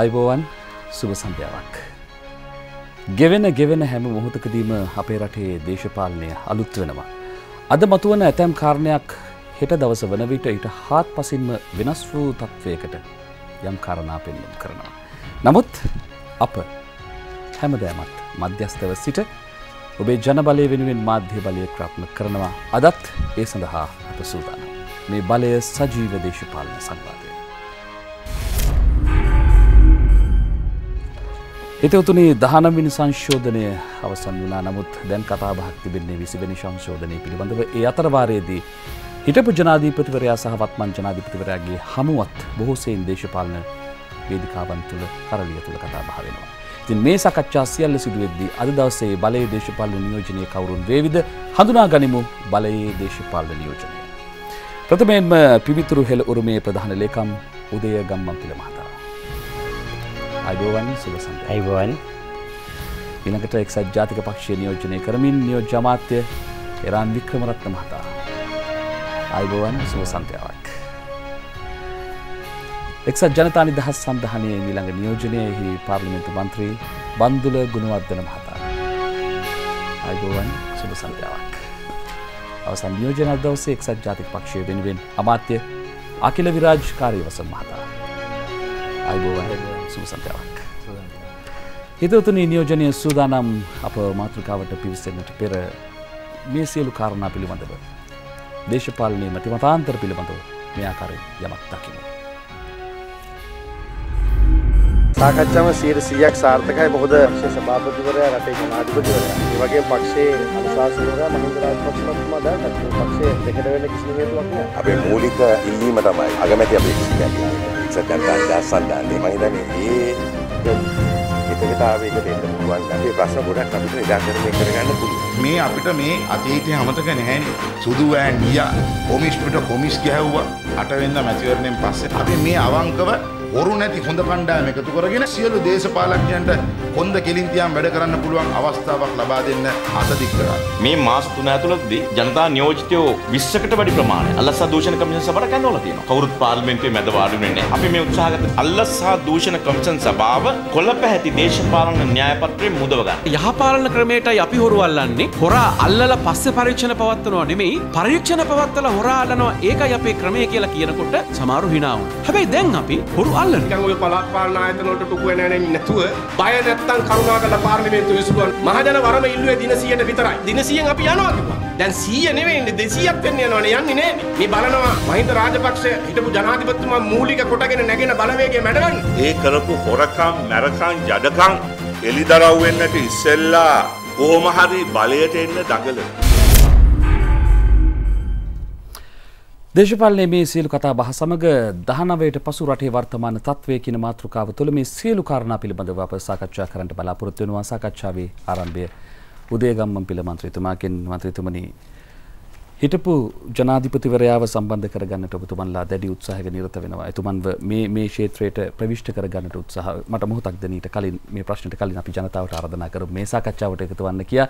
අයිබෝවන් සුභ සන්ධ්‍යාවක්. ගෙවෙන ගෙවෙන හැම මොහොතකදීම අපේ රටේ දේශපාලනය අලුත් වෙනවා. අද මතුවන ඇතැම් කාරණයක් හෙට දවස වන විට ඊට හාත් පසින්ම වෙනස් වූ තත්ත්වයකට යම් කරණා පෙන්නුම් කරනවා. නමුත් අප හැමදෑමත් මධ්‍යස්තව සිට ඔබේ ජනබලය වෙනුවෙන් මාධ්‍ය බලය ක්‍රාප්න කරනවා අදත් ඒ සඳහා අප සූදානම්. මේ බලය සජීව දේශපාලන සංවාධය. එතවතුනේ දහනම්විනි සංශෝධනය අවසන් වනා නමුත් දැන් කතාබහක් තිබෙන්නේ විසිවැනි සංශෝධනය පිළිබඳව ඒ අතරවාරයේදී හිටපු ජනාධීපතිවරයා සහවත් මං ජනාධීපතිවරයාගේ හමුවත් බොහෝසයෙන් දේශපාලන වේදිකාවන් තුළ කරලිය තුළ කතාබාවෙනවා. ඉතින් මේ සකච්ඡා සියල්ල සිදුවෙද්දී අද දවසේ බලයේ දේශපාලන නියෝජනය කවුරුන් වේවිද හඳුනා ගනිමු බලයේ දේශපාලන නියෝජනය. ප්‍රථමයෙන්ම පිවිතුරු හෙළ උරුමේ ප්‍රධාන ලේකම් උදය ගම්මන් පිළමහත. අයෝවන් සුලසන් ඇයිවන් ඉනකට එක්සත් ජාතික පක්ෂය නියෝජනය කරමින් නියෝජ්‍යමාත්‍ය එරාන් වික්‍රමරත්න මහතා අයිබෝවන් සුවසන්තයාවක් එක්සත් ජනතා නිදහස් සඳහනයේ නිළඟ නියෝජනයෙහි පාර්ලිමෙන්තු මන්ත්‍රී බන්දුල ගුණවර්ධන මහතා අයිබෝවන් සුභසන්ධාවක් අවසන් නියෝජන අදවසේ එක්සත් ජාතික පක්ෂය වෙනුවෙන් අමාත්‍ය අකිල විරාජ් කාරීවසන් මහතා අයිබෝවන් සූසන්තයක් හිතවතුනි නියෝජනය සූදානම් අප මාතෘකාවට පිවිසෙන්නට පෙර මේ සියලු කාරණා පිළිබඳව දේශපාලනය මති මතාන්තර පිළිබඳව මෙයාකාරය යමක් දකිමු. සාකච්ඡාව සීර සීයක් සාර්ථකයි මොකද සභාපතිවරයා රටේ ජනාධිපතිවරයා ඒ වගේ පක්ෂයේ අනුශාසකවරයා මහින්ද රාජපක්ෂතුමා දැන් පක්ෂයේ දෙකට වෙන කිසිම හේතුවක් නෑ අපේ මූලික ඉල්ලීම තමයි අගමැති අපේ කිසිම සජාතන් දාසන් දාන්නේ මම හිතන්නේ ඒ එතකට ආවේ ඉඳ දෙන්න පුළුවන් ගන්නේ ප්‍රශ්න ගොඩක් අපිට නිදාකරණය කරගන්න පුළුවන් මේ අපිට මේ අතීතය අමතක නැහැනේ සුදු වෑන් ගියා කොමිස් පිට කොමිස් ගැහුවා අටවෙන්ද මැතිවරණයෙන් පස්සේ අපි මේ අවංකව හොරු නැති හොඳ කණ්ඩායම එකතු කරගෙන සියලු දේශපාලඥයන්ට හොඳ කෙලින් තියාම වැඩ කරන්න පුළුවන් අවස්ථාවක් ලබා දෙන්න අත දික් කරා. මේ මාස තුන ඇතුළතදී ජනතා නියෝජිතයෝ 20කට වැඩි ප්‍රමාණයක් අල්ලස් සහ දූෂණ කමිෂන් සභාවට කැඳවලා තියෙනවා. කවුරුත් පාර්ලිමේන්තුවේ මැද වාඩි වෙන්නේ නැහැ. අපි මේ උත්සාහගත අල්ලස් සහ දූෂණ කමිෂන් සභාව කොළපැහැති දේශපාලන න්‍යායපත්‍රයෙන් මුදව ගන්න. යහපාලන ක්‍රමයටයි අපි හොරු අල්ලන්නේ. හොරා අල්ලලා පස්සේ පරීක්ෂණ පවත්වනවා නෙමෙයි. පරීක්ෂණ පවත්වලා හොරා අල්ලනවා. ඒකයි අපේ ක්‍රමය කියලා කියනකොට සමහරු hina වුණා. හැබැයි දැන් අපි හොරු අල්ලන. නිකන් ඔය පළාත් පාලන ආයතන වලට ටුකු වෙන නැන්නේ නැතුව බය නැත්තම් කරුණාකරලා පාර්ලිමේන්තුව විසඳුවා. මහජන වරම ඉල්ලුවේ දින 100ට විතරයි. දින 100න් අපි යනවා කිව්වා. දැන් 100 නෙවෙයිනේ 200ක් වෙන්න යනවනේ යන්නේ නෑ. මේ බලනවා මහින්ද රාජපක්ෂ හිටපු ජනාධිපතිතුමා මූලික කොටගෙන නැගෙන බලවේගය මැඩවන්නේ. ඒ කරපු හොරකම්, මරකම්, ජඩකම් එලිදරව් වෙන්නට ඉස්සෙල්ලා කොහොම හරි බලයට එන්න දඟලනවා. දේශපාලනයේ මේ සියලු කතා බහ සමග 19ට පසු රටේ වර්තමාන තත්ත්වය කියන මාතෘකාව තුළ මේ සියලු කාරණා පිළිබඳව අප සාකච්ඡා කරන්න බලාපොරොත්තු වෙනවා සාකච්ඡාවේ ආරම්භය උදේගම්මන් පිළ මන්ත්‍රීතුමාගෙන් මන්ත්‍රීතුමනි හිටපු ජනාධිපතිවරයාව සම්බන්ධ කරගන්නට ඔබතුමන්ලා දැඩි උත්සාහයක නිරත වෙනවා. එතුමන්ව මේ මේ ක්ෂේත්‍රයට ප්‍රවිෂ්ඨ කරගන්නට උත්සාහ මට මොහොතක් දෙන ඊට කලින් මේ ප්‍රශ්නෙට කලින් අපි ජනතාවට ආරාධනා කරමු මේ සාකච්ඡාවට එකතු වන්න කියා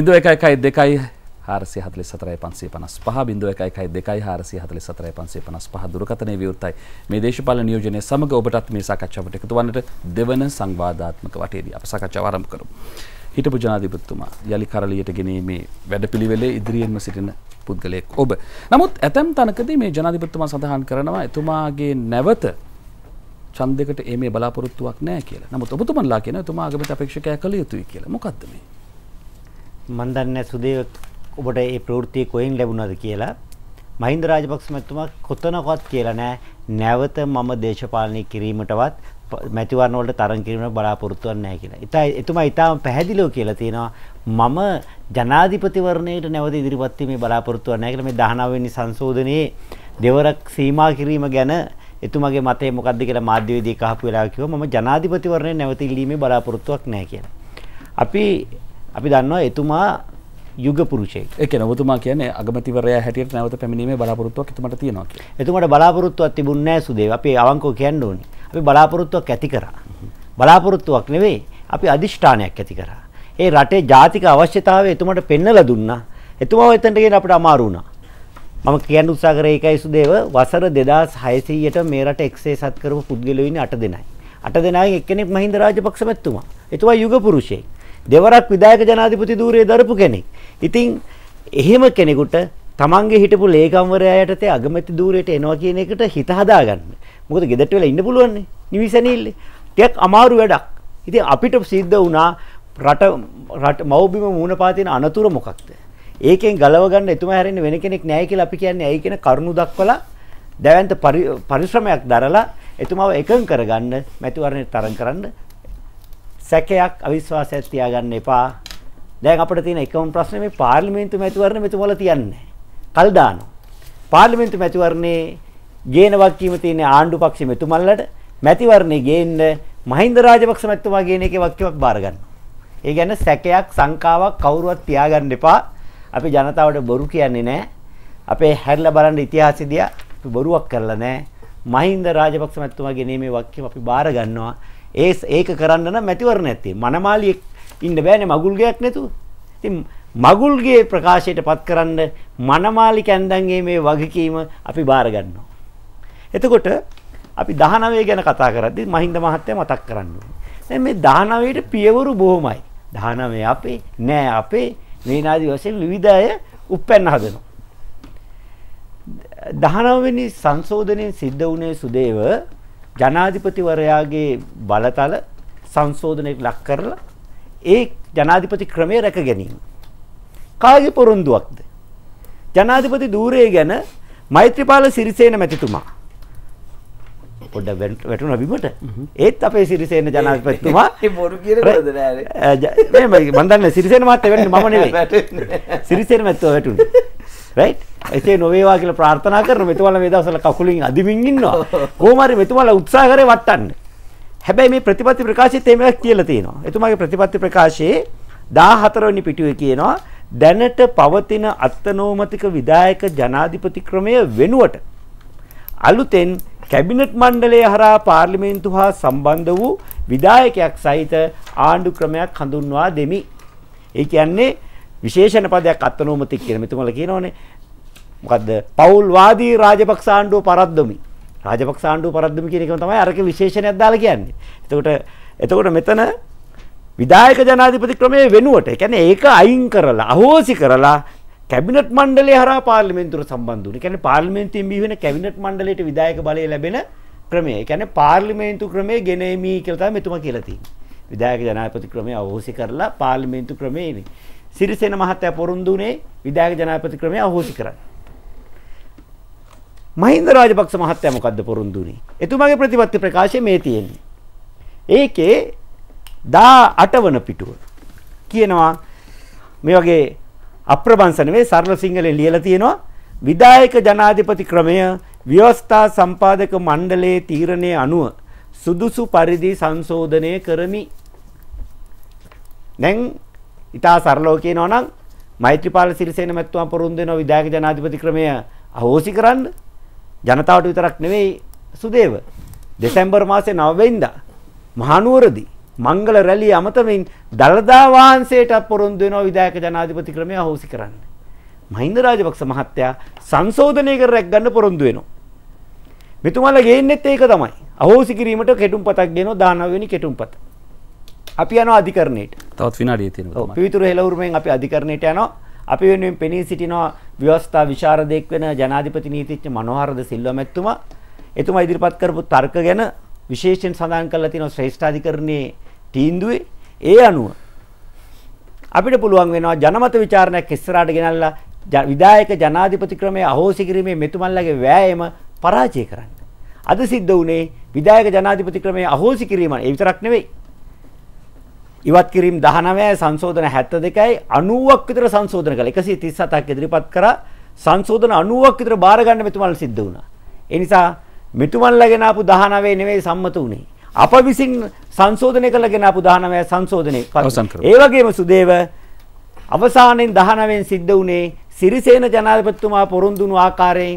0112 හාරසිය හතලි සතරයි පන්සේ පනස් පහ බිඳුව එකයි එකයි දෙකයි හාරසිය හතලි සතරයි පන්සේ පනස් පහ දුරකතනය විවෘතයි මේ දේශපාල නියෝජනය සමඟ ඔබටත් මේ සාකච්ඡාවට එකතු වන්නට දෙවන සංවාධාත්මක වටේදී අප සාකච්ඡාව ආරම්භ කරමු. හිටපු ජනාධිපතිතුමා යලි කරලියට ගෙනීමේ වැඩපිළිවෙලේ ඉදිරියෙන්ම සිටින පුද්ගලයෙක් ඔබ. නමුත් ඇතැම් තනකදී මේ ජනාධිපතිතුමා සඳහන් කරනවා එතුමාගේ නැවත ඡන්දයකට ඒ මේ බලාපොරොත්තුවක් නැහැ කියලා. නමුත් ඔබතුමන්ලා කියන එතුමා ආගමික අපේක්ෂකයා කළ යුතුයි කියලා. මොකද්ද මේ? මන් දන්නේ සුදේව ඔබට ඒ ප්‍රවෘත්තිය කොහෙන් ලැබුණාද කියලා මහින්ද රාජපක්ෂ මැතිතුමා කොතනකවත් කියලා නෑ නැවත මම දේශපාලනය කිරීමටවත් මැතිවරණ වලට තරඟ කිරීමට බලාපොරොත්තු වෙන්නේ නැහැ කියලා. ඉතින් එතුමා ඊටම පැහැදිලිව කියලා තියෙනවා මම ජනාධිපතිවරණයට නැවත ඉදිරිපත් වීමේ බලාපොරොත්තු වෙන්නේ නැහැ කියලා මේ 19 වෙනි සංශෝධනයේ දෙවරක් සීමා කිරීම ගැන එතුමගේ මතය මොකක්ද කියලා මාධ්‍යවේදී කහපු වෙලාව කිව්වා මම ජනාධිපතිවරණය නැවත ඉල්ලීමේ බලාපොරොත්තුවක් නැහැ කියලා. අපි අපි දන්නවා එතුමා යුග පුරුෂයෙක්. ඒ කියන්නේ ඔබතුමා කියන්නේ අගමැතිවරයා හැටියට නැවත පැමිණීමේ බලාපොරොත්තුවක් එතුමාට තියෙනවා කියලා. එතුමාට බලාපොරොත්තුවක් තිබුණේ නැහැ සුදේව. අපි අවංකව කියන්න ඕනේ. අපි බලාපොරොත්තුවක් ඇති කරා. බලාපොරොත්තුවක් නෙවෙයි අපි අදිෂ්ඨානයක් ඇති කරා. ඒ රටේ ජාතික අවශ්‍යතාවය එතුමාට පෙන්වලා දුන්නා. එතුමා එතනට ගෙන අපිට අමාරු වුණා. මම කියන්න උත්සාහ කරේ ඒකයි සුදේව වසර 2600ට මේ රට එක්සේසත් කරපු පුද්ගලයෝ ඉන්නේ 8 දෙනයි. 8 දෙනාගෙන් එක්කෙනෙක් මහින්ද රාජපක්ෂ මැතිතුමා. එතුමා යුග පුරුෂයෙක්. දෙවරක් විධායක ජනාධිපති ධූරයේ දරපු කෙනෙක්. ඉතින් එහෙම කෙනෙකුට තමන්ගේ හිටපු ලේකම්වරයාට තේ අගමැති ධූරයට එනවා කියන එකට හිත හදාගන්න. මොකද ගෙදරට වෙලා ඉන්න පුළුවන්නේ. නිවිසැනීල්ලේ. ටිකක් අමාරු වැඩක්. ඉතින් අපිට සිද්ධ වුණා රට රට මව්බිම මූණ පාතින අනතුරු මොකක්ද? ඒකෙන් ගලව ගන්න එතුමා හැරෙන්නේ වෙන කෙනෙක් නැහැ කියලා අපි කියන්නේ ඇයි කියන කරුණු දක්වලා දැවැන්ත පරිශ්‍රමයක් දරලා එතුමාව එකඟ කරගන්න මැතිවරණයට තරඟ කරන්න සැකයක් අවිශ්වාසයක් තියාගන්න එපා. දැන් අපිට තියෙන එකම ප්‍රශ්නේ මේ පාර්ලිමේන්තු මැතිවරණ මෙතුමල තියන්නේ. කල් දානවා. පාර්ලිමේන්තු මැතිවරණේ ගේන වක්කීම තියෙන ආණ්ඩු පක්ෂ මෙතුමල්ලට මැතිවරණේ ගේන්න මහින්ද රාජපක්ෂ මැතිතුමා ගේන එකේ වක්කීමක් බාර ගන්නවා. ඒ කියන්නේ සැකයක් සංකාවක් කවුරුවත් තියාගන්න එපා. අපි ජනතාවට බොරු කියන්නේ නැහැ. අපේ හැරිලා බලන්න ඉතිහාසෙදී අපි බොරුවක් කරලා නැහැ. මහින්ද රාජපක්ෂ මැතිතුමාගේ නීමේ වක්කීම අපි බාර ගන්නවා. ඒ ඒක කරන්න නම් මැතිවරණ ඇත්තේ මනමාලියෙක් ඉන්න බෑනේ මගුල් ගයක් නැතුව. ඉතින් මගුල්ගේ ප්‍රකාශයට පත් කරන්න මනමාලි කැන්දන්ගේ මේ වගකීම අපි බාර ගන්නවා. එතකොට අපි 19 ගැන කතා කරද්දී මහින්ද මහත්තයා මතක් කරන්න ඕනේ. දැන් මේ 19ට පියවරු බොහොමයි. 19 අපේ නෑ අපේ මේ නාදී වශයෙන් විවිධ අය උප්පැන්න හදනවා. 19 වෙනි සංශෝධනයේ සිද්ධ වුණේ සුදේව ජනාධිපතිවරයාගේ බලතල සංශෝධනයට ලක් කරලා ඒ ජනාධිපති ක්‍රමය රැක ගැනීම. කාගේ පොරොන්දුවක්ද? ජනාධිපති ධූරය ගැන මෛත්‍රීපාල සිරිසේන මැතිතුමා පොඩ වැටුණ බිමට ඒත් අපේ සිරිසේන ජනාධිපතිතුමා බොරු කියනද නෑ මේ මම දන්නේ සිරිසේන මාත් වෙන්නේ මම නෙවෙයි සිරිසේන මැතිතුමා වැටුණේ රයිට් එසේ නොවේවා කියලා ප්‍රාර්ථනා කරන මෙතුමල මේ දවස්වල කකුලින් අදිමින් ඉන්නවා. කොහොම හරි මෙතුමල උත්සාහ කරේ වටන්න. හැබැයි මේ ප්‍රතිපත්ති ප්‍රකාශයේත් එහෙම එකක් කියලා තියෙනවා. එතුමාගේ ප්‍රතිපත්ති ප්‍රකාශයේ 14 වෙනි පිටුවේ කියනවා දැනට පවතින අත්නෝමතික විධායක ජනාධිපති ක්‍රමය වෙනුවට අලුතෙන් කැබිනට් මණ්ඩලය හරහා පාර්ලිමේන්තු හා සම්බන්ධ වූ විධායකයක් සහිත ආණ්ඩු ක්‍රමයක් හඳුන්වා දෙමි. ඒ කියන්නේ විශේෂණ පදයක් අත්නෝමතික් කියලා මෙතුමල කියනෝනේ මොකද්ද පෞල්වාදී රාජපක්ෂ ආණ්ඩුව පරද්දමි රාජපක්ෂ ආණ්ඩුව පරද්දමි කියන එක තමයි අරක විශේෂණයක් දාලා කියන්නේ එතකොට එතකොට මෙතන විධායක ජනාධිපති ක්‍රමයේ වෙනුවට ඒ කියන්නේ ඒක අයින් කරලා අහෝසි කරලා කැබිනට් මණ්ඩලය හරහා පාර්ලිමේන්තුවට සම්බන්ධ වුණා. ඒ කියන්නේ පාර්ලිමේන්තුවෙන් බිහි වෙන කැබිනට් මණ්ඩලයට විධායක බලය ලැබෙන ක්‍රමය. ඒ කියන්නේ පාර්ලිමේන්තු ක්‍රමයේ ගෙනෙමි කියලා තමයි මෙතුමා කියලා තියෙන්නේ. විධායක ජනාධිපති ක්‍රමය අවෝසි කරලා පාර්ලිමේන්තු ක්‍රමයේ ඉන්නේ. සිරිසේන මහත්තයා පොරොන්දු වුණේ විධායක ජනාධිපති ක්‍රමය අහෝසි කරන්න. මහින්ද රාජපක්ෂ මහත්තයා මොකද්ද පොරොන්දු වුණේ? එතුමාගේ ප්‍රතිපත්ති ප්‍රකාශය මේ තියෙන්නේ. ඒකේ 18 වන පිටුව කියනවා මේ වගේ අප්‍රබංශ නෙවෙයි සරල සිංහලෙන් ලියලා තියෙනවා විධායක ජනාධිපති ක්‍රමය ව්‍යවස්ථා සම්පාදක මණ්ඩලයේ තීරණය අනුව සුදුසු පරිදි සංශෝධනය කරමි. දැන් ඉතා සරලව කියනවා නම් මෛත්‍රීපාල සිරිසේන මැතිතුමා පොරොන්දු වෙනවා විධායක ජනාධිපති ක්‍රමය අහෝසි කරන්න ජනතාවට විතරක් නෙවෙයි සුදේව දෙසැම්බර් මාසේ 9 වෙනිදා මහනුවරදී මංගල රැළිය අමතමින් දළදා වහන්සේට පොරොන්දු වෙනවා විධායක ජනාධිපති ක්‍රමය අහෝසි කරන්න මහින්ද රාජපක්ෂ මහත්තයා සංශෝධනය කර රැක් ගන්න පොරොන්දු වෙනවා මෙතුමාලා ගේන්නෙත් ඒක තමයි අහෝසි කිරීමට කෙටුම්පතක් ගේනවා 19 වෙනි කෙටුම්පත අපි යන අධිකරණයට තවත් විනාඩිය තියෙනවා. පිවිතුරු හෙළවුරුමෙන් අපි අධිකරණයට යනවා. අපි වෙනුවෙන් පෙනී සිටිනවා ව්‍යවස්ථා විශාරදෙක් වෙන ජනාධිපති නීතිඥ මනෝහරද සිල්වා මැතිතුමා. එතුමා ඉදිරිපත් කරපු තර්ක ගැන විශේෂයෙන් සඳහන් කරලා තියෙනවා ශ්‍රේෂ්ඨාධිකරණයේ තීන්දුවේ ඒ අනුව අපිට පුළුවන් වෙනවා ජනමත විචාරණයක් ඉස්සරහට ගෙනල්ලා විධායක ජනාධිපති ක්‍රමය අහෝසි කිරීමේ මෙතුමන්ලගේ වෑයම පරාජය කරන්න. අද සිද්ධ වුණේ විධායක ජනාධිපති ක්‍රමය අහෝසි කිරීම. ඒ විතරක් නෙවෙයි. ඉවත් කිරීම 19 සංශෝධන 72යි 90ක් විතර සංශෝධන කළා 137ක් ඉදිරිපත් කරා සංශෝධන 90ක් විතර බාර ගන්න මෙතුමන්ලා සිද්ධ වුණා ඒ නිසා මෙතුමන්ලාගෙන ආපු 19 නෙවෙයි සම්මත උනේ අප විසින් සංශෝධනය කළගෙන ආපු 19 සංශෝධනය ඒ වගේම සුදේව අවසානයේ 19න් සිද්ධ වුණේ සිරිසේන ජනාධිපතිතුමා පොරොන්දු වුණු ආකාරයෙන්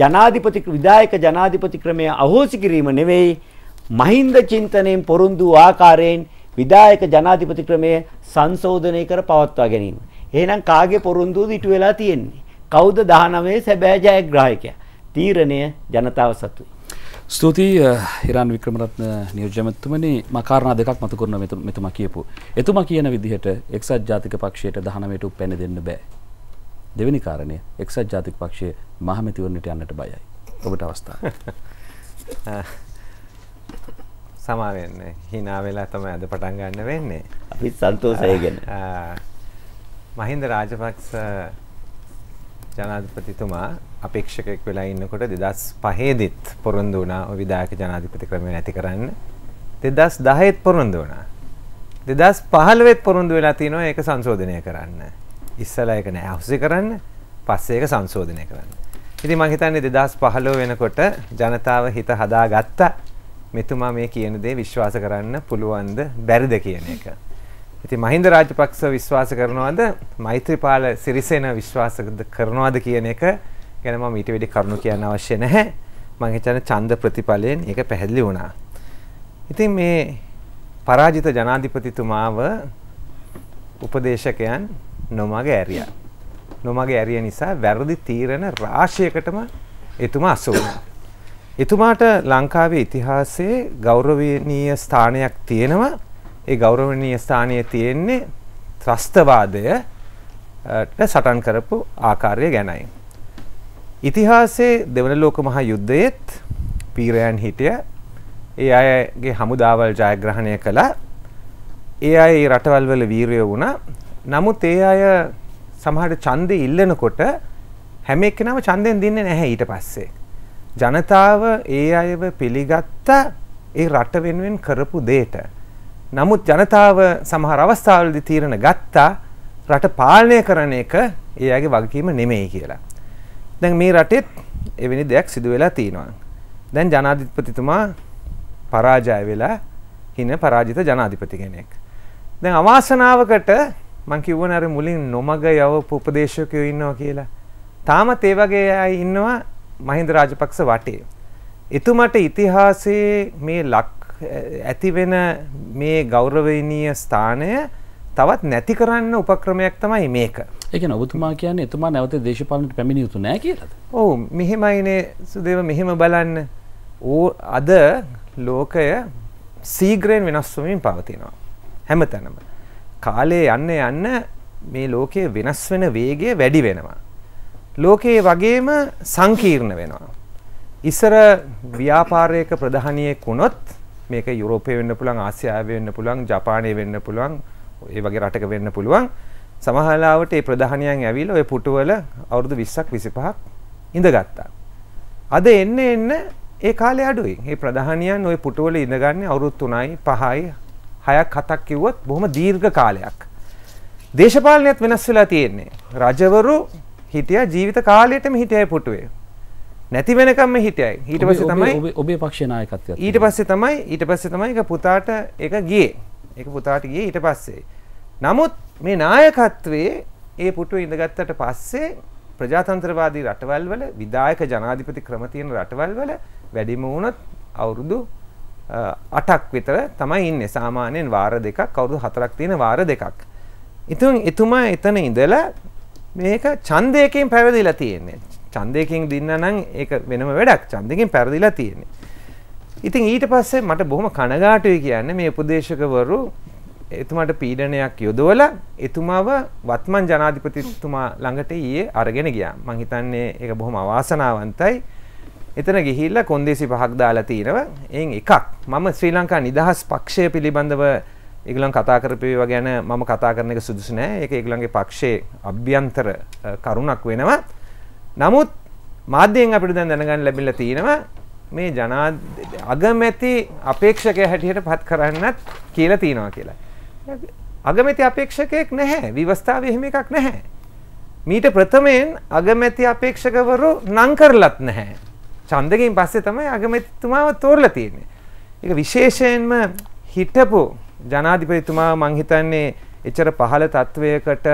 ජනාධිපති විධායක ජනාධිපති ක්‍රමය අහෝසි කිරීම නෙවෙයි මහින්ද චින්තනයෙන් පොරොන්දු ආකාරයෙන් විධායක ජනාධිපති ක්‍රමය සංශෝධනය කර පවත්වා ගැනීම. එහෙනම් කාගේ පොරොන්දුද ඉටු වෙලා තියෙන්නේ? කවුද 19 සැබෑ ජයග්‍රාහකයා? තීරණය ජනතාව සතුයි. ස්තුතියි හිරන් වික්‍රමරත්න නියෝජ්‍යමතුමනි මකාරණා දෙකක් මතු කරන මෙතුමා කියපු. එතුමා කියන විදිහට එක්සත් ජාතික පක්ෂයට 19ට උපැන්න දෙන්න බෑ. දෙවෙනි කාරණය එක්සත් ජාතික පක්ෂයේ මහමැතිවරණයට යන්නට බයයි. ඔබට අවස්ථාව. සමාවෙන්න හිනා වෙලා තමයි අද පටන් ගන්න වෙන්නේ. අපිත් සන්තෝෂය ගැන. මහින්ද රාජපක්ෂ ජනාධිපතිතුමා අපේක්ෂකයෙක් වෙලා ඉන්නකොට 2005 දිත් පොරොන්දු වුණා විධායක ජනාධිපති ක්‍රමය නැති කරන්න. 2010 ත් පොරොන්දු වුණා. 2015 ත් පොරොන්දු වෙලා තිනවා ඒක සංශෝධනය කරන්න. ඉස්සලා ඒක නෑ අහුසි කරන්න, පස්සේ ඒක සංශෝධනය කරන්න. ඉතින් මම හිතන්නේ 2015 වෙනකොට ජනතාව හිත හදාගත්තා. මෙතුමා මේ කියන දේ විශ්වාස කරන්න පුළුවන්ද බැරිද කියන එක. ඉතින් මහින්ද රාජපක්ෂ විශ්වාස කරනවද මෛත්‍රීපාල සිරිසේන විශ්වාස කරනවද කියන එක ගැන මම ඊට වැඩි කරුණු කියන්න අවශ්‍ය නැහැ. මම හිතන්නේ ඡන්ද ප්‍රතිඵලයෙන් ඒක පැහැදිලි වුණා. ඉතින් මේ පරාජිත ජනාධිපතිතුමාව උපදේශකයන් නොමග ඇරියා. නොමග ඇරිය නිසා වැරදි තීරණ රාශියකටම එතුමා අසු වුණා. එතුමාට ලංකාවේ ඉතිහාසයේ ගෞරවනීය ස්ථානයක් තියෙනවා. ඒ ගෞරවනීය ස්ථානයේ තියෙන්නේ ත්‍රස්තවාදය සටන් කරපු ආකාරය ගැනයි. ඉතිහාසයේ දෙවන ලෝක මහා යුද්ධයේත් පීරයන් හිටිය ඒ අයගේ හමුදාවල් ජයග්‍රහණය කළා. ඒ අය රටවල් වල වීරයෝ වුණා. නමුත් ඒ අය සමහර ඡන්දෙ ඉල්ලනකොට හැම එක්කෙනාම ඡන්දෙන් දින්නේ නැහැ ඊට පස්සේ. ජනතාව ඒ අයව පිළිගත්ත ඒ රට වෙනුවෙන් කරපු දේට. නමුත් ජනතාව සමහර අවස්ථාවලදි තීරණ ගත්තා රට පාලනය කරන එක ඒ අගේ වගකීම නෙමෙයි කියලා. දැන් මේ රටෙත් එවැනි දෙයක් සිදු වෙලා තියෙනවා. දැන් ජනාධිපතිතුමා පරාජය වෙලා හින පරාජිත ජනාධිපති කෙනෙක්. දැන් අවාසනාවකට මං කිව්වනේ අර මුලින් නොමග යවපු උපදේශකයෝ ඉන්නවා කියලා. තාමත් ඒ වගේ අය ඉන්නවා මහින්ද රාජපක්ෂ වටේ. එතුමට ඉතිහාසයේ මේ ලක් ඇතිවෙන මේ ගෞරවේනීය ස්ථානය තවත් නැති කරන්න උපක්‍රමයක් තමයි මේක. ඒක ඔබතුමා කියන්නේ එතුමා නැවත දේශපාලනට පැමිණිය යුතු නැහැ කියලාද? ඔව් මෙහෙමයිනේ සුදේව මෙහෙම බලන්න. ඕ අද ලෝකය සීග්‍රයෙන් වෙනස් වෙමින් පවතිනවා. හැමතැනම. කාලේ යන්න යන්න මේ ලෝකයේ වෙනස් වෙන වේගය වැඩි වෙනවා. ලෝකයේ වගේම සංකීර්ණ වෙනවා. ඉස්සර ව්‍යාපාරයක ප්‍රධානියෙක් වුණොත් මේක යුරෝපයේ වෙන්න පුළුවන් ආසියාවේ වෙන්න පුළුවන් ජපානයේ වෙන්න පුළුවන් ඒ වගේ රටක වෙන්න පුළුවන් සමහරලාවට ඒ ප්‍රධානියන් ඇවිල්ලා ওই පුටුවල අවුරුදු 20ක් 25ක් ඉඳගත්තා. අද එන්න එන්න ඒ කාලේ අඩුයි. මේ ප්‍රධානියන් ওই පුටුවල ඉඳගන්නේ අවුරුදු 3යි 5යි 6ක් 7ක් කිව්වොත් බොහොම දීර්ඝ කාලයක්. දේශපාලනයත් වෙනස් වෙලා තියෙන්නේ. රජවරු හිටියා ජීවිත කාලයටම හිටියයි පුටුවේ. නැති වෙනකම්ම හිටියයි. ඊට පස්සේ තමයි ඔබේ පක්ෂේ නායකත්වය. ඊට පස්සේ තමයි ඊට පස්සේ තමයි ඒක පුතාට ඒක ගියේ. ඒක පුතාට ගියේ ඊට පස්සේ. නමුත් මේ නායකත්වයේ ඒ පුටුවේ ඉඳගත්තට පස්සේ ප්‍රජාතන්ත්‍රවාදී රටවල් වල විධායක ජනාධිපති ක්‍රම තියෙන රටවල් වල වැඩිම වුණොත් අවුරුදු 8ක් විතර තමයි ඉන්නේ සාමාන්‍යයෙන් වාර දෙකක් අවුරුදු 4ක් තියෙන වාර දෙකක්. ඉතින් එතුමා එතන ඉඳලා මේක ඡන්දයකින් පැවදිලා තියෙන්නේ. ඡන්දයකින් දින්න නම් ඒක වෙනම වැඩක්. ඡන්දකින් පැවදිලා තියෙන්නේ. ඉතින් ඊට පස්සේ මට බොහොම කනගාටුයි කියන්නේ මේ උපදේශකවරු එතුමාට පීඩනයක් යොදවලා එතුමාව වත්මන් ජනාධිපතිතුමා ළඟට ඊයේ අරගෙන ගියා. මං හිතන්නේ ඒක බොහොම අවාසනාවන්තයි. එතන ගිහිල්ලා කොන්දේසි පහක් දාලා තිනව. එයින් එකක් මම ශ්‍රී ලංකා නිදහස් පක්ෂය පිළිබඳව ඒගොල්ලන් කතා කරපේවා ගැන මම කතා කරන එක සුදුසු නෑ. ඒක ඒගොල්ලන්ගේ පක්ෂයේ අභ්‍යන්තර කරුණක් වෙනවා. නමුත් මාධ්‍යයෙන් අපිට දැන් දැනගන්න ලැබිලා තියෙනවා මේ ජනා අගමැති අපේක්ෂකය හැටියට පත් කරන්නත් කියලා තියෙනවා කියලා. අගමැති අපේක්ෂකයෙක් නැහැ. විවස්ථාවේ එහෙම එකක් නැහැ. මීට ප්‍රථමයෙන් අගමැති අපේක්ෂකවරු නම් කරලත් නැහැ. ඡන්දකින් පස්සේ තමයි අගමැතිතුමාව තෝරලා තියෙන්නේ. ඒක විශේෂයෙන්ම හිටපු ජනාධිපතිතුමා මං හිතන්නේ එච්චර පහළ තත්වයකට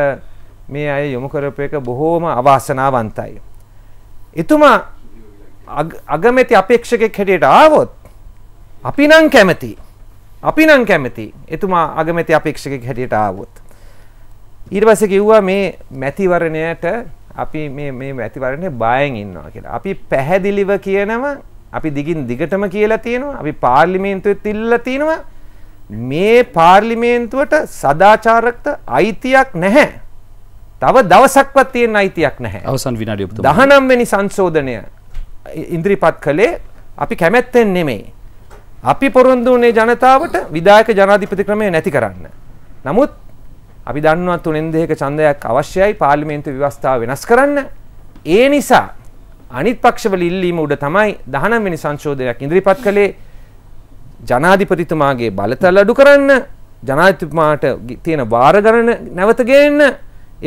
මේ අය යොමු කරපු එක බොහෝම අවාසනාවන්තයි. එතුමා අගමැති අපේක්ෂකෙක් හැටියට ආවොත් අපි නම් කැමති. අපි නම් කැමති. එතුමා අගමැති අපේක්ෂකෙක් හැටියට ආවොත්. ඊට පස්සේ කිව්වා මේ මැතිවරණයට අපි මේ මේ මැතිවරණේ බයෙන් ඉන්නවා කියලා. අපි පැහැදිලිව කියනවා අපි දිගින් දිගටම කියලා තියෙනවා. අපි පාර්ලිමේන්තුවෙත් ඉල්ලලා තියෙනවා. මේ පාර්ලිමේන්තුවට සදාචාරකත අයිතියක් නැහැ. තව දවසක්වත් තියෙන අයිතියක් නැහැ. අවසන් විනාඩිය ඔබතුමා. 19 වෙනි සංශෝධනය ඉදිරිපත් කළේ අපි කැමැත්තෙන් නෙමෙයි. අපි පොරොන්දු වුණේ ජනතාවට විධායක ජනාධිපති ක්‍රමය නැති කරන්න. නමුත් අපි දන්නවා තුනෙන් දෙක ඡන්දයක් අවශ්‍යයි පාර්ලිමේන්තු ව්‍යවස්ථාව වෙනස් කරන්න. ඒ නිසා අනිත් පක්ෂවල ඉල්ලීම උඩ තමයි 19 වෙනි සංශෝධනයක් ඉදිරිපත් කළේ. ජනාධිපතිතුමාගේ බලතල අඩු කරන්න ජනාධිපතිතුමාට තියෙන වාර ගණන නැවත ගේන්න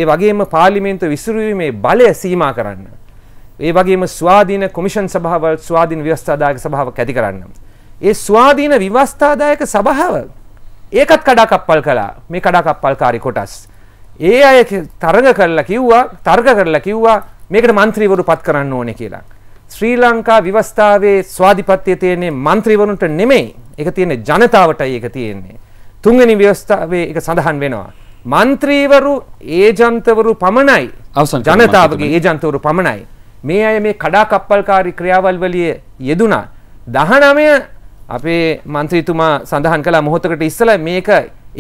ඒ වගේම පාර්ලිමේන්තුව විසිරීමේ බලය සීමා කරන්න ඒ වගේම ස්වාධීන කොමිෂන් සභාවල් ස්වාධීන ව්‍යවස්ථාදායක සභාවක් ඇති කරන්න ඒ ස්වාධීන ව්‍යවස්ථාදායක සභාව ඒකත් කඩාකප්පල් කළා මේ කඩාකප්පල්කාරී කොටස් ඒ අය තරඟ කරලා කිව්වා තර්ක කරලා කිව්වා මේකට මන්ත්‍රීවරු පත් කරන්න ඕනේ කියලා ශ්‍රී ලංකා ව්‍යවස්ථාවේ ස්වාධිපත්‍ය තියෙන්නේ മന്ത്രിවරුන්ට නෙමෙයි. ඒක තියෙන්නේ ජනතාවටයි ඒක තියෙන්නේ. තුන්වෙනි ව්‍යවස්ථාවේ ඒක සඳහන් වෙනවා. മന്ത്രിවරු ඒජන්තවරු පමණයි ජනතාවගේ ඒජන්තවරු පමණයි මේ අය මේ කඩා කප්පල්කාරී ක්‍රියාවල් වලිය යෙදුනා 19 අපේ മന്ത്രിතුමා සඳහන් කළා මොහොතකට ඉස්සලා මේක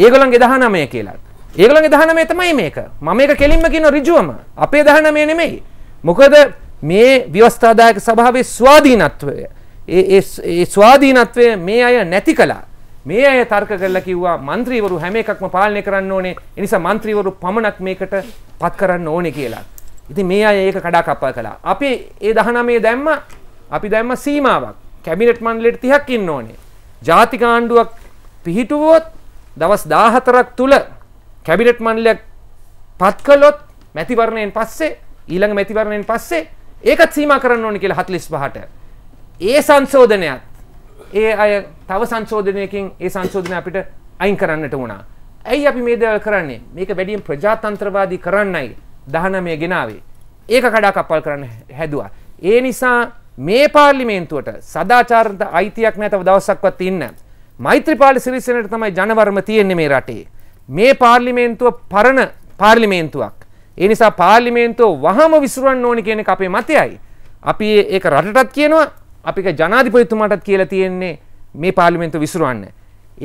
ඒගොල්ලන්ගේ 19 කියලා. ඒගොල්ලන්ගේ 19 තමයි මේක. මම මේක කෙලින්ම කියන ඍජුවම. අපේ 19 නෙමෙයි. මොකද මේ ව්‍යවස්ථාදායක සභාවේ ස්වාධීනත්වය ඒ ස්වාධීනත්වය මේ අය නැති කළා මේ අය තර්ක කරලා කිව්වා മന്ത്രിවරු හැම එකක්ම පාලනය කරන්න ඕනේ ඒ නිසා മന്ത്രിවරු පමණක් මේකට පත් කරන්න ඕනේ කියලා. ඉතින් මේ අය ඒක කඩාකප්පා කළා. අපි ඒ 19 දැම්ම අපි දැම්ම සීමාවක්. කැබිනට් මණ්ඩලයට 30ක් ඉන්න ඕනේ. ජාතික ආණ්ඩුවක් පිහිටුවොත් දවස් 14ක් තුල කැබිනට් මණ්ඩලයක් පත් කළොත් මැතිවරණයෙන් පස්සේ ඊළඟ මැතිවරණයෙන් පස්සේ ඒකත් සීමා කරන්න ඕන කියලා 45ට. ඒ සංශෝධනයත් ඒ අය තව සංශෝධනයකින් ඒ සංශෝධනය අපිට අයින් කරන්නට වුණා. ඇයි අපි මේ දේවල් කරන්නේ? මේක වැඩියෙන් ප්‍රජාතන්ත්‍රවාදී කරන්නයි 19 ගෙනාවේ. ඒක කඩා කප්පල් කරන්න හැදුවා. ඒ නිසා මේ පාර්ලිමේන්තුවට සදාචාරන්ත අයිතියක් නැතව දවසක්වත් ඉන්න. මෛත්‍රීපාල සිරිසෙනට තමයි ජනවර්ම තියෙන්නේ මේ රටේ. මේ පාර්ලිමේන්තුව පරණ පාර්ලිමේන්තුවක්. ඒ නිසා පාර්ලිමේන්තුව වහම විසුරන්න ඕනි කියන එක අපේ මතයයි. අපි ඒක රටටත් කියනවා අපික ජනාධිපතිතුමාටත් කියලා තියෙන්නේ මේ පාර්ලිමේන්තුව විසුරවන්න.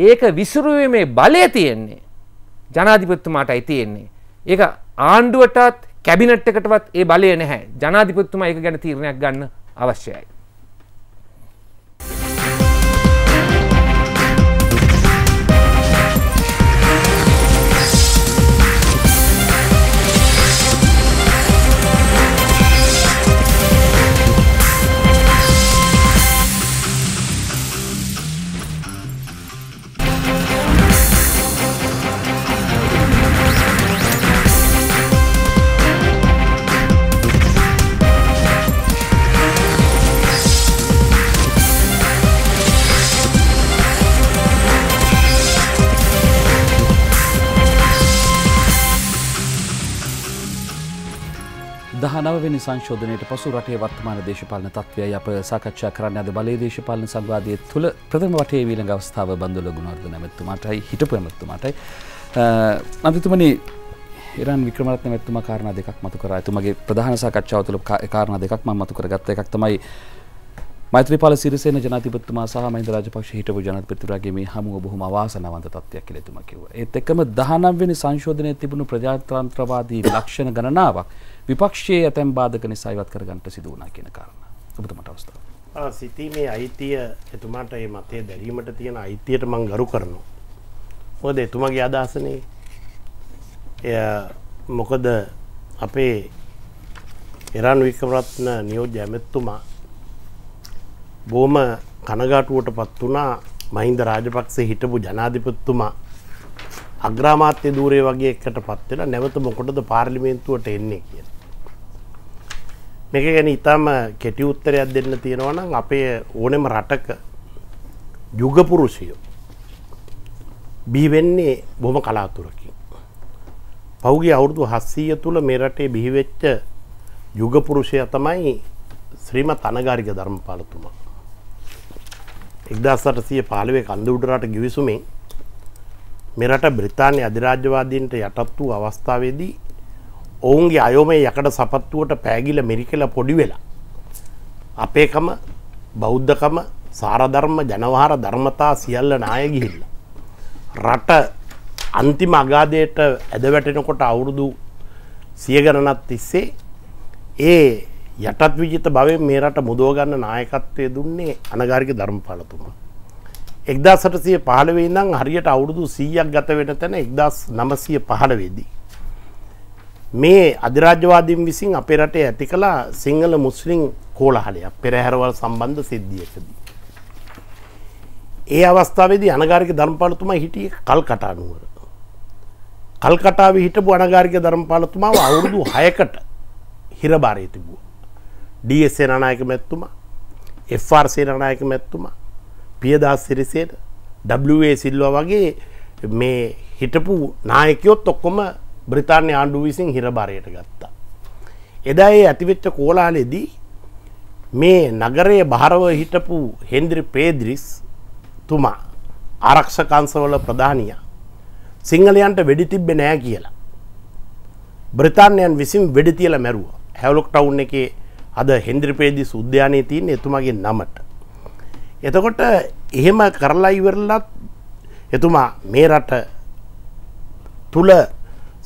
ඒක විසුරුවීමේ බලය තියෙන්නේ ජනාධිපතිතුමාටයි තියෙන්නේ. ඒක ආණ්ඩුවටත් කැබිනට් එකටවත් ඒ බලය නැහැ. ජනාධිපතිතුමා ඒක ගැන තීරණයක් ගන්න අවශ්‍යයි. පළවෙනි සංශෝධනයට පසු රටේ වර්තමාන දේශපාලන තත්ත්වයයි අප සාකච්ඡා කරන්න අද බලේ දේශපාලන සංවාදය තුළ ප්‍රථම වටේ වීලඟ අවස්ථාව බඳුල ගුණවර්ධන ඇමතුමාටයි හිටපු ඇමතුමාටයි අන්තිතුමනි ඉරන් වික්‍රමරත්න ඇතුමා කාරණා දෙකක් මතු කරා. එතුමගේ ප්‍රධාන සාකච්ඡාව තුළ කාරණා දෙකක් මම මතු කරගත්ත එකක් තමයි මෛත්‍රපාල සිරිසේන ජනාතිපතිතුමා සහ මහින්ද රාජපක්ෂ හිටපු ජනාධිපතිතුමාගේ මේ හමුව බොහොම අවාසනාවන්ත තත්ත්වයක් කියලා එතුමා කිව්වා. ඒත් එක්කම 19 වෙනි සංශෝධනයේ තිබුණු ප්‍රජාතන්ත්‍රවාදී ලක්ෂණ ගණනාවක් විපක්ෂයේ ඇතැම් බාධක නිසා ඉවත් කරගන්නට සිදු වුණා කියන කාරණා. ඔබතුමට අවස්ථාව. ආ සිතීමේ අයිතිය එතුමාට මේ මතය දැරීමට තියෙන අයිතියට මම ගරු කරනවා. මොකද එතුමාගේ අදහසනේ මොකද අපේ එරන් වික්‍රමරත්න නියෝජ්‍ය ඇමැතුමා බොහොම කනගාටුවට පත් වුණා මහින්ද රාජපක්ෂේ හිටපු ජනාධිපතිතුමා අග්‍රාමාත්‍ය ධූරය වගේ එකට පත් වෙලා නැවත මොකටද පාර්ලිමේන්තුවට එන්නේ කියලා. මේක ගැන ඉතාම කෙටි උත්තරයක් දෙන්න තියෙනවා නම් අපේ ඕනෙම රටක යුගපුරුෂයෝ බිහිවෙන්නේ බොහොම කලාතුරකින්. පහුගිය අවුරුදු 700 තුල මේ රටේ බිහිවෙච්ච යුගපුරුෂයා තමයි ශ්‍රීමත් අනගාരിക ධර්මපාලතුමා. 1815 කන්ද උඩරට ගිවිසුමෙන් මෙරට බ්‍රිතාන්‍ය අධිරාජ්‍යවාදීන්ට යටත් වූ අවස්ථාවේදී ඔවුන්ගේ අයෝමේ යකට සපත්තුවට පෑගිල මිරිකල පොඩි වෙලා. අපේකම බෞද්ධකම සාරධර්ම ජනවාර ධර්මතා සියල්ල නාය ගිහිල්ල. රට අන්තිම අගාදයට ඇද වැටෙනකොට අවුරුදු සියගණනත් තිස්සේ ඒ යටත් විජිත භවෙන් මේ රට මුදෝගන්න නායකත්වය දුන්නේ අනගාරික ධර්මපාලතුමා. එක්දා සටසිය පහළවෙයි නම් හරියට අවුරුදු සීයක් ගත වෙන තැන එක්දස් නමසය පහළවෙදී. මේ අධිරාජ්‍යවාදීන් විසින් අපේ රටේ ඇති කළ සිංහල මුස්ලිම් කෝලහලයක් පෙරහැරවල් සම්බන්ධ සිද්ධියකදී. ඒ අවස්ථාවේදී අනගාරික ධර්මපාලතුමා හිටියේ කල්කටා නුවර. කල්කටාවේ හිටපු අනගාරික ධර්මපාලතුමාව අවුරුදු 6කට හිරබාරයේ තිබුවා. ඩී.එස්. සේනානායක මැතිතුමා, එෆ්.ආර්. සේනානායක මැතිතුමා, පියදාස් සිරිසේන, ඩබ්ලිව්.ඒ. සිල්වා වගේ මේ හිටපු නායකයොත් ඔක්කොම බ්‍රතාන්‍ය ආණ්ඩුව විසින් හිරබාරයට ගත්තා. එදා ඒ ඇතිවෙච්ච කෝලාලෙදී මේ නගරයේ භාරව හිටපු හෙන්ද්‍රි පේද්‍රිස් තුමා ආරක්ෂකංශවල ප්‍රධානිය සිංහලයන්ට වෙඩි තිබ්බේ නෑ කියලා. බ්‍රතාන්‍යයන් විසින් වෙඩි තියලා මැරුවා. හැවලොක් ටවුන් එකේ අද හෙන්ද්‍රි පේද්‍රිස් උද්‍යානයේ තියෙන එතුමාගේ නමට. එතකොට එහෙම කරලා ඉවරලත් එතුමා මේ රට තුල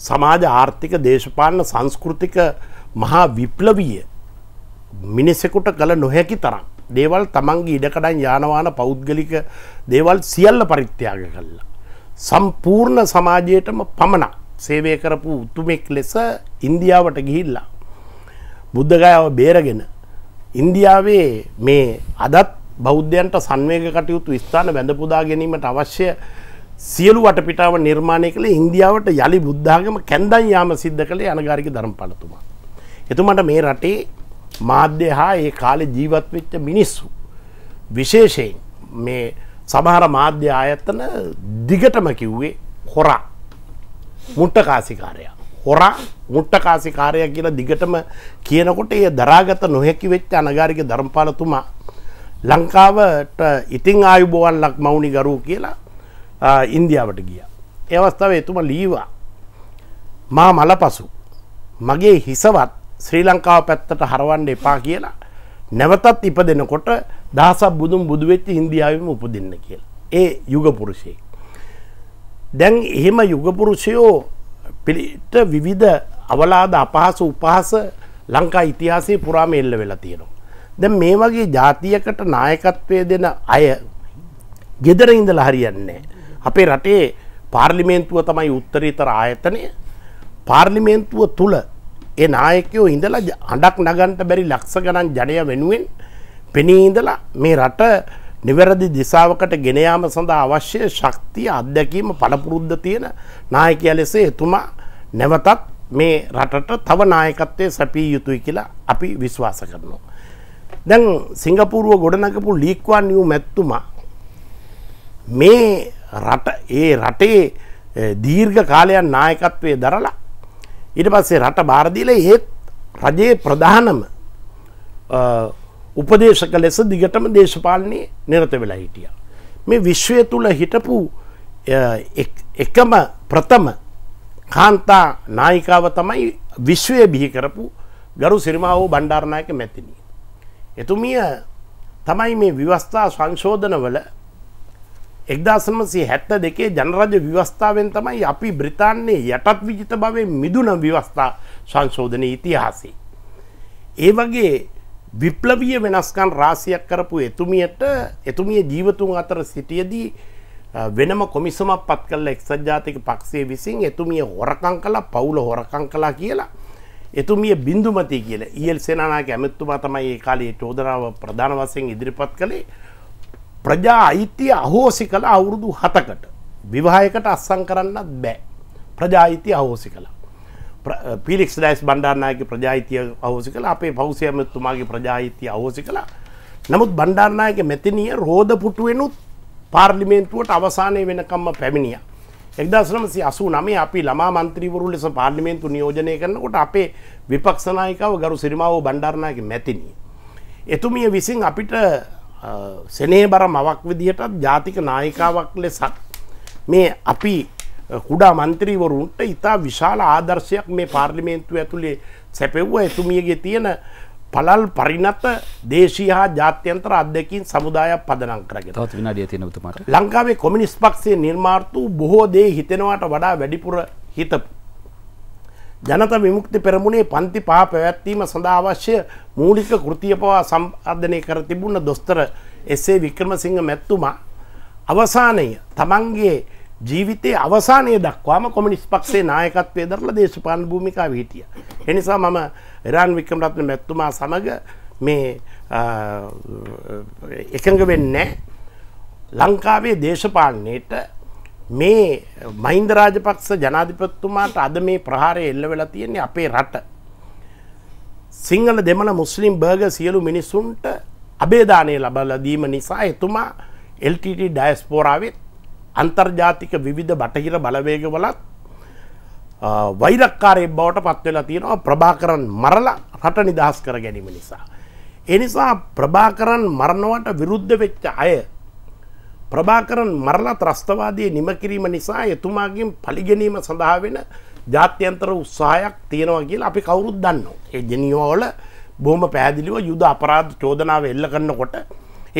සමාජ ආර්ථික දේශපාලන සංස්කෘතික මහා විප්ලවීය මිනිසෙකුට කළ නොහැකි තරම් දේවල් තමන්ගේ ඉඩකඩන් යානවාන පෞද්ගලික දේවල් සියල්ල පරිත්‍යාග කල්ලා. සම්පූර්ණ සමාජයටම පමණක් සේවය කරපු උතුමෙක් ලෙස ඉන්දියාවට ගිහිල්ලා. බුද්ධගයාව බේරගෙන ඉන්දියාවේ මේ අදත් බෞද්ධයන්ට සංවේග කටයුතු ස්ථාන වැඳපුදා ගැනීමට අවශ්‍ය සියලු වටපිටාව නිර්මාණය කළේ ඉන්දියාවට යළි බුද්ධාගම කැන්දන් යාම සිද්ධ කළේ අනගාරික ධර්මපාලතුමා. එතුමට මේ රටේ මාධ්‍ය හා ඒ කාලේ ජීවත් වෙච්ච මිනිස්සු විශේෂයෙන් මේ සමහර මාධ්‍ය ආයතන දිගටම කිව්වේ හොරා මුට්ටකාසිකාරයා හොරා මුට්ටකාසිකාරය කියලා දිගටම කියනකොට ඒ දරාගත නොහැකි වෙච්ච අනගාරික ධර්මපාලතුමා ලංකාවට ඉතිං ආයුබෝවන් ලක් මවුනි ගරු කියලා ඉන්දියාවට ගිය. ඒවස්ථාව එතුම ලීවා මා මල පසු මගේ හිසවත් ශ්‍රී ලංකාව පැත්තට හරවන්න එපා කියලා නැවතත් ඉප දෙනකොට දහසක් බුදුම් බුදුවෙච්ච ඉන්දියාවම උපදින්න කියලා. ඒ යුගපුරුෂයෙක්. දැන් එහෙම යුගපුරුෂයෝ පිළිට විවිධ අවලාද අපහස උපහස ලංකා ඉතිහාසයේ පුරාම එල්ල වෙලා තියෙනවා. දැන් මේ වගේ ජාතියකට නායකත්වය දෙන අය ගෙදර ඉඳලා හරියන්නේ නැහැ. අපේ රටේ පාර්ලිමේන්තුව තමයි උත්තරීතර ආයතනය පාර්ලිමේන්තුව තුළ ඒ නායකයෝ ඉඳලා අඩක් නගන්ට බැරි ලක්ෂ ගණන් ජනය වෙනුවෙන් පෙනී ඉඳලා මේ රට නිවැරදි දිසාවකට ගෙනයාම සඳහා අවශ්‍ය ශක්තිය අත්දැකීම පළපුරුද්ධ තියෙන නායකය ලෙස එතුමා නැවතත් මේ රටට තව නායකත්වය සැපිය යුතුයි කියලා අපි විශ්වාස කරනවා. දැන් සිංගපූරුව ගොඩනගපු ලීක්වා නියු මැත්තුමා මේ රට ඒ රටේ දීර්ඝ කාලයක් නායකත්වය දරලා ඊට පස්සේ රට භාරදීල ඒත් රජයේ ප්‍රධානම උපදේශක ලෙස දිගටම දේශපාලනය නිරත වෙලා හිටිය. මේ විශ්වය තුළ හිටපු එකම ප්‍රථම කාන්තා නායිකාව තමයි විශ්වය බිහි කරපු ගරු සිරිමාවෝ බණ්ඩාරණයක මැතිනී. එතුමිය තමයි මේ විවස්ථා සංශෝධනවල එක්දාසමසේ හැත්ත දෙකේ ජනරජ ව්‍යවස්ථාවෙන් තමයි අපි බ්‍රිතාන්නේ යටත් විජිත භවේ මිදුන ව්‍යවස්ථා සංශෝධන ඉතිහාසේ. ඒ වගේ විප්ලවිය වෙනස්කන් රාසියක් කරපු එතුමියට එතුමිය ජීවතුන් අතර සිටියදී වෙනම කොමිසමක් පත් කල්ල එක්සජාතික පක්ෂේ විසින් එතුමිය හොරකං කලා පවුල හොරකං කලා කියලා එතුමිය බින්දුමති කියල ඊල් සෙනනා ඇමැත්තුමා තමයි ඒ කාලේ චෝදනාව ප්‍රධාන වසයෙන් ඉදිරිපත් කළේ ප්‍රජා අයිතිය අහෝසි කළ අවුරුදු හතකට විවාහයකට අස්සං කරන්නත් බෑ ප්‍රජා අයිතිය අහෝසි කළා පිලික්ස් ඩයිස් බණ්ඩාරනායක ප්‍රජායිතිය අහෝසි කළ අපේ පෞසයමතුමාගේ ප්‍රජායිතිය අහෝසි කළා නමුත් බණ්ඩාරනායක මෙතනිය රෝධ පුටුවෙනුත් පාර්ලිමේන්තුවට අවසානය වෙනකම්ම පැමිණිය එක්දස්නමසි අසු නමේ අපි ළමා මන්ත්‍රීවරු ලෙස පාර්ලිමේන්තු නියෝජනය කරනකොට අපේ විපක්ෂනායකව ගරු සිරිමාවෝ බණ්ඩාරනායක මැතිනී එතුමිය විසින් අපිට සෙනේ බර මවක් විදිහටත් ජාතික නායිකාවක් ලෙසත් මේ අපි කුඩා මන්ත්‍රීවරුන්ට ඉතා විශාල ආදර්ශයක් මේ පාර්ලිමේන්තුව ඇතුළේ සැපෙව්ව එතුමියගේ තියෙන පලල් පරිනත දේශී හා ජාත්‍යන්තර අධ්‍යකින් සමුදායක් පදනම් කරගෙන තවත් විනාඩිය තියෙන උතුමාට ලංකාවේ කොමියුනිස්ට් පක්ෂයේ නිර්මාර්තු බොහෝ දේ හිතෙනවට වඩා වැඩිපුර හිතපු ජනත විමුක්ති පෙරමුණේ පන්ති පහ පැවැත්වීම සඳහා අවශ්‍ය මූලික කෘතිය පවා සම්පාධනය කර තිබුණ දොස්තර එසේ වික්‍රමසිංහ මැත්තුමා අවසානය තමන්ගේ ජීවිතයේ අවසානය දක්වාම කොමිනිස් පක්ෂේ නායකත්වය දරලා දේශපාලන භූමිකාව හිටිය. එනිසා මම එරාන් වික්‍රමරත්න මැත්තුමා සමග මේ එකඟ වෙන්නේ ලංකාවේ දේශපාලනයට මේ මහින්ද රාජපක්ෂ ජනාධිපතිතුමාට අද මේ ප්‍රහාරය එල්ල වෙලා තියෙන්නේ අපේ රට. සිංහල දෙමළ මුස්ලිම් බර්ග සියලු මිනිසුන්ට අබේදානය ලබලා දීම නිසා එතුමා LTT ඩයස්පෝරාවෙත් අන්තර්ජාතික විවිධ බටහිර බලවේගවලත් වෛරක්කාරය බවට පත්වෙලා තියෙනවා ප්‍රභාකරන් මරලා රට නිදහස් කර ගැනීම නිසා. එනිසා ප්‍රභාකරන් මරණවට විරුද්ධ වෙච්ච අය ප්‍රභාකරන් මරලා ත්‍රස්තවාදය නිම කිරීම නිසා එතුමාගෙන් පලිගැනීම සඳහා වෙන ජාත්‍යන්තර උත්සාහයක් තියෙනවා කියලා අපි කවුරුත් දන්නවා. ඒ ජනියෝවල බොහොම පැහැදිලිව යුද අපරාධ චෝදනාව එල්ල කරනකොට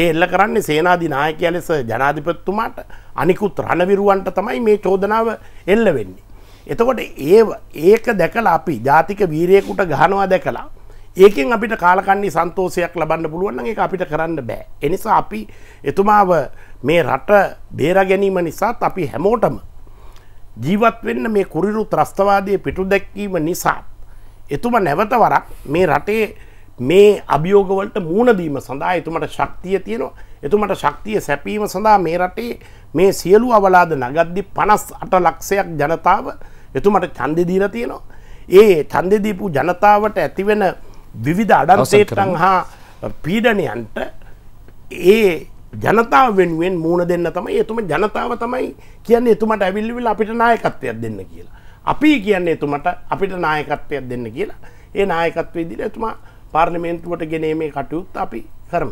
ඒ එල්ල කරන්නේ සේනාධි නායකයා ලෙස ජනාධිපතිතුමාට අනිකුත් රණවිරුවන්ට තමයි මේ චෝදනාව එල්ල වෙන්නේ. එතකොට ඒ ඒක දැකලා අපි ජාතික වීරයෙකුට ගහනවා දැකලා ඒකෙන් අපිට කාලකන්නේ සන්තෝෂයක් ලබන්න පුළුවන් නම් ඒක අපිට කරන්න බෑ. ඒ නිසා අපි එතුමාව මේ රට බේරා ගැනීම නිසාත් අපි හැමෝටම ජීවත් වෙන්න මේ කුරිරු ත්‍රස්තවාදයේ පිටු දැක්වීම නිසා එතුම නැවත වරක් මේ රටේ මේ අභියෝගවලට මුහුණ දීම සඳහා එතුමට ශක්තිය තියෙනවා. එතුමට ශක්තිය සැපීම සඳහා මේ රටේ මේ සියලු අවලාද නගද්දි 58 ලක්ෂයක් ජනතාව එතුමට ඡන්දෙ දීලා තියෙනවා. ඒ ඡන්දෙ දීපු ජනතාවට ඇතිවෙන විවිධ අඩන්සේටන් හා පීඩනයන්ට ඒ ජනතාව වෙනුවෙන් මූුණ දෙන්න තමයි එතුම ජනතාව තමයි කියන්නේ එතුමට ඇවිල්ලිවිල් අපිට නායකත්වයක් දෙන්න කියලා. අපි කියන්නේ එතුමට අපිට නායකත්වයක් දෙන්න කියලා ඒ නායකත්වේ දිල එතුමා පාර්ලිමේන්තුවට ගෙනීමේ කටයුත් අපි කරම.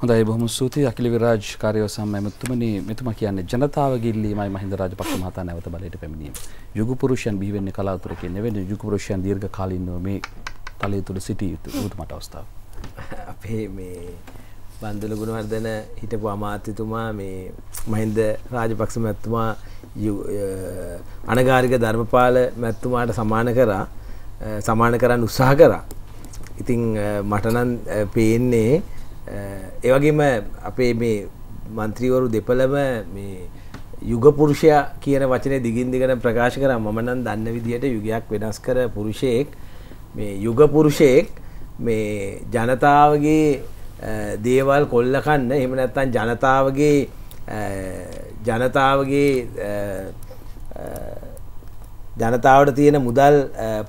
හොඳයි බොහොම සූතියි අකිලි විරාජ් කාර්යෝ සම්ම එමතුමනි මෙතුමා කියන්නේ ජනතාව ගිල්ලීමයි මහින්ද රාජපක්ෂ මහතා නැවත බලයට පැමිණීම. යුගපුරුෂයන් බිහි වෙන්නේ කලාතුරකින් නෙවෙයි යුගපුරුෂයන් දීර්ඝ කාලිනව මේ තලය තුළ සිටිය යුතු උතුමට අවස්ථාව. අපේ මේ බන්දුල ගුණවර්ධන හිටපු අමාත්‍යතුමා මේ මහින්ද රාජපක්ෂ මැත්තුමා අනගාරික ධර්මපාල මැත්තුමාට සමාන කරා සමාන කරන්න උත්සාහ කරා. ඉතිං මටනන් පේන්නේ ඒවගේම අපේ මේ මන්ත්‍රීවරු දෙපළම මේ යුගපුරුෂයා කියන වචනය දිගින් දිගට ප්‍රකාශ කර මමනන් දන්න විදිහට යුගයක් වෙනස් කර පුරුෂයෙක් මේ යුගපුරුෂයෙක් මේ ජනතාවගේ දේවල් කොල්ලකන්න එහෙම නැත්තන් ජනතාවගේ ජනතාවගේ ජනතාවට තියෙන මුදල්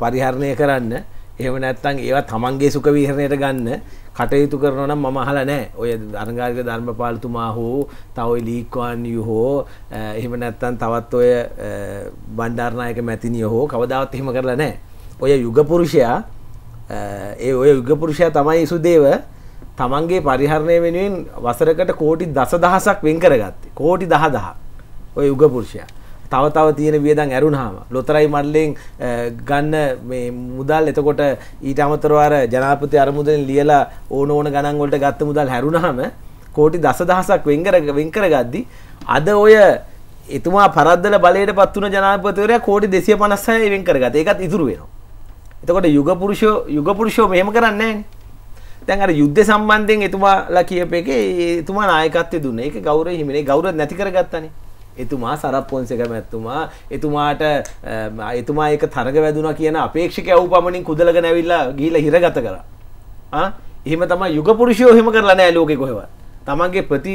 පරිහරණය කරන්න එහෙම නැත්තන් ඒවා තමන්ගේ සුක විහරණයට ගන්න කටයුතු කරනවන මම හල නෑ ඔය අරගාර්ග ධර්මපාලතුමා හෝ තවයි ලීක්වාන්යු හෝ එහෙම නැත්තන් තවත් ඔය බණ්ඩාර්ණයක මැතිනිය හෝ කවදාවත් එහෙම කරලා නෑ ඔය යුගපුරුෂයා ඒ ඔය යුගපුරුෂයා තමයි සුදේව තමන්ගේ පරිහරණය වෙනුවෙන් වසරකට කෝටි දස දහසක් වෙන් කරගත්තේ කෝටි දහ දහ ඔය යුගපුරුෂයා තව තව තියෙන වියදන් ඇරුණාම ලොතරයි මල්ලෙන් ගන්න මේ මුදල් එතකොට ඊට අමතරව අර ජනාධිපති අරමුදෙන් ලියලා ඕන ඕන ගණන් වලට ගත්ත මුදල් හැරුණාම කෝටි දස දහසක් වෙන් කර වෙන් කරගද්දි අද ඔය එතුමා පරද්දල බලයට පත් වුණ ජනාධිපතිවරයා කෝටි 256 වෙන් කරගත්තා ඒකත් ඉතුරු වෙනවා එතකොට යුගපුරුෂෝ යුගපුරුෂෝ මෙහෙම කරන්නේ නැහැනේ. දැන් අර යුද්ධ සම්බන්ධයෙන් එතුමාලා කියප එකේ එතුමා නායකත්වය දුන්නේ. ඒක ගෞරව හිමිනේ. ගෞරව නැති කරගත්තානේ. එතුමා සරප් පොන්සේක මැතිතුමා එතුමාට එතුමා එක තරග වැදුනා කියන අපේක්ෂක යව් පමණින් කුදලගෙන ඇවිල්ලා ගිහිල්ලා හිරගත කරා. ආ එහෙම තමයි යුගපුරුෂයෝ එහෙම කරලා නැහැ ලෝකේ කොහෙවත්. තමන්ගේ ප්‍රති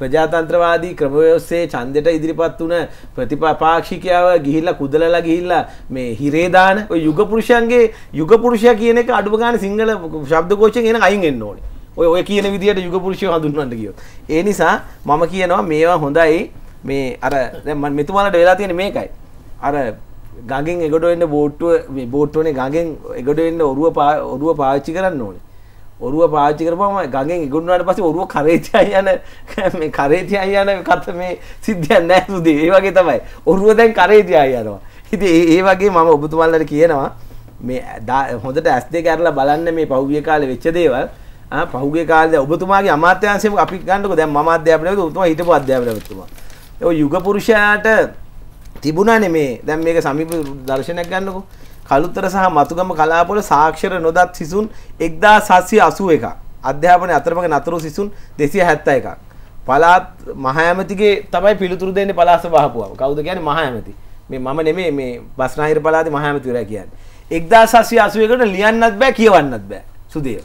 ප්‍රජාතන්ත්‍රවාදී ක්‍රමවයස්සේ චන්දට ඉදිරිපත් වන ප්‍රතිපාපාක්ෂිකයාව ගිහිල්ල කුදලලා ගිහිල්ල මේ හිරේදාන යුගපුරුෂයන්ගේ යුගපුරුෂය කියන එක අඩුගාන සිංහල ශබ්දකෝෂෙන් එන අයින්ගෙන්න්න ඕන ඔය ඔය කියන විදිට යුගපුරුෂය හඳුන්වන්න කියෝ. ඒ නිසා මම කියනවා මේවා හොඳයි මේ අර දැමන් මෙතුමාලට වෙලා තියෙන මේකයි. අර ගගෙන් එගොඩ එන්න බෝට්ටුව බෝට්ටුවනේ ගගෙන් එගොඩ එන්න ඔරුව ඔරුව පාච්චි කරන්න ඕනේ ඔරුව පාච්චි කරපම ගඟෙන් ඉගුණුවාට පස්සේ ඔරුව කරේතියයි යන මේ කරේතියයි යන කත මේ සිද්ධියක් නැහැ සුදේ. ඒ වගේ තමයි. ඔරුව දැන් කරේතියයි යනවා. ඉතින් ඒ වගේ මම ඔබතුමාලට කියනවා මේ හොඳට ඇස් දෙක අරලා බලන්න මේ පහුගිය කාලේ වෙච්ච දේවල්. ආ පහුගිය කාලේ ඔබතුමාගේ අමාත්‍යාංශය අපි ගන්නකො දැන් මම අධ්‍යාපන ලැබුවා ඔබතුමා හිටපු අධ්‍යාපන ලැබුවා. ඔය යුග පුරුෂයාට තිබුණානේ මේ දැන් මේක සමීප දර්ශනයක් ගන්නකො. කළුත්තර සහ මතුගම කලාපොල සාක්ෂර නොදත් සිසුන් එක්දා සස්ය අසුව එක අධ්‍යාපන අතරමඟ නතුරු සිසුන් දෙසිය හැත්ත එකක් පලාත් මහඇමතිගේ තමයි පිළිතුරු දෙන්න පලාස පහපුුව කවුද කියන මහඇමති මේ මම නෙමේ මේ බස්නාහිර පලාද මහඇමතිවර කියන්න එක්දා සස්ය අසුවකට ලියන්නත් බෑ කියවන්නත් බෑ සුදේව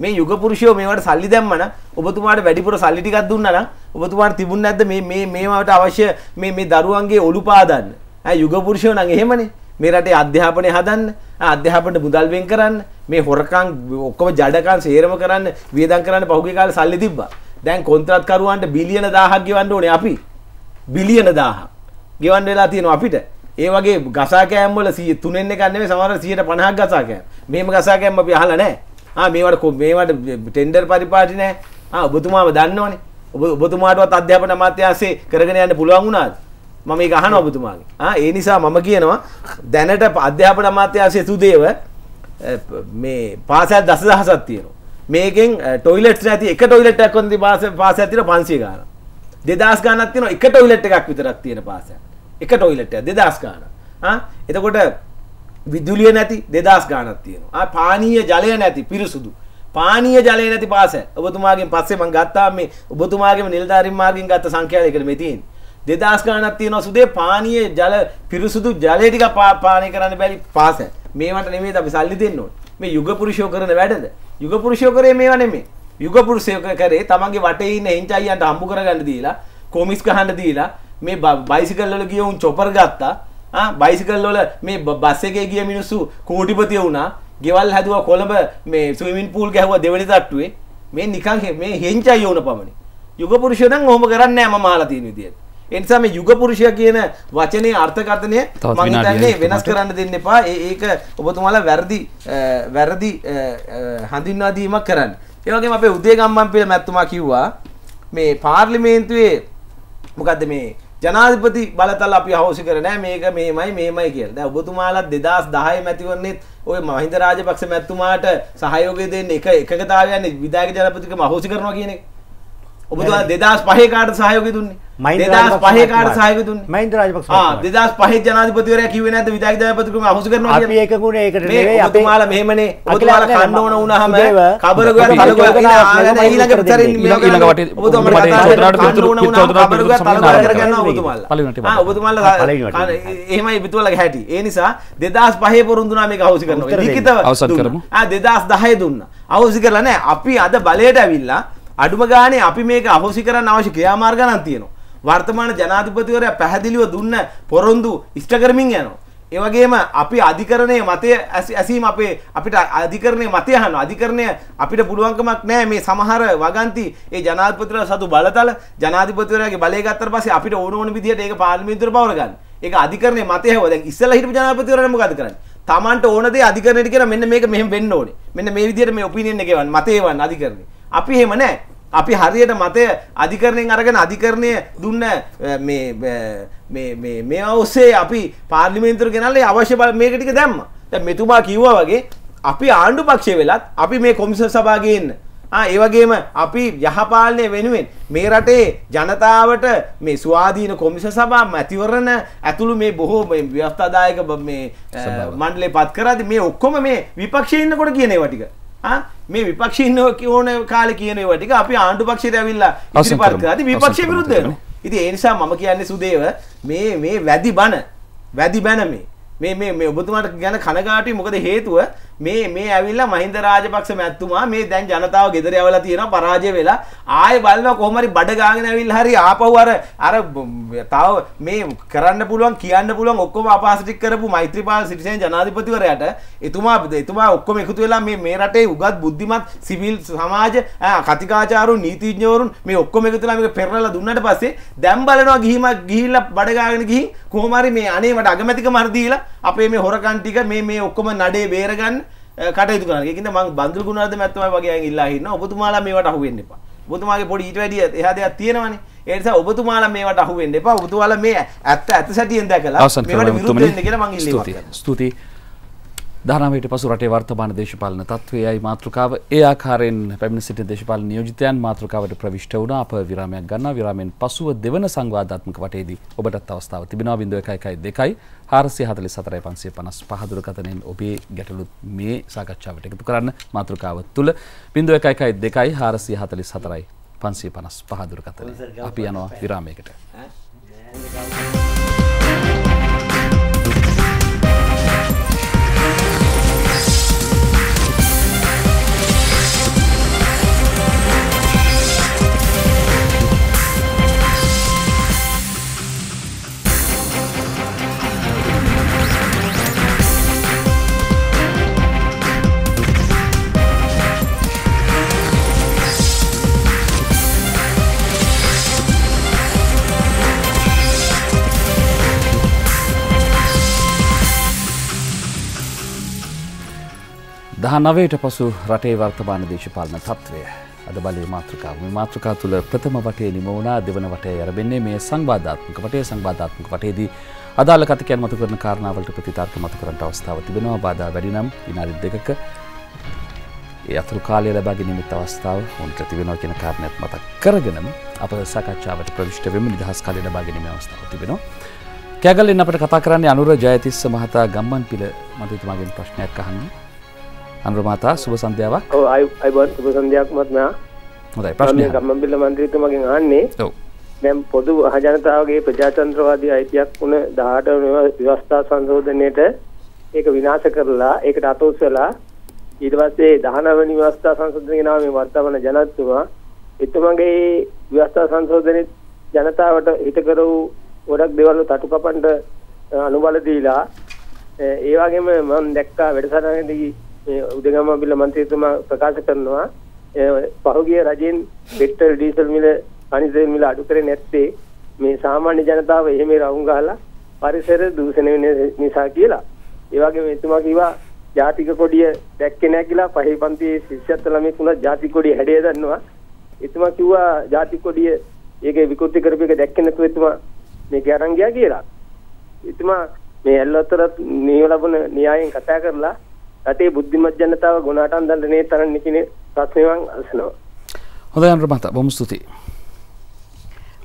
මේ යුගපුරුෂයෝ මේවට සල්ලි දැම්මන ඔබතුමාට වැඩිපුර සල්ලි ටිකක් දුන්නා නම් ඔබතුමාට තිබුණ නැද්ද මේ මේ මේවට අවශ්‍ය මේ මේ දරුවන්ගේ ඔලු පාදන්න ඈ යුගපුරුෂයෝ නම් එහෙමනේ මේ රටේ අධ්‍යාපනය හදන්න අධ්‍යාපනට මුදල් වෙන් කරන්න මේ හොරකම් ඔක්කොම ජඩකම් සේරම කරන්න වියදම් කරන්න පහුගිය කාලේ සල්ලි තිබ්බා. දැන් කොන්ත්‍රාත් කරුවන්ට බිලියන 1000ක් ගෙවන්න ඕනේ අපි. බිලියන 1000ක් ගෙවන්න වෙලා තියෙනවා අපිට. ඒ වගේ ගසා කෑම් වල 3න් එකක් නෙමෙයි සමහර 150ක් ගසා කෑම්. මේම ගසා කෑම් අපි අහලා නැහැ. ආ මේවට මේවට ටෙන්ඩර් පරිපාටි නැහැ. ආ ඔබතුමාම දන්නවනේ. ඔබ ඔබතුමාටවත් අධ්‍යාපන අමාත්‍යාංශේ කරගෙන යන්න පුළුවන් වුණාද? මම ඒක අහනවා ඔබතුමාගේ. ආ ඒ නිසා මම කියනවා දැනට අධ්‍යාපන අමාත්‍යාංශයේ සුදේව මේ පාසල් දසදහසක් තියෙනවා. මේකෙන් ටොයිලට්ස් නැති එක ටොයිලට් එකක් වන්දි පාසල් පාසල් තියෙනවා 500 ගානක්. 2000 ගානක් තියෙනවා එක ටොයිලට් එකක් විතරක් තියෙන පාසල්. එක ටොයිලට් එකක් 2000 ගානක්. ආ එතකොට විදුලිය නැති 2000 ගානක් තියෙනවා. ආ පානීය ජලය නැති පිරිසුදු පානීය ජලය නැති පාසල්. ඔබතුමාගෙන් පස්සේ මම ගත්තා මේ ඔබතුමාගේම නිලධාරීන් මාගෙන් ගත්ත සංඛ්‍යාව එකට මේ තියෙන්නේ. දෙදස් ගානක් තියෙනවා සුදේ පානීය ජල පිරිසුදු ජලය ටික පානය කරන්න බැරි පාස මේවට නෙමෙයි අපි සල්ලි දෙන්න ඕනේ මේ යුගපුරුෂයෝ කරන වැඩද යුගපුරුෂයෝ කරේ මේවා නෙමෙයි යුගපුරුෂයෝ කරේ තමන්ගේ වටේ ඉන්න හිංචයියන්ට හම්බ කරගන්න දීලා කොමිස් ගහන්න දීලා මේ බයිසිකල් වල ගිය උන් චොපර් ගත්තා ආ බයිසිකල් වල මේ බස් එකේ ගිය මිනිස්සු කෝටිපති වුණා ගෙවල් හැදුවා කොළඹ මේ ස්විමින් pool ගැහුවා දෙවෙනි තට්ටුවේ මේ නිකන් මේ හෙන්චයි වුණ පමණි යුගපුරුෂයෝ නම් ඔහොම කරන්නේ නැහැ මම අහලා තියෙන විදියට එනිසා මේ යුගපුරුෂය කියන වචනේ අර්ථකථනය මම හිතන්නේ වෙනස් කරන්න දෙන්න එපා. ඒක ඔබතුමාලා වැරදි වැරදි හඳුන්වා දීමක් කරන්න. ඒ වගේම අපේ උදේ ගම්මන් පිළ මැතිතුමා කිව්වා මේ පාර්ලිමේන්තුවේ මොකද්ද මේ ජනාධිපති බලතල අපි අහෝසි කරනෑ මේක මේමයි මේමයි කියලා. දැන් ඔබතුමාලා 2010 මැතිවරණෙත් ඔය මහින්ද රාජපක්ෂ මැතිතුමාට සහයෝගය දෙන්න එක එකකතාවයන්නේ විධායක ජනපතිකම අහෝසි කරනවා කියන එක. ඔබතුමා 2005 කාට සහයෝගය දුන්නේ 2005 කාට සහයෝගය දුන්නේ මහින්ද රාජපක්ෂ ආ 2005 ජනාධිපතිවරයා කිව්වේ නැද්ද විධායක ජනාධිපතිතුමා අහුසු කරනවා කියලා අපි ඒකගුණේ ඒකට නෙවෙයි අපි ඔබතුමාලා මෙහෙමනේ ඔබතුමාලා කන්න ඕන වුණාම කබර ගොයන තල ගොයන කියන ඊළඟ පිටරින් ඊළඟ වටේ ඔබතුමාලා කතාවට පිටුරු පිටුරු කබර ගොයන තල ගොයන කරගන්නවා ඔබතුමාලා ආ ඔබතුමාලා එහෙමයි පිටුවලගේ හැටි ඒ නිසා 2005 පොරොන්දුනා මේක අහුසු කරනවා ලිඛිතව අවසන් කරමු ආ 2010 දුන්නා අහුසු කරලා නැහැ අපි අද බලයට ඇවිල්ලා අඩුම ගානේ අපි මේක අහෝසි කරන්න අවශ්‍ය ක්‍රියාමාර්ග ගණන් තියෙනවා. වර්තමාන ජනාධිපතිවරයා පැහැදිලිව දුන්න පොරොන්දු ඉෂ්ට කරමින් යනවා. ඒ වගේම අපි අධිකරණයේ මතය ඇසීම අපේ අපිට අධිකරණයේ මතය අහන්න අධිකරණය අපිට පුළුවන්කමක් නැහැ මේ සමහර වගන්ති ඒ ජනාධිපතිවරයා සතු බලතල ජනාධිපතිවරයාගේ බලය ගත්තට පස්සේ අපිට ඕන ඕන විදිහට ඒක පාර්ලිමේන්තුවට පවර ගන්න. ඒක අධිකරණයේ මතය හැව දැන් ඉස්සෙල්ලා හිටපු ජනාධිපතිවරයා මොකද කරන්නේ? Tamanට ඕන දේ අධිකරණයට කියලා මෙන්න මේක මෙහෙම වෙන්න ඕනේ. මෙන්න මේ විදිහට මේ ඔපිනියන් එක එවන්න මතය එවන්න අධිකරණේ. අපි එහෙම නැහැ. අපි හරියට මතය අධිකරණයෙන් අරගෙන අධිකරණය දුන්න මේ ඔස්සේ අපි පාර්ලිමේන්තුර ගෙනල්ලේ අවශ්‍ය බල මේක ටික දැම්ම දැන් මෙතුමා කිව්වා වගේ අපි ආණ්ඩු පක්ෂය වෙලත් අපි මේ කොමිසර් සභාවේ ඉන්න ඒවගේම අපි යහපාලනය වෙනුවෙන් මේ රටේ ජනතාවට මේ ස්වාධීන කොමිස සභා මැතිවරණ ඇතුළු මේ බොහෝ ව්‍යවස්ථාදායක මේ මණ්ඩලේ පත් කරදි මේ ඔක්කොම මේ විපක්ෂයන්නකොට කියනේ වටික මේ විපක්ෂීන්ව ඕන කාලේ කියන ඒවා ටික අපි ආණ්ඩු පක්ෂයට ඇවිල්ලා ඉදිරිපත් කරාදී විපක්ෂය විරුද්ධ වෙනවා. ඉතින් ඒ නිසා මම කියන්නේ සුදේව මේ මේ වැදි බන වැදි බන මේ මේ මේ ඔබතුමාට ගැන කනගාටුයි මොකද හේතුව මේ මේ ඇවිල්ලා මහින්ද රාජපක්ෂ මැතිතුමා මේ දැන් ජනතාව ගෙදර යවලා තියෙනවා පරාජය වෙලා ආයෙ බලනවා කොහොම හරි බඩ ගාගෙන ඇවිල්ලා හරි ආපහු අර අර තව මේ කරන්න පුළුවන් කියන්න පුළුවන් ඔක්කොම අපාසිටික් කරපු මෛත්‍රීපාල සිරිසේන ජනාධිපතිවරයාට එතුමා එතුමා ඔක්කොම එකතු වෙලා මේ මේ රටේ උගත් බුද්ධිමත් සිවිල් සමාජ කතිකාචාරු නීතිඥවරුන් මේ ඔක්කොම එකතු වෙලා මේක පෙරලලා දුන්නාට පස්සේ දැන් බලනවා ගිහිම ගිහිල්ලා බඩ ගාගෙන ගිහින් කොහොම හරි මේ අනේ මට අගමැතිකම හරි දීලා අපේ මේ හොරකම් ටික මේ මේ ඔක්කොම නඩේ බේරගන්න කටයුතු කරන එකකින්ද මම බන්දුල් ගුණවර්ධන මැතිතුමා වගේ අය ඉල්ලා හිටිනවා ඔබතුමාලා මේවට අහු වෙන්න එපා ඔබතුමාගේ පොඩි ඊට වැඩිය එහා දෙයක් තියෙනවනේ ඒ නිසා ඔබතුමාලා මේවට අහු වෙන්න එපා ඔබතුමාලා මේ ඇත්ත ඇත්ත සැටියෙන් දැකලා මේවට විරුද්ධ වෙන්න කියලා මම ඉල්ලනවා ස්තුතියි දානාවයට පසු රටේ වර්තමාන දේශපාලන තත්ත්වයයි මාතෘකාව ඒ ආකාරයෙන් පැමිණ සිටින දේශපාලන නියෝජිතයන් මාතෘකාවට ප්‍රවිෂ්ඨ වුණා අප විරාමයක් ගන්නවා විරාමයෙන් පසුව දෙවන සංවාදාත්මක වටේදී ඔබටත් අවස්ථාව තිබෙනවා 0112 444555 දුරකථනයෙන් ඔබේ ගැටලුත් මේ සාකච්ඡාවට එකතු කරන්න මාතෘකාව තුල 0112 444555 දුරකථනය අපි යනවා විරාමයකට දහනවයට පසු රටේ වර්තමාන දේශපාලන තත්ත්වය අද බලය මාත්‍රකාව මාත්‍රකා තුළ ප්‍රථම වටේ නිමවුණා දෙවන වටය ඇරබෙන්නේ මේ සංවාධාත්මක වටේ සංවාධාත්මක වටේදී අදාළ කතිකයන් මතු කරන කාරණාවලට ප්‍රතිතාර්ක මත කරට අවස්ථාව තිබෙනවා බාධා වැඩි නම් විනාරි දෙකක ඒ අතුරු කාලය ලබාගෙන නිමිත් අවස්ථාව උන්ට තිබෙනවා කියන කාරණයක් මතක් කරගෙනම අප සාකච්ඡාවට ප්‍රවිෂ්ට වෙම නිදහස් කාලය ලබාගැනීම අවස්ථාව තිබෙනවා කැගලින් අපට කතා කරන්නේ අනුර ජයතිස්ස මහතා ගම්මන් පිළ මතතුමාගෙන් ප්‍රශ්නයක් අහන්නේ අනුරමාතා සුබ සන්ධ්‍යාවක් අයිබන් සුබ සන්ධයක් මත්නා හොයි ප්‍රශ්නය ගම්මබිල්ල මන්ත්‍රීතුමගෙන් ආන්නේ දැම් පොදු අහජනතාවගේ ප්‍රජාතන්ත්‍රවාදී අයිතියක් වුණ දහට ව්‍යවස්ථා සංශෝධනයට ඒක විනාශ කරලා ඒකට අතෝස්සලා ඊට පස්සේ දහනවනි ව්‍යවස්ථා සංශෝධනය නාම වර්තමාන ජනත්තුමා එතුමගේ ව්‍යවස්ථා සංශෝධනයේ ජනතාවට හිත කරවූ ගොඩක් දේවල් තටු කපන්න අනුබල දීලා ඒ වගේම මම දැක්කා වැඩසටහනේදී උදගමබිල මන්ත්‍රීතුමා ප්‍රකාශ කරනවා පහුගිය රජෙන් පෙට්‍රල් ඩීසල් මිල අනිසල් මිල අඩු කරේ නැත්තේ මේ සාමාන්‍ය ජනතාව එහෙම රවුම් ගහලා පරිසර දූෂණය වෙන නිසා කියලා. ඒ වගේම එතුමා කිව්වා ජාතික කොඩිය දැක්කේ නැහැ කියලා පහේ පන්තියේ ශිෂ්‍යත්ව ළමයෙක් උනා ජාතික කොඩිය හැඩය දන්නවා. එතුමා කිව්වා ජාතික කොඩිය ඒකේ විකෘති කරපු එක දැක්කේ නැතුව එතුමා මේක අරන් ගියා කියලා. එතුමා මේ ඇල්ලතරත් නියම ලබන න්‍යායෙන් කතා කරලා රටේ බුද්ධිමත් ජනතාව ගුණාට අන්දන්නේ තරන්නේ කියන ප්‍රශ්නේ මම අසනවා. හොඳයි අනුර මහතා බොහොම ස්තුතියි.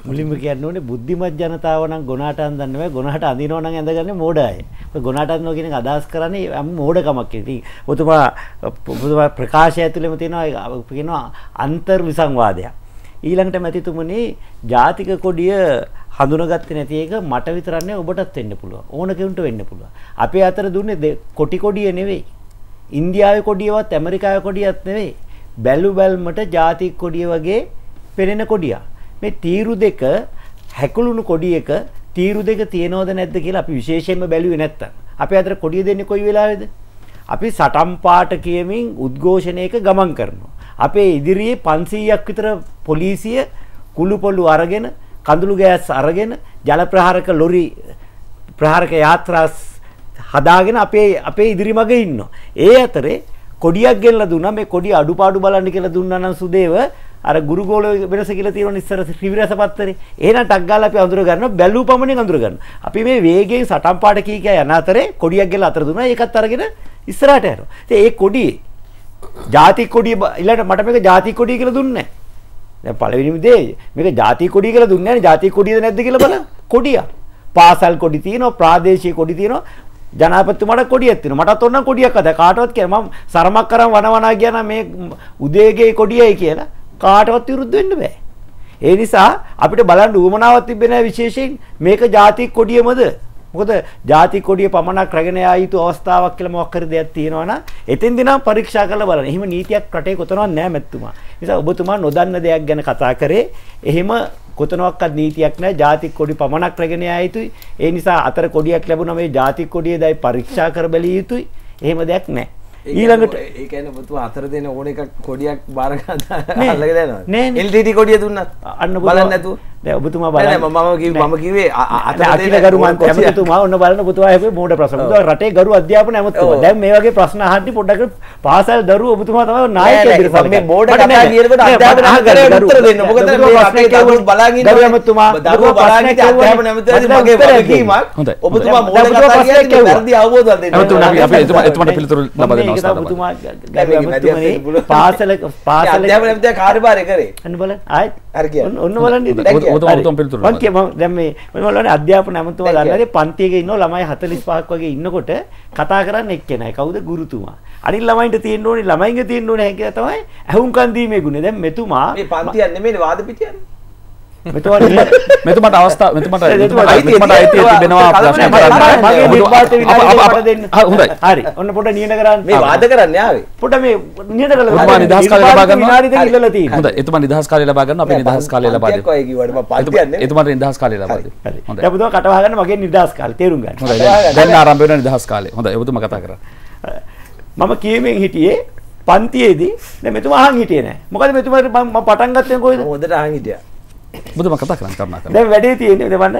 මුලින්ම කියන්න ඕනේ බුද්ධිමත් ජනතාව නම් ගොනාට අඳන්නේ නැහැ ගොනාට අඳිනවා නම් ඇඳගන්නේ මෝඩය. ඔය ගොනාට අඳිනවා කියන එක අදහස් කරන්නේ අම් මෝඩකමක් කියන. ඉතින් ඔතුමා ඔතුමා ප්‍රකාශය ඇතුළේම තියෙනවා කියනවා අන්තර් විසංවාදයක්. ඊළඟට මැතිතුමනි ජාතික කොඩිය හඳුනගත්තේ නැති එක මට විතරක් නෙවෙයි ඔබටත් වෙන්න පුළුවන්. ඕන කෙනෙකුට වෙන්න පුළුවන්. අපේ අතර දුන්නේ කොටි කොඩිය නෙවෙයි. ඉන්දියාවේ කොඩියවත් ඇමරිකාවේ කොඩියත් නෙවෙයි බැලු බැල්මට ජාතික කොඩිය වගේ පෙනෙන කොඩියක්. මේ තීරු දෙක හැකුළුණු කොඩියක තීරු දෙක තියෙනවද නැද්ද කියලා අපි විශේෂයෙන්ම බැලුවේ නැත්තම්. අපි අතර කොඩිය දෙන්නේ කොයි වෙලාවේද? අපි සටම් පාට කියමින් උද්ඝෝෂණයක ගමන් කරනවා. අපේ ඉදිරියේ 500ක් විතර පොලිසිය කුළු පොළු අරගෙන කඳුළු ගෑස් අරගෙන ජල ප්‍රහාරක ලොරි ප්‍රහාරක යාත්‍රා හදාගෙන අපේ අපේ ඉදිරි මග ඉන්නවා. ඒ අතරේ කොඩියක් ගෙල්ලා දුන්නා මේ කොඩිය අඩුපාඩු බලන්න කියලා දුන්නා නම් සුදේව අර ගුරුගෝල වෙනස කියලා තියෙන ඉස්සර ත්‍රිවිරස පත්තරේ. එහෙනම් ටක් ගාලා අපි අඳුර ගන්නවා බැලූ පමණින් අඳුර ගන්නවා. අපි මේ වේගයෙන් සටන් පාට කී කිය යන අතරේ කොඩියක් ගෙල අතර දුන්නා. ඒකත් අරගෙන ඉස්සරහට යනවා. ඉතින් ඒ කොඩිය ಜಾති කොඩිය ඊළඟට මට මේක ಜಾති කොඩිය කියලා දුන්නේ නැහැ. දැන් පළවෙනිම දේ මේක ಜಾති කොඩිය කියලා දුන්නේ නැහැ. ಜಾති කොඩියද නැද්ද කියලා බලන්න. කොඩියක්. පාසල් කොඩි තියෙනවා ප්‍රාදේශීය කොඩි තියෙනවා ජනාපතිතුමාට කොඩියක් තියෙනවා. මටත් ඕන කොඩියක් අද කාටවත් කියලා මම සරමක් කරන් වනවනා කියන මේ උදේගේ කොඩියයි කියලා කාටවත් විරුද්ධ වෙන්න බෑ. ඒ නිසා අපිට බලන්න උවමනාවක් තිබෙන්නේ නැහැ විශේෂයෙන් මේක ජාතික කොඩියමද? මොකද ජාතික කොඩිය පමණක් රැගෙන යා යුතු අවස්ථාවක් කියලා මොකක් හරි දෙයක් තියෙනවා නම් එතෙන්දී නම් පරීක්ෂා කරලා බලන්න. එහෙම නීතියක් රටේ කොතනවත් නැහැ මැතිතුමා. නිසා ඔබතුමා නොදන්න දෙයක් ගැන කතා කරේ. එහෙම කොතනවත් නීතියක් නැහැ ජාතික කොඩි පමණක් රැගෙන යා යුතුයි ඒ නිසා අතර කොඩියක් ලැබුණා මේ ජාතික කොඩිය දැයි පරීක්ෂා කර බැලිය යුතුයි එහෙම දෙයක් නැහැ ඊළඟට ඒ කියන්නේ පුතුමා අතර දෙන ඕන එකක් කොඩියක් බාර ගන්න අල්ලගෙන යනවා එල්ටීටී කොඩිය දුන්නත් අන්න බලන්න නැතුව ඔබතුමා බල මම මම කිවේ අතන ගරුමන් තුමා ඔන්න බලන පුතුවා හැබේ මෝඩ ප්‍රශ්න පුතුවා රටේ ගරු අධ්‍යාපන ඇමතුමා දැන් මේ වගේ ප්‍රශ්න අහද්දි පොඩ්ඩක් පාසල් දරුවෝ ඔබතුමා තමයි නායකයෙක් ඉතින් මේ මෝඩ කතා කියනකොට අධ්‍යාපන අහගෙන උත්තර දෙන්න මොකද මේ ප්‍රශ්න කියවුවොත් බලාගෙන ඉන්න දරුවෝ ඇමතුමා දරුවෝ බලාගෙන අධ්‍යාපන ඇමතුමාගේ මගේ වගකීමක් ඔබතුමා මෝඩ කතා කියන්නේ වැරදි අවබෝධ දෙන්න ඇමතුමා අපි අපි එතුමාට පිළිතුරු ලබා දෙන්න අවස්ථාව ඔබතුමා ගැලවෙන්නේ පාසල පාසල අධ්‍යාපන ඇමතුමා කාර්යභාරය කරේ අන්න බලන්න ආයෙත් අර කියන්න ඔන්න බලන්න දැමලට අධ්‍යාපන ඇමතුම දන්නද පන්තියක ඉන්න ළමයි හතලිස් පහක් වගේ ඉන්නකොට කතා කරන්න එක්කෙනයි කවුද ගුරුතුමා අනි ළමයිට තියෙන්න්නඕනේ ළමයිග තියෙන්න්නු හැක තමයි ඇහුම් කන්දීමේ ගුණ දැ මෙතුමා පන්තියන්න මේ වාද පිටියන්නේ මෙතුමට අවස්ථා මෙතුමට මෙතුමට අයිතිය තිබෙනවා ප්‍රශ්න කරන්න හොඳයි හරි ඔන්න පොඩ නියත කරන්න මේ වාද කරන්න ආවේ පොඩ මේ නියත කරලා ඔබ නිදහස් කාලය ලබා ගන්නවා හොඳයි එතුමා නිදහස් කාලය ලබා ගන්න අපි නිදහස් කාලය ලබා දෙමු ඔය කිව්වට මම පන්තියන්නේ එතුමාට නිදහස් කාලය ලබා දෙමු හොඳයි එපොතෝ කටවහ ගන්න මගේ නිදහස් කාලය තේරුම් ගන්න හොඳයි දැන් ආරම්භ වෙන නිදහස් කාලය හොඳයි එතුමා කතා කරා මම කියමින් හිටියේ පන්තියේදී දැන් මෙතුමා අහන් හිටියේ නෑ මොකද මෙතුමා මම පටන් ගත්තේ කොහෙද හොඳට අහන් හිටියා බුදුම කතා කරන්න කරුණා කරලා. දැන් වැඩේ තියෙන්නේ දවන්න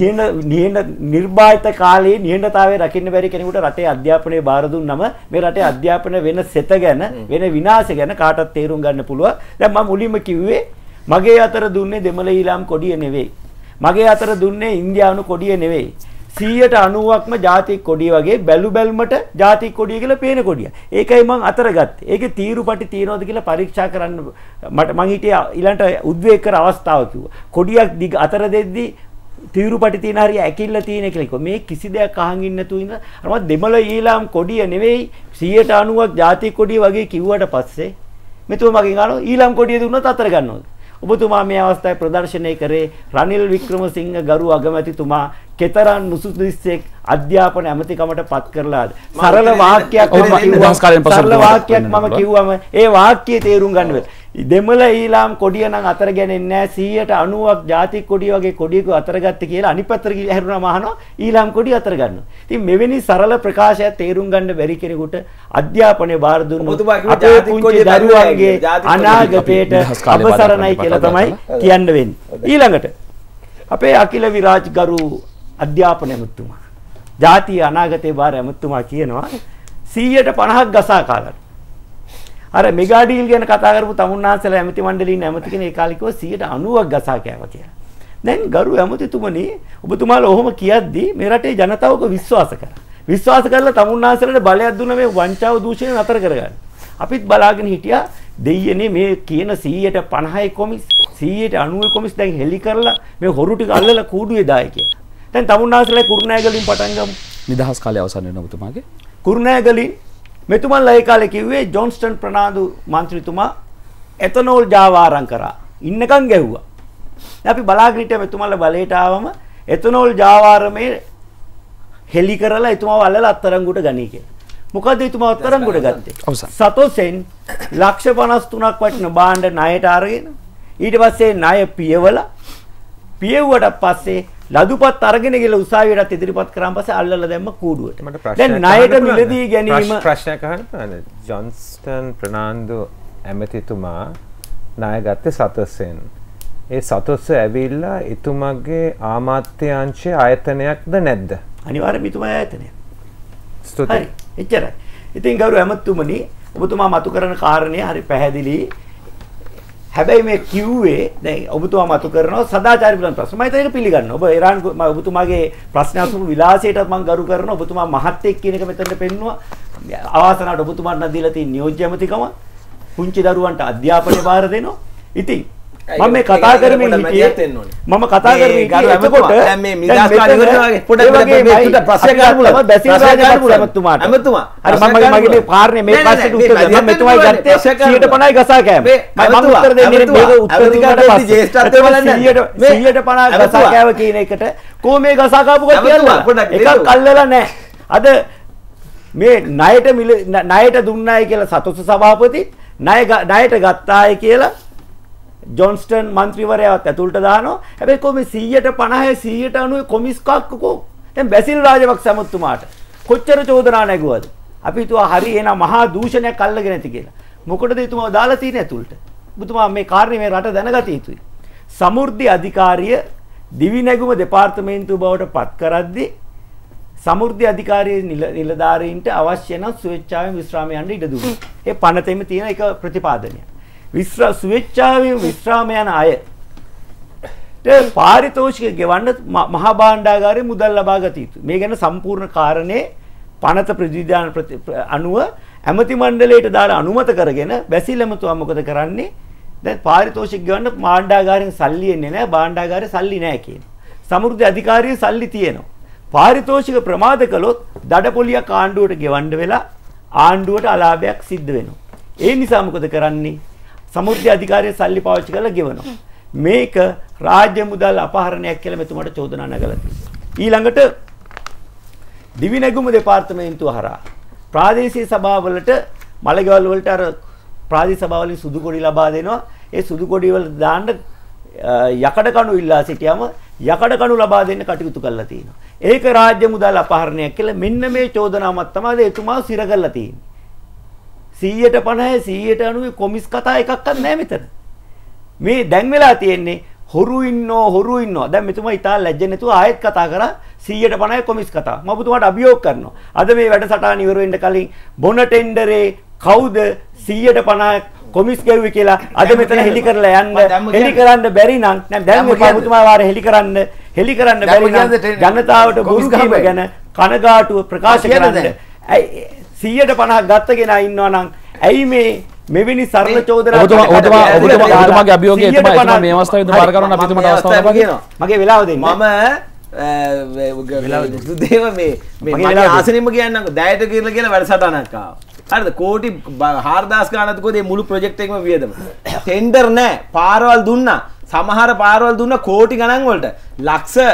නිහඬ නිහඬ නිර්භායත කාලේ නිහඬතාවය රකින්න බැරි කෙනෙකුට රටේ අධ්‍යාපනය බාර දුන්නම මේ රටේ අධ්‍යාපන වෙන සෙත ගැන වෙන විනාශය ගැන කාටවත් තේරුම් ගන්න පුළුවන්. දැන් මම මුලින්ම කිව්වේ මගේ අතර දුන්නේ දෙමළ ඊලාම් කොඩිය නෙවෙයි. මගේ අතර දුන්නේ ඉන්දියානු කොඩිය නෙවෙයි. 100ට 90ක්ම ಜಾති කොඩිය වගේ බැලු බැල්මට ಜಾති කොඩිය කියලා පේන කොඩිය. ඒකයි මම අතර ගත්තේ. ඒකේ තීරුපටි තියනවද කියලා පරීක්ෂා කරන්න මට මං හිටියේ ඊළඟට උද්වේග කර අවස්ථාව කිව්වා. කොඩියක් දිග අතර දෙද්දි තීරුපටි තියෙන හරිය ඇකිල්ල තියෙන කියලා කිව්වා. මේ කිසි දෙයක් අහන් ඉන්න නැතුව ඉඳලා අර මම දෙමළ ඊළාම් කොඩිය නෙවෙයි 100ට 90ක් ಜಾති කොඩිය වගේ කිව්වට පස්සේ මෙතුමා මගෙන් අහනවා ඊළාම් කොඩිය දුන්නොත් අතර ගන්නවද? ඔබතුමා මේ අවස්ථාවේ ප්‍රදර්ශනය කරේ රනිල් වික්‍රමසිංහ ගරු අගමැතිතුමා කෙතරම් නුසුදුස්සෙක් අධ්‍යාපන ඇමතිකමට පත් කරලාද සරල වාක්‍යයක් සරල වාක්‍යයක් මම කිව්වම ඒ වාක්‍යය තේරුම් ගන්න දෙමළ ඊලාම් කොඩිය නම් අතර ගැනෙන්නේ නැහැ 190ක් ජාතික කොඩිය වගේ කොඩියක අතර ගත්තේ කියලා අනිත් පැත්තට ගිහින් හැරුණාම අහනවා ඊලාම් කොඩිය අතර ගන්නවා. ඉතින් මෙවැනි සරල ප්‍රකාශය තේරුම් ගන්න බැරි කෙනෙකුට අධ්‍යාපනයේ බාර දුන්නොත් අපේ පුංචි දරුවන්ගේ අනාගතයට අපසරණයි කියලා තමයි කියන්න වෙන්නේ. ඊළඟට අපේ අකිල විරාජ් ගරු අධ්‍යාපන ඇමතුමා. ජාතිය අනාගතේ බාර ඇමතුමා කියනවා 150ක් ගසා කාලට. අර මෙගා ඩීල් ගැන කතා කරපු තමුන්නාන්සලා ඇමති මණ්ඩලයෙන් ඇමති කෙනෙක් ඒ කාලේ කිව්වා 190ක් ගසා කෑවා කියලා. දැන් ගරු ඇමතිතුමනි ඔබතුමාලා ඔහොම කියද්දී මේ රටේ ජනතාවක විශ්වාස කරා. විශ්වාස කරලා තමුන්නාන්සලට බලයක් දුන්න මේ වංචාව දූෂණය නතර කරගන්න. අපිත් බලාගෙන හිටියා දෙයියනේ මේ කියන 150යි කොමිස් 190යි කොමිස් දැන් හෙලි කරලා මේ හොරු ටික අල්ලලා කූඩුවේ දායි කියලා. දැන් තමුන්නාසලා කුරුණෑගලින් පටන් ගමු. නිදහස් කාලය අවසන් වෙනවා ඔබතුමාගේ. කුරුණෑගලින් මෙතුමන්ලා ඒ කාලේ කිව්වේ ජොන්ස්ටන් ප්‍රනාන්දු මන්ත්‍රීතුමා එතනෝල් ජාවාරම් කරා. ඉන්නකම් ගැහුවා. අපි බලාගෙන හිටියා මෙතුමන්ලා බලයට ආවම එතනෝල් ජාවාරමේ හෙලි කරලා එතුමාව අල්ලලා අත්තරංගුට ගනී කියලා. මොකද එතුමා අත්තරංගුට ගත්තේ? සතොසෙන් ලක්ෂ 53ක් වටින බාණ්ඩ ණයට අරගෙන ඊට පස්සේ ණය පියවලා පියවුවට පස්සේ ලදුපත් අරගෙන ගිහලා උසාවියටත් ඉදිරිපත් කරාන් පස්සේ අල්ලලා දැම්ම කූඩුවට. දැන් ණයට මිලදී ගැනීම ප්‍රශ්නයක් අහන්න පුළුවන්. ජොන්ස්ටන් ප්‍රනාන්දු ඇමතිතුමා ණය ගත්තේ සතසෙන්. ඒ සතොස්ස ඇවිල්ලා එතුමගේ ආමාත්‍යංශයේ ආයතනයක්ද නැද්ද? අනිවාර්යයෙන්ම එතුමා ආයතනය. ස්තුතියි. එච්චරයි. ඉතින් ගෞරව ඇමතුමනි ඔබතුමා මතු කරන කාරණේ හරි පැහැදිලි. හැබැයි මේ කිව්වේ දැන් ඔබතුමා මතු කරනවා සදාචාර පිළිබඳ ප්‍රශ්න. මම ඒක පිළිගන්නවා. ඔබ ඉරාන් ඔබතුමාගේ ප්‍රශ්න අසුරු විලාසයටත් මම ගරු කරනවා. ඔබතුමා මහත්ෙක් කියන එක මෙතනට පෙන්නවා. අවාසනාවට ඔබතුමාට නම් දීලා තියෙන නියෝජ්‍ය ඇමතිකම පුංචි දරුවන්ට අධ්‍යාපනය බාර දෙනවා. ඉතින් මම මේ කතා කරමින් හිටියේ මම කතා කරමින් හිටියේ එතකොට දැන් මේ මිදාස් කාණිවරගේ පොඩක් මේකට ප්‍රශ්න කරපුවා මම බැසිල් රාජපක්ෂ ඇමතුමාට ඇමතුමා අර මම මගේ මේ පාරනේ මේ ප්‍රශ්නෙට උත්තර දෙන්න මම මෙතුමායි ගත්තේ 150යි ගසා කෑම මම උත්තර දෙන්නේ මේක උත්තර දෙන්නට පස්සේ ජේෂ්ඨත්වය බලන්න 100ට 150 ගසා කෑව කියන එකට කොහොම මේ ගසා කාපු කෝ කියන්න එකක් අල්ලලා නැහැ අද මේ ණයට ණයට දුන්නයි කියලා සතොස් සභාපති ණය ණයට ගත්තායි කියලා ජොන්ස්ටන් മന്ത്രിවරයාත් ඇතුළට දානවා. හැබැයි කොහොමද 100ට 50 190 කොමිස්කක්කෝ දැන් බැසිල් රාජපක්ෂ අමතුමාට කොච්චර චෝදනා නැගුවද? අපි හිතුවා හරි එන මහා දූෂණයක් අල්ලගෙන ඇති කියලා. මොකටද එතුමා දාලා තියෙන්නේ ඇතුළට? ඔබතුමා මේ කාර්යය මේ රට දැනගත යුතුයි. සමෘද්ධි අධිකාරිය දිවි නැගුම දෙපාර්තමේන්තුව බවට පත් කරද්දී සමෘද්ධි අධිකාරී නිලධාරීන්ට අවශ්‍ය නම් ස්වේච්ඡාවෙන් විශ්‍රාම යන්න ඉඩ දුන්නා. ඒ පනතෙම තියෙන එක ප්‍රතිපාදනයක්. විශ්‍රා සුවේච්ඡාවෙන් විශ්‍රාම යන අයට පාරිතෝෂික ගෙවන්න මහා භාණ්ඩාගාරයේ මුදල් ලබා ගත යුතුයි. මේ ගැන සම්පූර්ණ කාරණේ පනත ප්‍රතිවිධාන අනුව ඇමති මණ්ඩලයට දාලා අනුමත කරගෙන බැසිල් ඇමතුමා මොකද කරන්නේ? දැන් පාරිතෝෂික ගවන්න භාණ්ඩාගාරයෙන් සල්ලි එන්නේ නැහැ. භාණ්ඩාගාරේ සල්ලි නැහැ කියන. සමෘද්ධි අධිකාරියේ සල්ලි තියෙනවා. පාරිතෝෂික ප්‍රමාද කළොත් දඩ පොලියක් ආණ්ඩුවට ගෙවන්න වෙලා ආණ්ඩුවට අලාභයක් සිද්ධ වෙනවා. ඒ නිසා මොකද කරන්නේ? සමෘද්ධි අධිකාරිය සල්ලි පාවිච්චි කරලා ගෙවනවා. මේක රාජ්‍ය මුදල් අපහරණයක් කියලා මෙතුමාට චෝදනා නගලා ඊළඟට දිවි නැගුම දෙපාර්තමේන්තුව හරහා ප්‍රාදේශීය සභාවලට මළගෙවල් වලට අර ප්‍රාදේශීය සභාවලින් සුදු කොඩි ලබා දෙනවා. ඒ සුදු කොඩි වල දාන්න යකඩ කණු ඉල්ලා සිටියම යකඩ කණු ලබා දෙන්න කටයුතු කරලා තියෙනවා. ඒක රාජ්‍ය මුදල් අපහරණයක් කියලා මෙන්න මේ චෝදනාවක් තමයි එතුමා සිර කරලා තියෙන්නේ. 100ට 50 100ට 90 කොමිස් කතා එකක්වත් නැහැ මෙතන. මේ දැන් වෙලා තියෙන්නේ හොරු ඉන්නෝ හොරු ඉන්නෝ. දැන් මෙතුමා ඉතාල ලැජ්ජ නැතුව ආයෙත් කතා කරා 100ට 50 කොමිස් කතා. මම පුතුමාට අභියෝග කරනවා. අද මේ වැඩසටහන ඉවර වෙන්න කලින් බොන ටෙන්ඩරේ කවුද 100ට 50 කොමිස් ගැව්වේ කියලා අද මෙතන හෙලි කරලා යන්න හෙලි කරන්න බැරි නම් දැන් මේ පුතුමා වාර හෙලි කරන්න හෙලි කරන්න බැරි නම් ජනතාවට බුරු ගැන කනගාටුව ප්‍රකාශ කරන්න. 150ක් ගත්ත කෙනා ඉන්නවා නම් ඇයි මේ මෙවැනි සරල චෝදනා ඔබතුමා ඔබතුමා ඔබතුමා ඔබතුමාගේ අභියෝගය එතුමා එතුමා මේ අවස්ථාවේ දුර බාර කරන්න අපි එතුමාට අවස්ථාවක් දෙනවා මගේ වෙලාව දෙන්න මම දේව මේ මේ ආසනෙම කියන්නම්කෝ දැයට කියලා කියලා වැඩසටහනක් ආවා හරිද කෝටි 4000 ගානක් කොහේ මුළු ප්‍රොජෙක්ට් එකම වියදම ටෙන්ඩර් නැහැ පාරවල් දුන්නා සමහර පාරවල් දුන්න කෝටි ගණන් වලට ලක්ෂ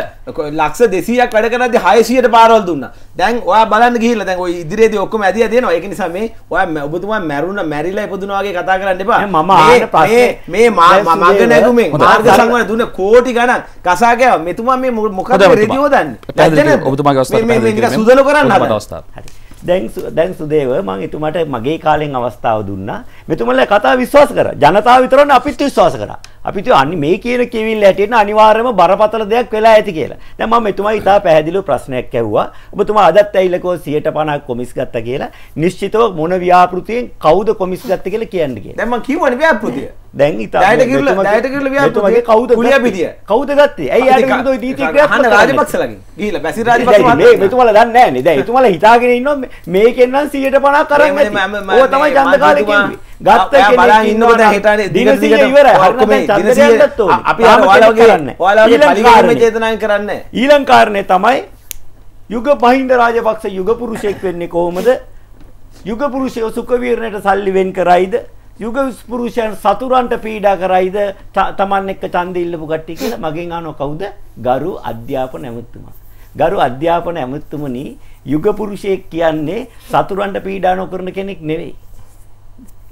ලක්ෂ 200ක් වැඩ කරද්දී 600ට පාරවල් දුන්නා. දැන් ඔයා බලන්න ගිහිල්ලා දැන් ওই ඉදිරියේදී ඔක්කොම ඇදියා දෙනවා. ඒක නිසා මේ ඔයා ඔබතුමා මැරුණ මැරිලා ඉපදුනා වගේ කතා කරන්න එපා. මම ආන ප්‍රශ්නේ මේ මග නැගුමෙන් මාර්ග සංවර්ධන දුන්න කෝටි ගණන් කසා ගෑවා. මෙතුමා මේ මොකද රේඩියෝ දන්නේ? ඔබතුමාගේ අවස්ථාව මේ මේ සුදල කරන්න හදන. දැන් දැන් සුදේව මම එතුමාට මගේ කාලෙන් අවස්ථාව දුන්නා. මෙතුමලා කතා විශ්වාස කරා. ජනතාව විතරනේ අපිත් විශ්වාස කරා. අපි තු අනි මේ කියන කෙවිල් හැටියට අනිවාර්යයෙන්ම බරපතල දෙයක් වෙලා ඇති කියලා. දැන් මම මෙතුමා ඉතා පැහැදිලිව ප්‍රශ්නයක් ඇහුවා. ඔබතුමා අදත් ඇවිල්ලා කෝ 150ක් කොමිස් ගත්තා කියලා. නිශ්චිතව මොන ව්‍යාපෘතියෙන් කවුද කොමිස් ගත්තේ කියලා කියන්න කියලා. දැන් මම කිව්වනේ ව්‍යාපෘතිය. දැන් ඉතා ඩයට් කිරුල ඩයට් කිරුල ව්‍යාපෘතිය කවුද ගත්තේ? කවුද ගත්තේ? ඇයි යාට විරුද්ධව නීති ක්‍රියාත්මක කරන්නේ? අහන්න රාජපක්ෂලගෙන්. ගිහිල්ලා බැසිල් රාජපක්ෂ මේ මෙතුමාලා දන්නේ නැහැ නේද? දැන් එතුමාලා හිතාගෙන ඉන්නවා මේකෙන් නම් 150ක් අරන් ඇති. ඕක තමයි ජනකාලේ කියන්නේ. ගත්ත කෙනෙක් ඉන්නවා හිතානේ දිගට දිගට ඉවරයි. අපි කරන්න ඔයාලාගේ චේතනාවෙන් කරන්න ඊළඟ කාරණේ තමයි යුග මහින්ද රාජපක්ෂ යුග පුරුෂයෙක් වෙන්නේ කොහොමද යුග පුරුෂයෝ සුඛ වීරණයට සල්ලි වෙන් කරයිද යුග පුරුෂයන් සතුරන්ට පීඩා කරයිද Taman එක්ක ඡන්දෙ ඉල්ලපු කට්ටිය කියලා මගෙන් අහනවා කවුද ගරු අධ්‍යාපන ඇමතුමා ගරු අධ්‍යාපන ඇමතුමනි යුග පුරුෂයෙක් කියන්නේ සතුරන්ට පීඩා නොකරන කෙනෙක් නෙවෙයි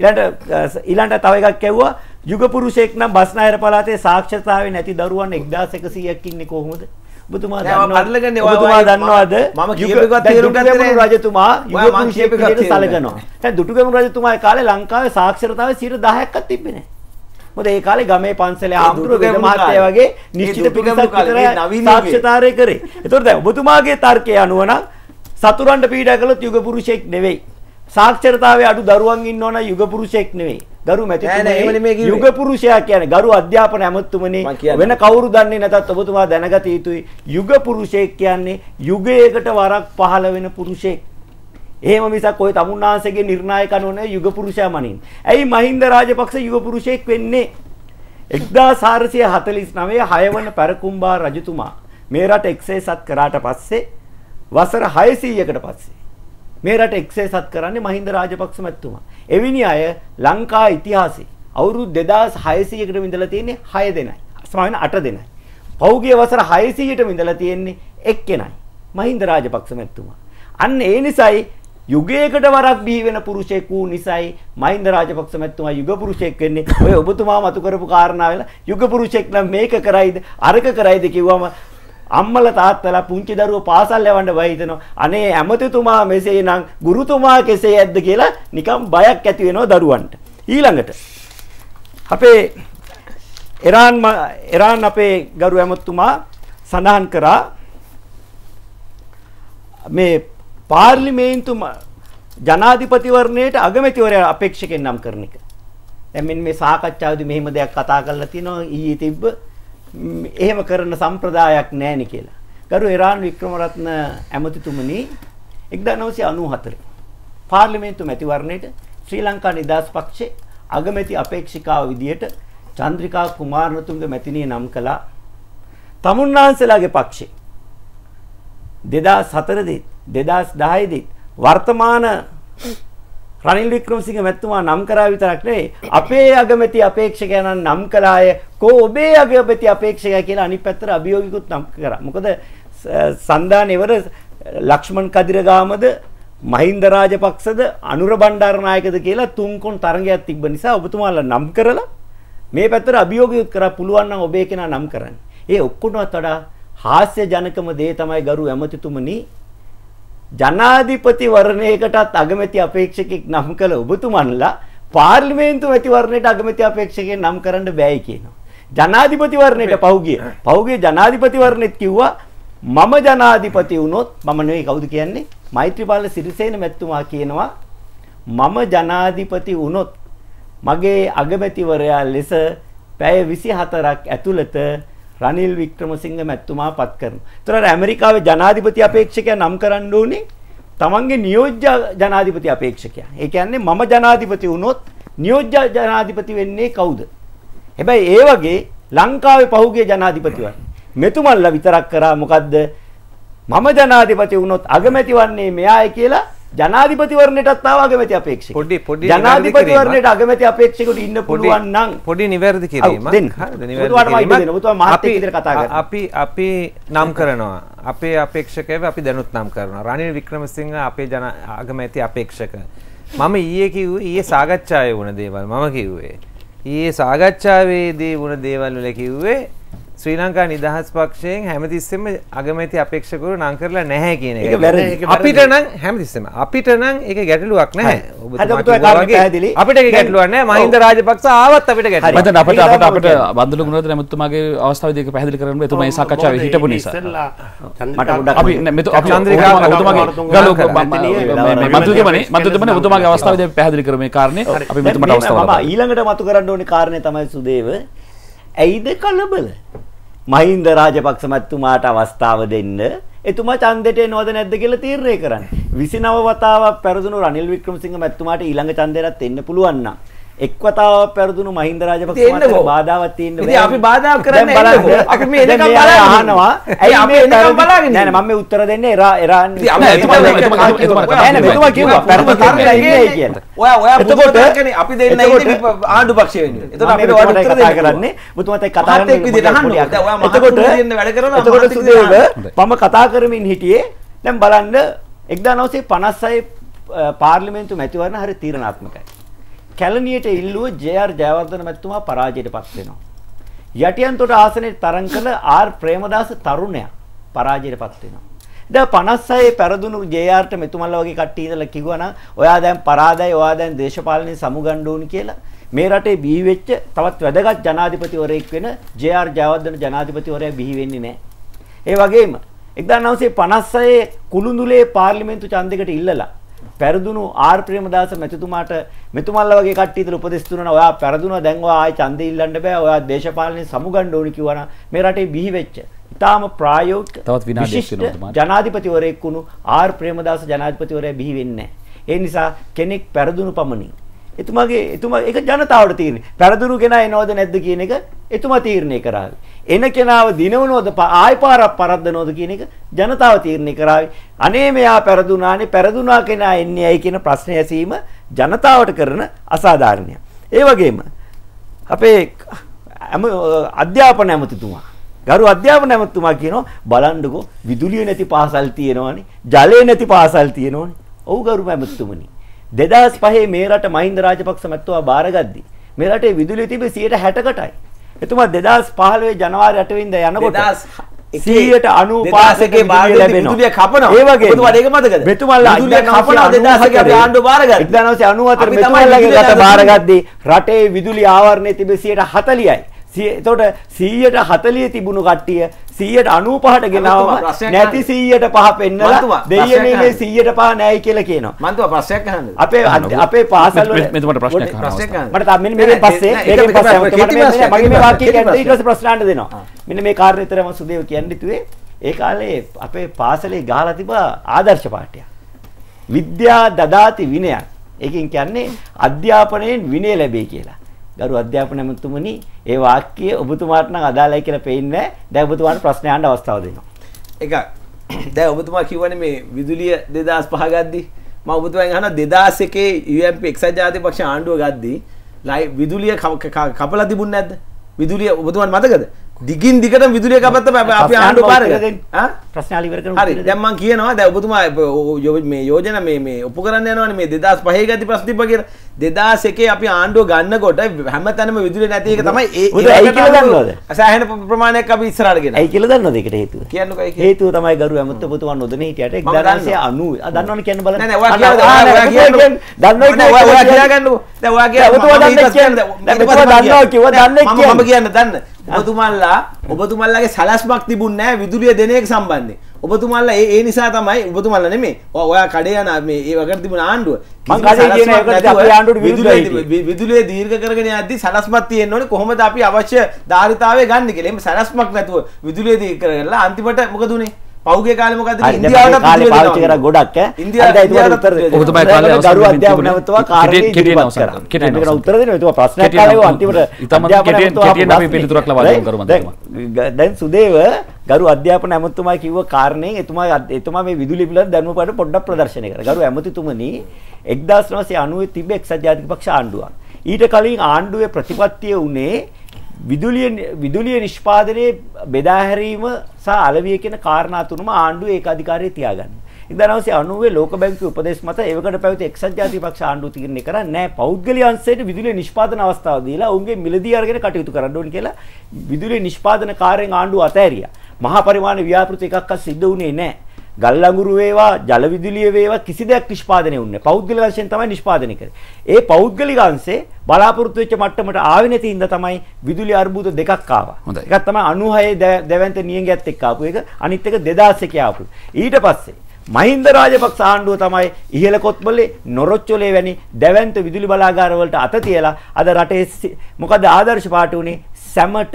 ඊළඟ ඊළඟ තව එකක් ඇහුවා යුගපුරුෂයෙක් නම් බස්නාහිර පළාතේ සාක්ෂරතාවේ නැති දරුවන් 1100ක් ඉන්නේ කොහොමද? ඔබතුමා දන්නවද? ඔබතුමා දන්නවද? මම කියපුවා තේරුම් ගත්තේ රජතුමා යුගපුරුෂයෙක් විදිහට සැලකනවා. දැන් දුටුගැමුණු රජතුමාගේ කාලේ ලංකාවේ සාක්ෂරතාවේ 10%ක්වත් තිබ්බේ නැහැ. මොකද ඒ කාලේ ගමේ පන්සලේ ආම්තුරු වෙද මහත්තයා වගේ නිශ්චිත පිරිසක් විතරයි සාක්ෂරතාවය කරේ. ඒතකොට දැන් ඔබතුමාගේ තර්කය අනුව නම් සතුරන්ට පීඩා කළොත් යුගපුරුෂයෙක් නෙවෙයි. සාක්ෂරතාවේ අඩු දරුවන් ඉන්න ඕන යුගපුරුෂයෙක් නෙවෙයි. ගරු මැතිතුමනේ යුග පුරුෂයා කියන්නේ ගරු අධ්‍යාපන ඇමතුමනේ වෙන කවුරු දන්නේ නැතත් ඔබතුමා දැනගත යුතුයි යුග පුරුෂයෙක් කියන්නේ යුගයකට වරක් පහළ වෙන පුරුෂයෙක් එහෙම මිසක් ඔය තමුන්නාංශගේ නිර්ණායක නොනේ යුග පුරුෂයා මනින්. ඇයි මහින්ද රාජපක්ෂ යුග පුරුෂයෙක් වෙන්නේ? 1449 6 වන පෙරකුම්බා රජතුමා මේ රට එක්සේසත් කරාට පස්සේ වසර 600කට පස්සේ මේ රට එක්සේසත් කරන්නේ මහින්ද රාජපක්ෂ මැතිතුමා. එවැනි අය ලංකා ඉතිහාසයේ අවුරුදු 2600කට විඳලා තියෙන්නේ 6 දෙනයි. සමාන 8 දෙනයි. පෞගිය වසර 600ට විඳලා තියෙන්නේ එක්කෙනයි. මහින්ද රාජපක්ෂ මැතිතුමා. අන්න ඒ නිසායි යුගයකට වරක් බිහි වෙන පුරුෂයෙක් වූ නිසායි මහින්ද රාජපක්ෂ මැතිතුමා යුග පුරුෂයෙක් වෙන්නේ. ඔය ඔබතුමා මතු කරපු කාරණාවල යුග පුරුෂයෙක් නම් මේක කරයිද අරක කරයිද කිව්වම අම්මලා තාත්තලා පුංචි දරුවෝ පාසල් යවන්න බය හිතෙනවා. අනේ ඇමතිතුමා මෙසේනම් ගුරුතුමා කෙසේ ඇද්ද කියලා නිකම් බයක් ඇති වෙනවා දරුවන්ට. ඊළඟට අපේ ඉරාන් ඉරාන් අපේ ගරු ඇමතිතුමා සඳහන් කරා මේ පාර්ලිමේන්තු ජනාධිපතිවරණයට අගමැතිවරයා අපේක්ෂකෙන් නම් කරන එක. දැන් මෙන්න මේ සාකච්ඡාවේදී මෙහෙම දෙයක් කතා කරලා තිනවා ඊයේ තිබ්බ එහෙම කරන සම්ප්‍රදායක් නැහැ කියලා. ගරු එරාන් වික්‍රමරත්න ඇමතිතුමනි 1994 පාර්ලිමේන්තු මැතිවරණයට ශ්‍රී ලංකා නිදහස් පක්ෂයේ අගමැති අපේක්ෂිකාව විදියට චන්ද්‍රිකා කුමාරනතුංග මැතිණිය නම් කළා. තමුන්නාන්සලාගේ පක්ෂේ 2004 දී 2010 දී වර්තමාන රනිල් වික්‍රමසිංහ මැතිතුමා නම් කරා විතරක් නෙවෙයි අපේ අගමැති අපේක්ෂකයන් නම් කළාය කෝ ඔබේ අගමැති අපේක්ෂකයා කියලා අනිත් පැත්තට අභියෝගිකුත් නම් කරා. මොකද සන්දානෙවර ලක්ෂ්මන් කදිරගාමද මහින්ද රාජපක්ෂද අනුර බණ්ඩාරනායකද කියලා තුන්කොන් තරගයක් තිබ්බ නිසා ඔබතුමාලා නම් කරලා මේ පැත්තට අභියෝගයුත් කරා පුළුවන් නම් ඔබේ කෙනා නම් කරන්න. ඒ ඔක්කොටවත් වඩා හාස්‍ය ජනකම දේ තමයි ගරු ඇමතිතුමනි ජනාධිපතිවරණයකටත් අගමැති අපේක්ෂකෙක් නම් කළ ඔබතුමන්ලා පාර්ලිමේන්තු මැතිවරණයට අගමැති අපේක්ෂකෙන් නම් කරන්න බෑයි කියනවා. ජනාධිපතිවරණයට පහුගිය පහුගිය ජනාධිපතිවරණෙත් කිව්වා මම ජනාධිපති වුණොත් මම නෙවෙයි කවුද කියන්නේ මෛත්‍රීපාල සිරිසේන මැතිතුමා කියනවා මම ජනාධිපති වුණොත් මගේ අගමැතිවරයා ලෙස පැය 24ක් ඇතුළත රනිල් වික්‍රමසිංහ මැතිතුමා පත් කරනවා. ඒතර ඇමරිකාවේ ජනාධිපති අපේක්ෂකයා නම් කරන්න ඕනේ තමන්ගේ නියෝජ්‍ය ජනාධිපති අපේක්ෂකයා. ඒ කියන්නේ මම ජනාධිපති වුණොත් නියෝජ්‍ය ජනාධිපති වෙන්නේ කවුද? හැබැයි ඒ වගේ ලංකාවේ පහුගිය ජනාධිපතිවරණ මෙතුමන්ලා විතරක් කරා මොකද්ද? මම ජනාධිපති වුණොත් අගමැති වන්නේ මෙයායි කියලා ජනාධිපතිවරණයටත් ආව අගමැති අපේක්ෂක. පොඩි පොඩි ජනාධිපතිවරණයට අගමැති අපේක්ෂකෙකුට ඉන්න පුළුවන් නම් පොඩි නිවැරදි කිරීමක්. හරිද? නිවැරදි කිරීමක්. අපි අපි නම් කරනවා. අපේ අපේක්ෂකයව අපි දැනුත් නම් කරනවා. රනිල් වික්‍රමසිංහ අපේ ජන අගමැති අපේක්ෂක. මම ඊයේ කිව්වේ ඊයේ සාකච්ඡාවේ වුණ දේවල් මම කිව්වේ. ඊයේ සාකච්ඡාවේදී වුණ දේවල් වල කිව්වේ ශ්‍රී ලංකා නිදහස් පක්ෂයෙන් හැමතිස්සෙම අගමැති අපේක්ෂකරු නම් කරලා නැහැ කියන එක. අපිට නම් හැමතිස්සෙම අපිට නම් ඒක ගැටලුවක් නැහැ. අපිට ඒක ගැටලුවක් නැහැ. මහින්ද රාජපක්ෂ ආවත් අපිට ගැටලුවක්. මම අපිට අපිට අපිට බන්දුල ගුණවර්ධන ඇමතුමාගේ අවස්ථාවේදී ඒක පැහැදිලි කරන්න බෑ. එතුමා මේ සාකච්ඡාවේ හිටපු නිසා. මට අපි අපි චන්ද්‍රිකා ඔබතුමාගේ ගලෝක මන්ත්‍රීතුමනේ මන්ත්‍රීතුමනේ ඔබතුමාගේ අවස්ථාවේදී පැහැදිලි කර මේ කාරණේ අපි මෙතුමට අවස්ථාව ලබා. ඊළඟට මතු කරන්න ඕනේ කාරණේ තමයි සුදේව. ඇයිද කලබල? මහින්ද රාජපක්ෂ මැතිතුමාට අවස්ථාව දෙන්න එතුමා ඡන්දෙට එනවද නැද්ද කියලා තීරණය කරන්න. 29 වතාවක් පැරදුණු රනිල් වික්‍රමසිංහ මැතිතුමාට ඊළඟ ඡන්දයටත් එන්න පුළුවන් නම් එක්වතාව පැරදුණු මහින්ද රාජපක්ෂ මත බාධාවක් තියෙන්න බෑ. ඉතින් අපි බාධා කරන්නේ නැහැ. අපි මේ එනකම් බලන්නේ අහනවා. ඇයි අපි එනකම් බලන්නේ? නෑ නෑ මම මේ උත්තර දෙන්නේ එරා එරාන්. මෙතුමා කිව්වා පැරද තරලා ඉන්නේ කියලා. ඔයා ඔයා එතකොට අපි දෙන්න ඉන්නේ ආණ්ඩු පක්ෂය වෙනුවෙන්. එතකොට අපිට ඔයාට උත්තර දෙන්න කරන්නේ. මුතුමත් එක්ක කතා කරන්නේ. විදිහට අහන්න. ඔයා මහත්තුරු දෙන්න වැඩ කරනවා. එතකොට සුදේව මම කතා කරමින් හිටියේ. දැන් බලන්න 1956 පාර්ලිමේන්තු මැතිවරණ හරි තීරණාත්මකයි. කැලණියට ඉල්ලුව ජේ.ආර්. ජයවර්ධන මැතිතුමා පරාජයට පත් වෙනවා. යටියන්තොට ආසනයේ තරඟ කළ ආර් ප්‍රේමදාස තරුණයා පරාජයට පත් වෙනවා. දැන් 56 පෙරදුණු ජේ.ආර්.ට මෙතුමල්ලා වගේ කට්ටිය ඉඳලා කිව්වනම් ඔයා දැන් පරාදයි ඔයා දැන් දේශපාලනේ සමුගන්න ඕනි කියලා මේ රටේ බිහි වෙච්ච තවත් වැදගත් ජනාධිපතිවරයෙක් වෙන ජේ.ආර්. ජයවර්ධන ජනාධිපතිවරයා බිහි වෙන්නේ නැහැ. ඒ වගේම 1956 කුළුඳුලේ පාර්ලිමේන්තු ඡන්දයකට ඉල්ලලා පෙරදුණු ආර් ප්‍රේමදාස මෙතුමාට මෙතුමල්ලා වගේ කට්ටියතල උපදෙස් දුන්නා ඔයා පෙරදුණා දැන් ඔයා ආයි ඡන්දෙ ඉල්ලන්න බෑ ඔයා දේශපාලනේ සමුගන්න ඕනි කිව්වා මේ රටේ බිහි වෙච්ච ඉතාම ප්‍රායෝගික තවත් විනාඩියක් ජනාධිපතිවරයෙක් වුණු ආර් ප්‍රේමදාස ජනාධිපතිවරයා බිහි වෙන්නේ ඒ නිසා කෙනෙක් පෙරදුණු පමණින් එතුමාගේ එතුමා ඒක ජනතාවට තීරණය. පෙරදුරු කෙනා එනවද නැද්ද කියන එක එතුමා තීරණය කරාවි. එන කෙනාව දිනවනවද ආය පාරක් පරද්දනවද කියන එක ජනතාව තීරණය කරාවි. අනේ මෙයා පෙරදුනානේ පෙරදුනා කෙනා එන්නේ ඇයි කියන ප්‍රශ්නය ඇසීම ජනතාවට කරන අසාධාරණයක්. ඒ වගේම අපේ අධ්‍යාපන ඇමතිතුමා ගරු අධ්‍යාපන ඇමතිතුමා කියනවා බලන්නකෝ විදුලිය නැති පාසල් තියෙනවනේ ජලය නැති පාසල් තියෙනවනේ. ඔව් ගරු ඇමතිතුමනි. 2005 මේ රට මහින්ද රාජපක්ෂ මැතිතුමා බාරගද්දී මේ රටේ විදුලිය තිබේ 160කටයි. එතුමා 2015 ජනවාරි 8 වෙනිදා යනකොට 195කේ බාරදේ විදුලිය කපනවා. ඒ වගේ. ඔබතුමාට ඒක මතකද? මෙතුමල්ලා විදුලිය කපනවා 2000කේ අපි ආණ්ඩුව බාරගත්තා. 1994 මෙතුමල්ලාගේ රට බාරගද්දී රටේ විදුලි ආවරණය තිබේ 140යි. එතකොට 100ට 40 තිබුණු කට්ටිය 195ට ගෙනාවම නැති 105 පෙන්නලා දෙයියනේ මේ 105 නැයි කියලා කියනවා. මන්තුව ප්‍රශ්නයක් අහන්න. අපේ අපේ පාසල් වල මෙතනට ප්‍රශ්නයක් අහනවා. මට තා මෙන්න මේකෙන් පස්සේ මේකෙන් පස්සේ මට මගේ මේ වාක්‍යය කියන්නේ ඊට පස්සේ ප්‍රශ්න අහන්න දෙනවා. මෙන්න මේ කාර්යතරම සුදේව කියන්නේ තුවේ ඒ කාලේ අපේ පාසලේ ගහලා තිබා ආදර්ශ පාඨයක්. විද්‍යා දදාති විනයක්. ඒකෙන් කියන්නේ අධ්‍යාපනයෙන් විනය ලැබෙයි කියලා. ගරු අධ්‍යාපන ඇමතුමනි ඒ වාක්‍යය ඔබතුමාට නම් අදාළයි කියලා පේන්නේ දැන් ඔබතුමාට ප්‍රශ්න අහන්න අවස්ථාව දෙනවා එකක් දැන් ඔබතුමා කිව්වනේ මේ විදුලිය 2005 ගද්දි මම ඔබතුමාගෙන් අහන 2001 UMP එක්සත් ජාතික පක්ෂ ආණ්ඩුව ගද්දි විදුලිය කපලා තිබුණ නැද්ද විදුලිය ඔබතුමාට මතකද දිගින් දිකට විදුලිය කපත්ත අපි ආණ්ඩු පාරගෙන ප්‍රශ්නාලිවරක හරි දැම්මන් කියනවා දැ ඔබතුමා මේ යෝජන මේ ඔප කරන්න යනවන මේ දෙදස් පහේ ගති ප්‍රශ්තිප කියර දෙදස් එකේ අපි ආණ්ඩුව ගන්න කොට හැම තැනම විදුලිය නැති එක තමයි ඒ සෑහන ප්‍රමාණයක් අපි ඉස්සරහට ඇයි කියලා දන්නවද ඒකට හේතුව කියන්නකෝ ඒක හේතුව තමයි ගරු ඇමත පුතුමන් නොදෙන හිටියට 1990 දන්නවනේ කියන්න බලන්න නෑ ඔයා කියලා දන්නවනේ ඔයා කියලා ගන්නකෝ දැන් ඔයා කියලා ඔයා දන්නවා කිව්වා දන්නේ කියන්නේ මම කියන්න දන්න ඔබතුමල්ලා ඔබතුමල්ලගේ සැලස්මක් තිබුණෑ විදුලිය දෙනෙක් සම්බන්ධය ඔබතුමල්ල ඒ නිසා තමයි ඔබතුමල්ල නෙමේ ඔයා කඩේ යන මේ ඒ වකට තිබුණ ආණ්ඩුව විදුලේ දීර්ඝ කරගෙන යද්දි සලස්මක් තියෙන්න ඕනේ කොහොමද අපි අවශ්‍ය ධාරිතාවය ගන්න කියලා. එහෙම සලස්මක් නැතුව විදුලිය දීර්ඝ කරලා අන්තිමට මොකද උනේ? පෞගේ කාලේ මොකද ඉන්දියාවට කාලේ පාවිච්චි කරා ගොඩක් ඉන්දියාවට ඒකට උත්තර දෙන්න. ඔබ තමයි කාලේ දරුවා අධ්‍යාපන නැවතුවා කාර්යයේ ඉදිරිපත් කරා. කෙටියෙන් උත්තර දෙන්න. ඒක ප්‍රශ්නයක් කාලේ අන්තිමට ඉතම කෙටියෙන් කෙටියෙන් අපි පිළිතුරක් ලබා දෙමු කරු මන්දේ. දැන් සුදේව ගරු අධ්‍යාපන ඇමතුමා කිව්ව කාරණයෙන් එතුමා එතුමා මේ විදුලි පිළිබඳ දැනුම පාඩ පොඩ්ඩක් ප්‍රදර්ශනය කරා. ගරු ඇමතිතුමනි 1990 තිබෙ එක්සත් ජාතික පක්ෂ ආණ්ඩුවක්. ඊට කලින් ආණ්ඩුවේ ප්‍රතිපත්තිය උනේ විදුලිය විදුලිය නිෂ්පාදනයේ බෙදා හැරීම සහ අලවිය කියන කාරණා තුනම ආණ්ඩුවේ ඒකාධිකාරී තියාගන්න. 1990 ලෝක බැංකුවේ උපදේශ මත ඒවකට පැවති එක්සත් ජාතික පක්ෂ ආණ්ඩුව තීරණය කරන්නේ නැහැ. පෞද්ගලික අංශයට විදුලිය නිෂ්පාදන අවස්ථාව දීලා ඔවුන්ගේ මිලදී අරගෙන කටයුතු කරන්න ඕන කියලා විදුලිය නිෂ්පාදන කාර්යයෙන් ආණ්ඩුව අතහැරියා. මහා පරිමාණ ව්‍යාපෘති එකක්වත් සිද්ධ වුණේ නැහැ. ගල් අඟුරු වේවා ජල විදුලිය වේවා කිසි දෙයක් නිෂ්පාදනය වුණේ පෞද්ගලික අංශයෙන් තමයි නිෂ්පාදනය කරේ. ඒ පෞද්ගලික අංශේ බලාපොරොත්තු වෙච්ච මට්ටමට ආවේ නැති හින්දා තමයි විදුලි අර්බුද දෙකක් ආවා. එකක් තමයි 96 දැවැන්ත නියඟයත් එක්ක ආපු එක අනිත් එක 2001 ආපු. ඊට පස්සේ මහින්ද රාජපක්ෂ ආණ්ඩුව තමයි ඉහළ කොත්මලේ නොරොච්චොලේ වැනි දැවැන්ත විදුලි බලාගාරවලට අත තියලා අද රටේ මොකද ආදර්ශ පාට උනේ සැමට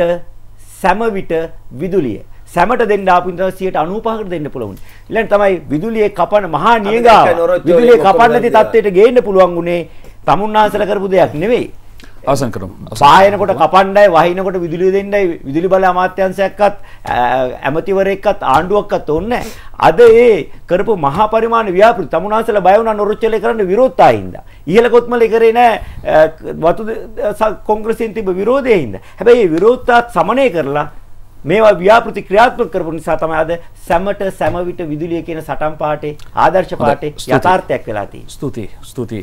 සැම විදුලිය සැමට දෙන්න ආපු ඉඳලා 95%කට දෙන්න පුළුවන්. ඊළඟ තමයි විදුලියේ කපන මහා නියඟාව. විදුලියේ කපන්න නැති තත්ත්වයට ගේන්න පුළුවන් උනේ තමුන්නාසල කරපු දෙයක් නෙවෙයි. අවසන් කරමු. පායනකොට කපණ්ඩයි වහිනකොට විදුලිය දෙන්නයි විදුලි බල අමාත්‍යාංශයක්වත් ඇමතිවරයෙක්වත් ආණ්ඩුවක්වත් ඕනේ අද ඒ කරපු මහා පරිමාණ ව්‍යාපෘති තමුනාසල බය වුණා නොරොච්චලේ කරන්න විරෝධතාවය හින්දා. ඉහළ කොත්මලේ කරේ නෑ වතු කොංග්‍රසයෙන් තිබ්බ විරෝධය හින්දා. හැබැයි මේ විරෝධතාවත් සමනය කරලා මේවා ව්‍යාපෘති ක්‍රියාත්මක කරපු නිසා තමයි අද සැමට සැම විට විදුලිය කියන සටන් පාඨේ ආදර්ශ පාඨේ යථාර්ථයක් වෙලා තියෙන්නේ. ස්තුති ස්තුති.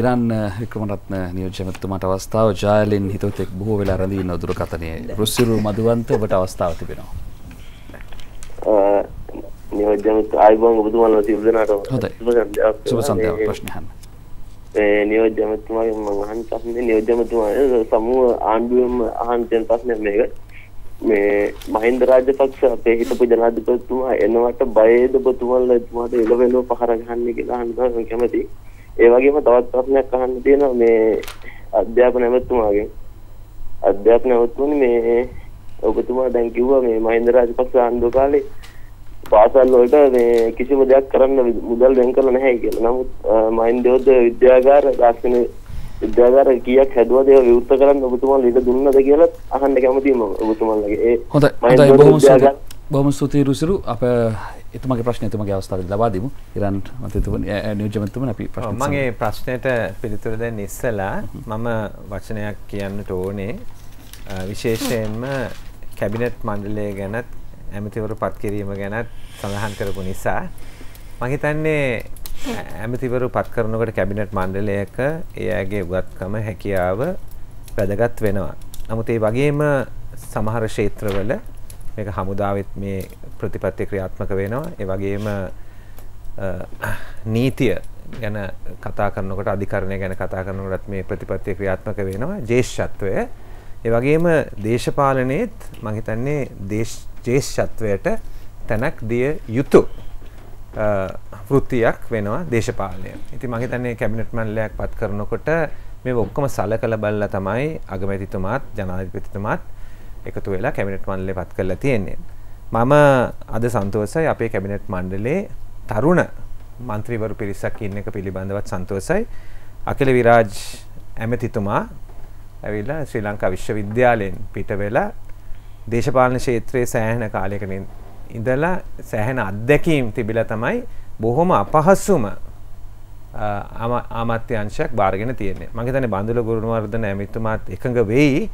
ඉරන් වික්‍රමරත්න නියෝජ්‍ය මැතිතුමාට අවස්ථාව ජයලින් හිතවතෙක් බොහෝ වෙලා රැඳී ඉන්න දුරකථනයේ රුසිරු මදුවන්ත ඔබට අවස්ථාව තිබෙනවා. නියෝජ්‍ය මැතිතුමා ආයිබෝන් ඔබතුමාලා සියලු දෙනාටම සුබ සන්ධ්‍යාව ප්‍රශ්න අහන්න. ඒ නියෝජ්‍ය මැතිතුමාගෙන් මම අහන්න ප්‍රශ්නේ නියෝජ්‍ය මැතිතුමා සමූහ ආණ්ඩුවෙම අහන්න තියෙන ප්‍රශ්නේ මේක. මේ මහින්ද රාජපක්ෂ අපේ හිටපු ජනාධිපතිතුමා එනවට බයද ඔබතුමාලා එතුමාට එළවෙලව පහර ගහන්නේ කියලා අහනවා මම කැමතියි. ඒ වගේම තවත් ප්‍රශ්නයක් අහන්න තියෙනවා මේ අධ්‍යාපන ඇමතිතුමාගෙන්. අධ්‍යාපන ඇමතිතුමනි මේ ඔබතුමා දැන් කිව්වා මේ මහින්ද රාජපක්ෂ ආණ්ඩුව කාලේ පාසල් වලට මේ කිසිම දෙයක් කරන්න මුදල් වෙන් කරලා නැහැ කියලා. නමුත් මහින්දවද විද්‍යාගාර දාර්ශනික විද්‍යාගාර කියක් හැදුවද ඒවා විවෘත කරන්න ඔබතුමා ලීඩ දුන්නද කියලා අහන්න කැමතියි මම ඔබතුමාලගේ ඒ හොඳයි හොඳයි බොහොම ස්තුතියි බොහොම ස්තුතියි රුසිරු අප එතුමගේ ප්‍රශ්න එතුමගේ අවස්ථාවල් ලබා දෙමු ඉරාන් මතතුමනි නියුජමතුමනි අපි ප්‍රශ්න මගේ ප්‍රශ්නයට පිළිතුර දෙන්න ඉස්සලා මම වචනයක් කියන්නට ඕනේ විශේෂයෙන්ම කැබිනට් මණ්ඩලය ගැනත් ඇමතිවරු පත් කිරීම ගැනත් සඳහන් කරපු නිසා මහිතන්නේ ඇමතිවරු පත් කරනකට කැබිනට් මණ්ඩලයක එයාගේ උගත්කම හැකියාව වැදගත් වෙනවා. නමුත් ඒ වගේම සමහර ක්ෂේත්‍රවල මේක හමුදාවෙත් මේ ප්‍රතිපත්ති ක්‍රියාත්මක වෙනවා. ඒ වගේම නීතිය ගැන කතා කරනකොට අධිකරණය ගැන කතා කරනකොටත් මේ ප්‍රතිපත්ති ක්‍රියාත්මක වෙනවා. ජේෂ්ඨත්වය ඒ වගේම දේශපාලනයේත් මම හිතන්නේ දේශ ජේෂ්ඨත්වයට තැනක් දිය යුතුය. වෘත්තියක් වෙනවා දේශපාලනය. ඉතින් මම හිතන්නේ කැබිනට් මණ්ඩලයක් පත් කරනකොට මේ ඔක්කොම සලකලා බලලා තමයි අගමැතිතුමාත් ජනාධිපතිතුමාත් එකතු වෙලා කැබිනට් මණ්ඩලය පත් කරලා තියෙන්නේ. මම අද සන්තෝෂයි අපේ කැබිනට් මණ්ඩලයේ තරුණ മന്ത്രിවරු පිරිසක් ඉන්න එක පිළිබඳවත් සන්තෝෂයි. අකිල විරාජ් ඇමතිතුමා ඇවිල්ලා ශ්‍රී ලංකා විශ්වවිද්‍යාලයෙන් පිට වෙලා දේශපාලන ක්ෂේත්‍රයේ සෑහෙන කාලයක ඉඳලා සෑහෙන අත්දැකීම් තිබිලා තමයි බොහොම අපහසුම ආමාත්‍යංශයක් බාරගෙන තියෙන්නේ. මම හිතන්නේ බන්දුල ගුණවර්ධන ඇමතුමාත් එකඟ වෙයි.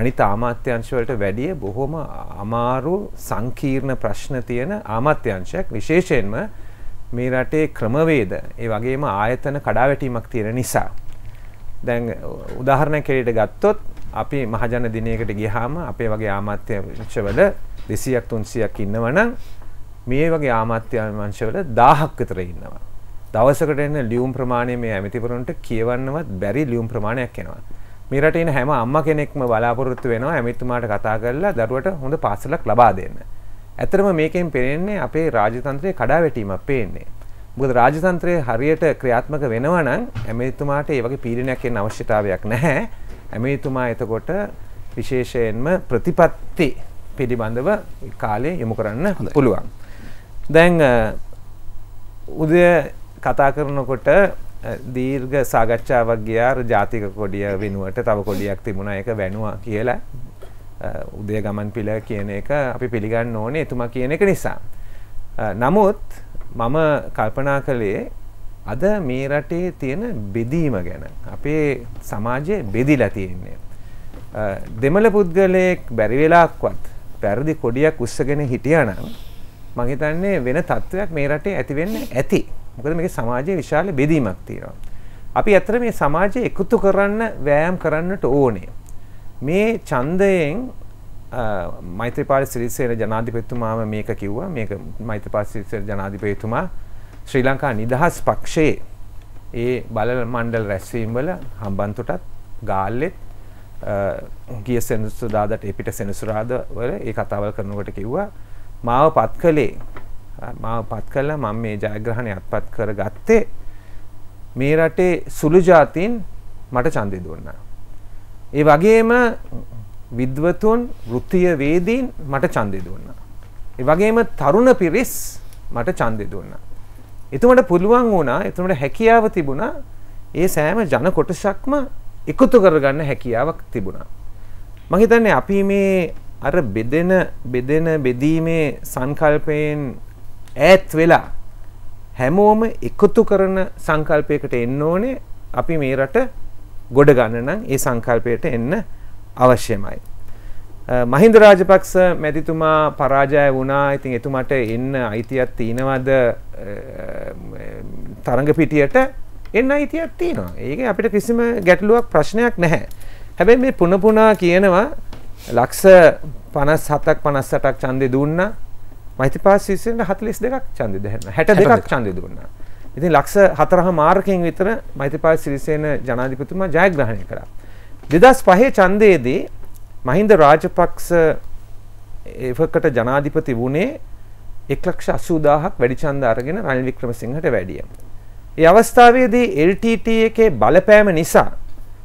අනිත් ආමාත්‍යංශ වලට වැඩිය බොහොම අමාරු සංකීර්ණ ප්‍රශ්න තියෙන ආමාත්‍යංශයක් විශේෂයෙන්ම මේ රටේ ක්‍රමවේද ඒ වගේම ආයතන කඩාවැටීමක් තියෙන නිසා. දැන් උදාහරණයක් ඇරෙට ගත්තොත් අපි මහජන දිනයකට ගියහම අපේ වගේ ආමාත්‍යංශවල 200ක් 300ක් ඉන්නවනම් මේ වගේ ආමාත්‍යංශවල 1000ක් විතර ඉන්නවා. දවසකට එන ලියුම් ප්‍රමාණය මේ ඇමතිවරුන්ට කියවන්නවත් බැරි ලියුම් ප්‍රමාණයක් එනවා. මේ රටේ ඉන්න හැම අම්මා කෙනෙක්ම බලාපොරොත්තු වෙනවා ඇමතිතුමාට කතා කරලා දරුවට හොඳ පාසලක් ලබා දෙන්න. ඇත්තටම මේකෙන් පේන්නේ අපේ රාජතන්ත්‍රයේ කඩාවැටීමක් පේන්නේ. මොකද රාජතන්ත්‍රය හරියට ක්‍රියාත්මක වෙනවා නම් ඇමතිතුමාට ඒ වගේ පීඩනයක් එන්න අවශ්‍යතාවයක් නැහැ. ඇමතිතුමා එතකොට විශේෂයෙන්ම ප්‍රතිපත්ති පිළිබඳව කාලේ යොමු කරන්න පුළුවන්. දැන් උදය කතා කරනකොට දීර්ඝ සාකච්ඡාවක් ගියා ජාතික කොඩිය වෙනුවට තව කොඩියක් තිබුණා ඒක වැණුවා කියලා උදය ගමන් පිළ කියන එක අපි පිළිගන්න ඕනේ එතුමා කියන එක නිසා. නමුත් මම කල්පනා කළේ අද මේ රටේ තියෙන බෙදීම ගැන අපේ සමාජයේ බෙදිලා තියෙන්නේ. දෙමළ පුද්ගලයෙක් බැරි වෙලාවක්වත් පැරදි කොඩියක් උස්සගෙන හිටියා නම් මම හිතන්නේ වෙන තත්වයක් මේ රටේ ඇති වෙන්න ඇති. මොකද මේකේ සමාජයේ විශාල බෙදීමක් තියෙනවා. අපි ඇත්තට මේ සමාජය එකතු කරන්න වෑයම් කරන්නට ඕනේ. මේ ඡන්දයෙන් මෛත්‍රීපාල සිරිසේන ජනාධිපතිතුමාම මේක කිව්වා. මේක මෛත්‍රීපාල සිරිසේන ජනාධිපතිතුමා ශ්‍රී ලංකා නිදහස් පක්ෂයේ ඒ බල මණ්ඩල රැස්වීම් වල හම්බන්තොටත් ගාල්ලෙත් ගිය සෙනසුරාදාට එපිට සෙනසුරාදා වල ඒ කතාවල් කරනකොට කිව්වා මාව පත් කළේ මාව පත් කළා මම මේ ජයග්‍රහණය අත්පත් කරගත්තේ මේ රටේ සුළු જાතින් මට ඡන්දය දුන්නා. ඒ වගේම විද්වතුන් වෘත්තීය වේදීන් මට ඡන්දය දුන්නා. ඒ වගේම තරුණ පිරිස් මට ඡන්දය දුන්නා. එතුමට පුළුවන් වුණා එතුමට හැකියාව තිබුණා ඒ සෑම ජන කොටසක්ම එකතු කරගන්න හැකියාවක් තිබුණා. මහිතන්නේ අපි මේ අර බෙදෙන බෙදෙන බෙදීමේ සංකල්පයෙන් ඈත් වෙලා හැමෝම එකතු කරන සංකල්පයකට එන්න ඕනේ අපි මේ රට ගොඩ ගන්න නම් ඒ සංකල්පයට එන්න අවශ්‍යමයි. මහින්ද රාජපක්ෂ මැතිතුමා පරාජය වුණා. ඉතින් එතුමාට එන්න අයිතියක් තියනවද තරඟ පිටියට? එන්න අයිතියක් තියෙනවා. ඒක අපිට කිසිම ගැටලුවක් ප්‍රශ්නයක් නැහැ. හැබැයි මේ පුන පුනා කියනවා ලක්ෂ 57ක් 58ක් ඡන්දේ දුන්නා. මෛත්‍රීපාස ශිෂ්‍යයන්ට 42ක් ඡන්දේ දෙන්න. 62ක් ඡන්දේ දුන්නා. ඉතින් ලක්ෂ 4 මාර්කයෙන් විතර මෛත්‍රීපාස ශිරිසේන ජනාධිපතිතුමා ජයග්‍රහණය කළා. 2005 ඡන්දයේදී මහින්ද රාජපක්ෂ එවකට ජනාධිපති වුණේ 180000ක් වැඩි ඡන්ද අරගෙන රනිල් වික්‍රමසිංහට වැඩිය. ඒ අවස්ථාවේදී LTT එකේ බලපෑම නිසා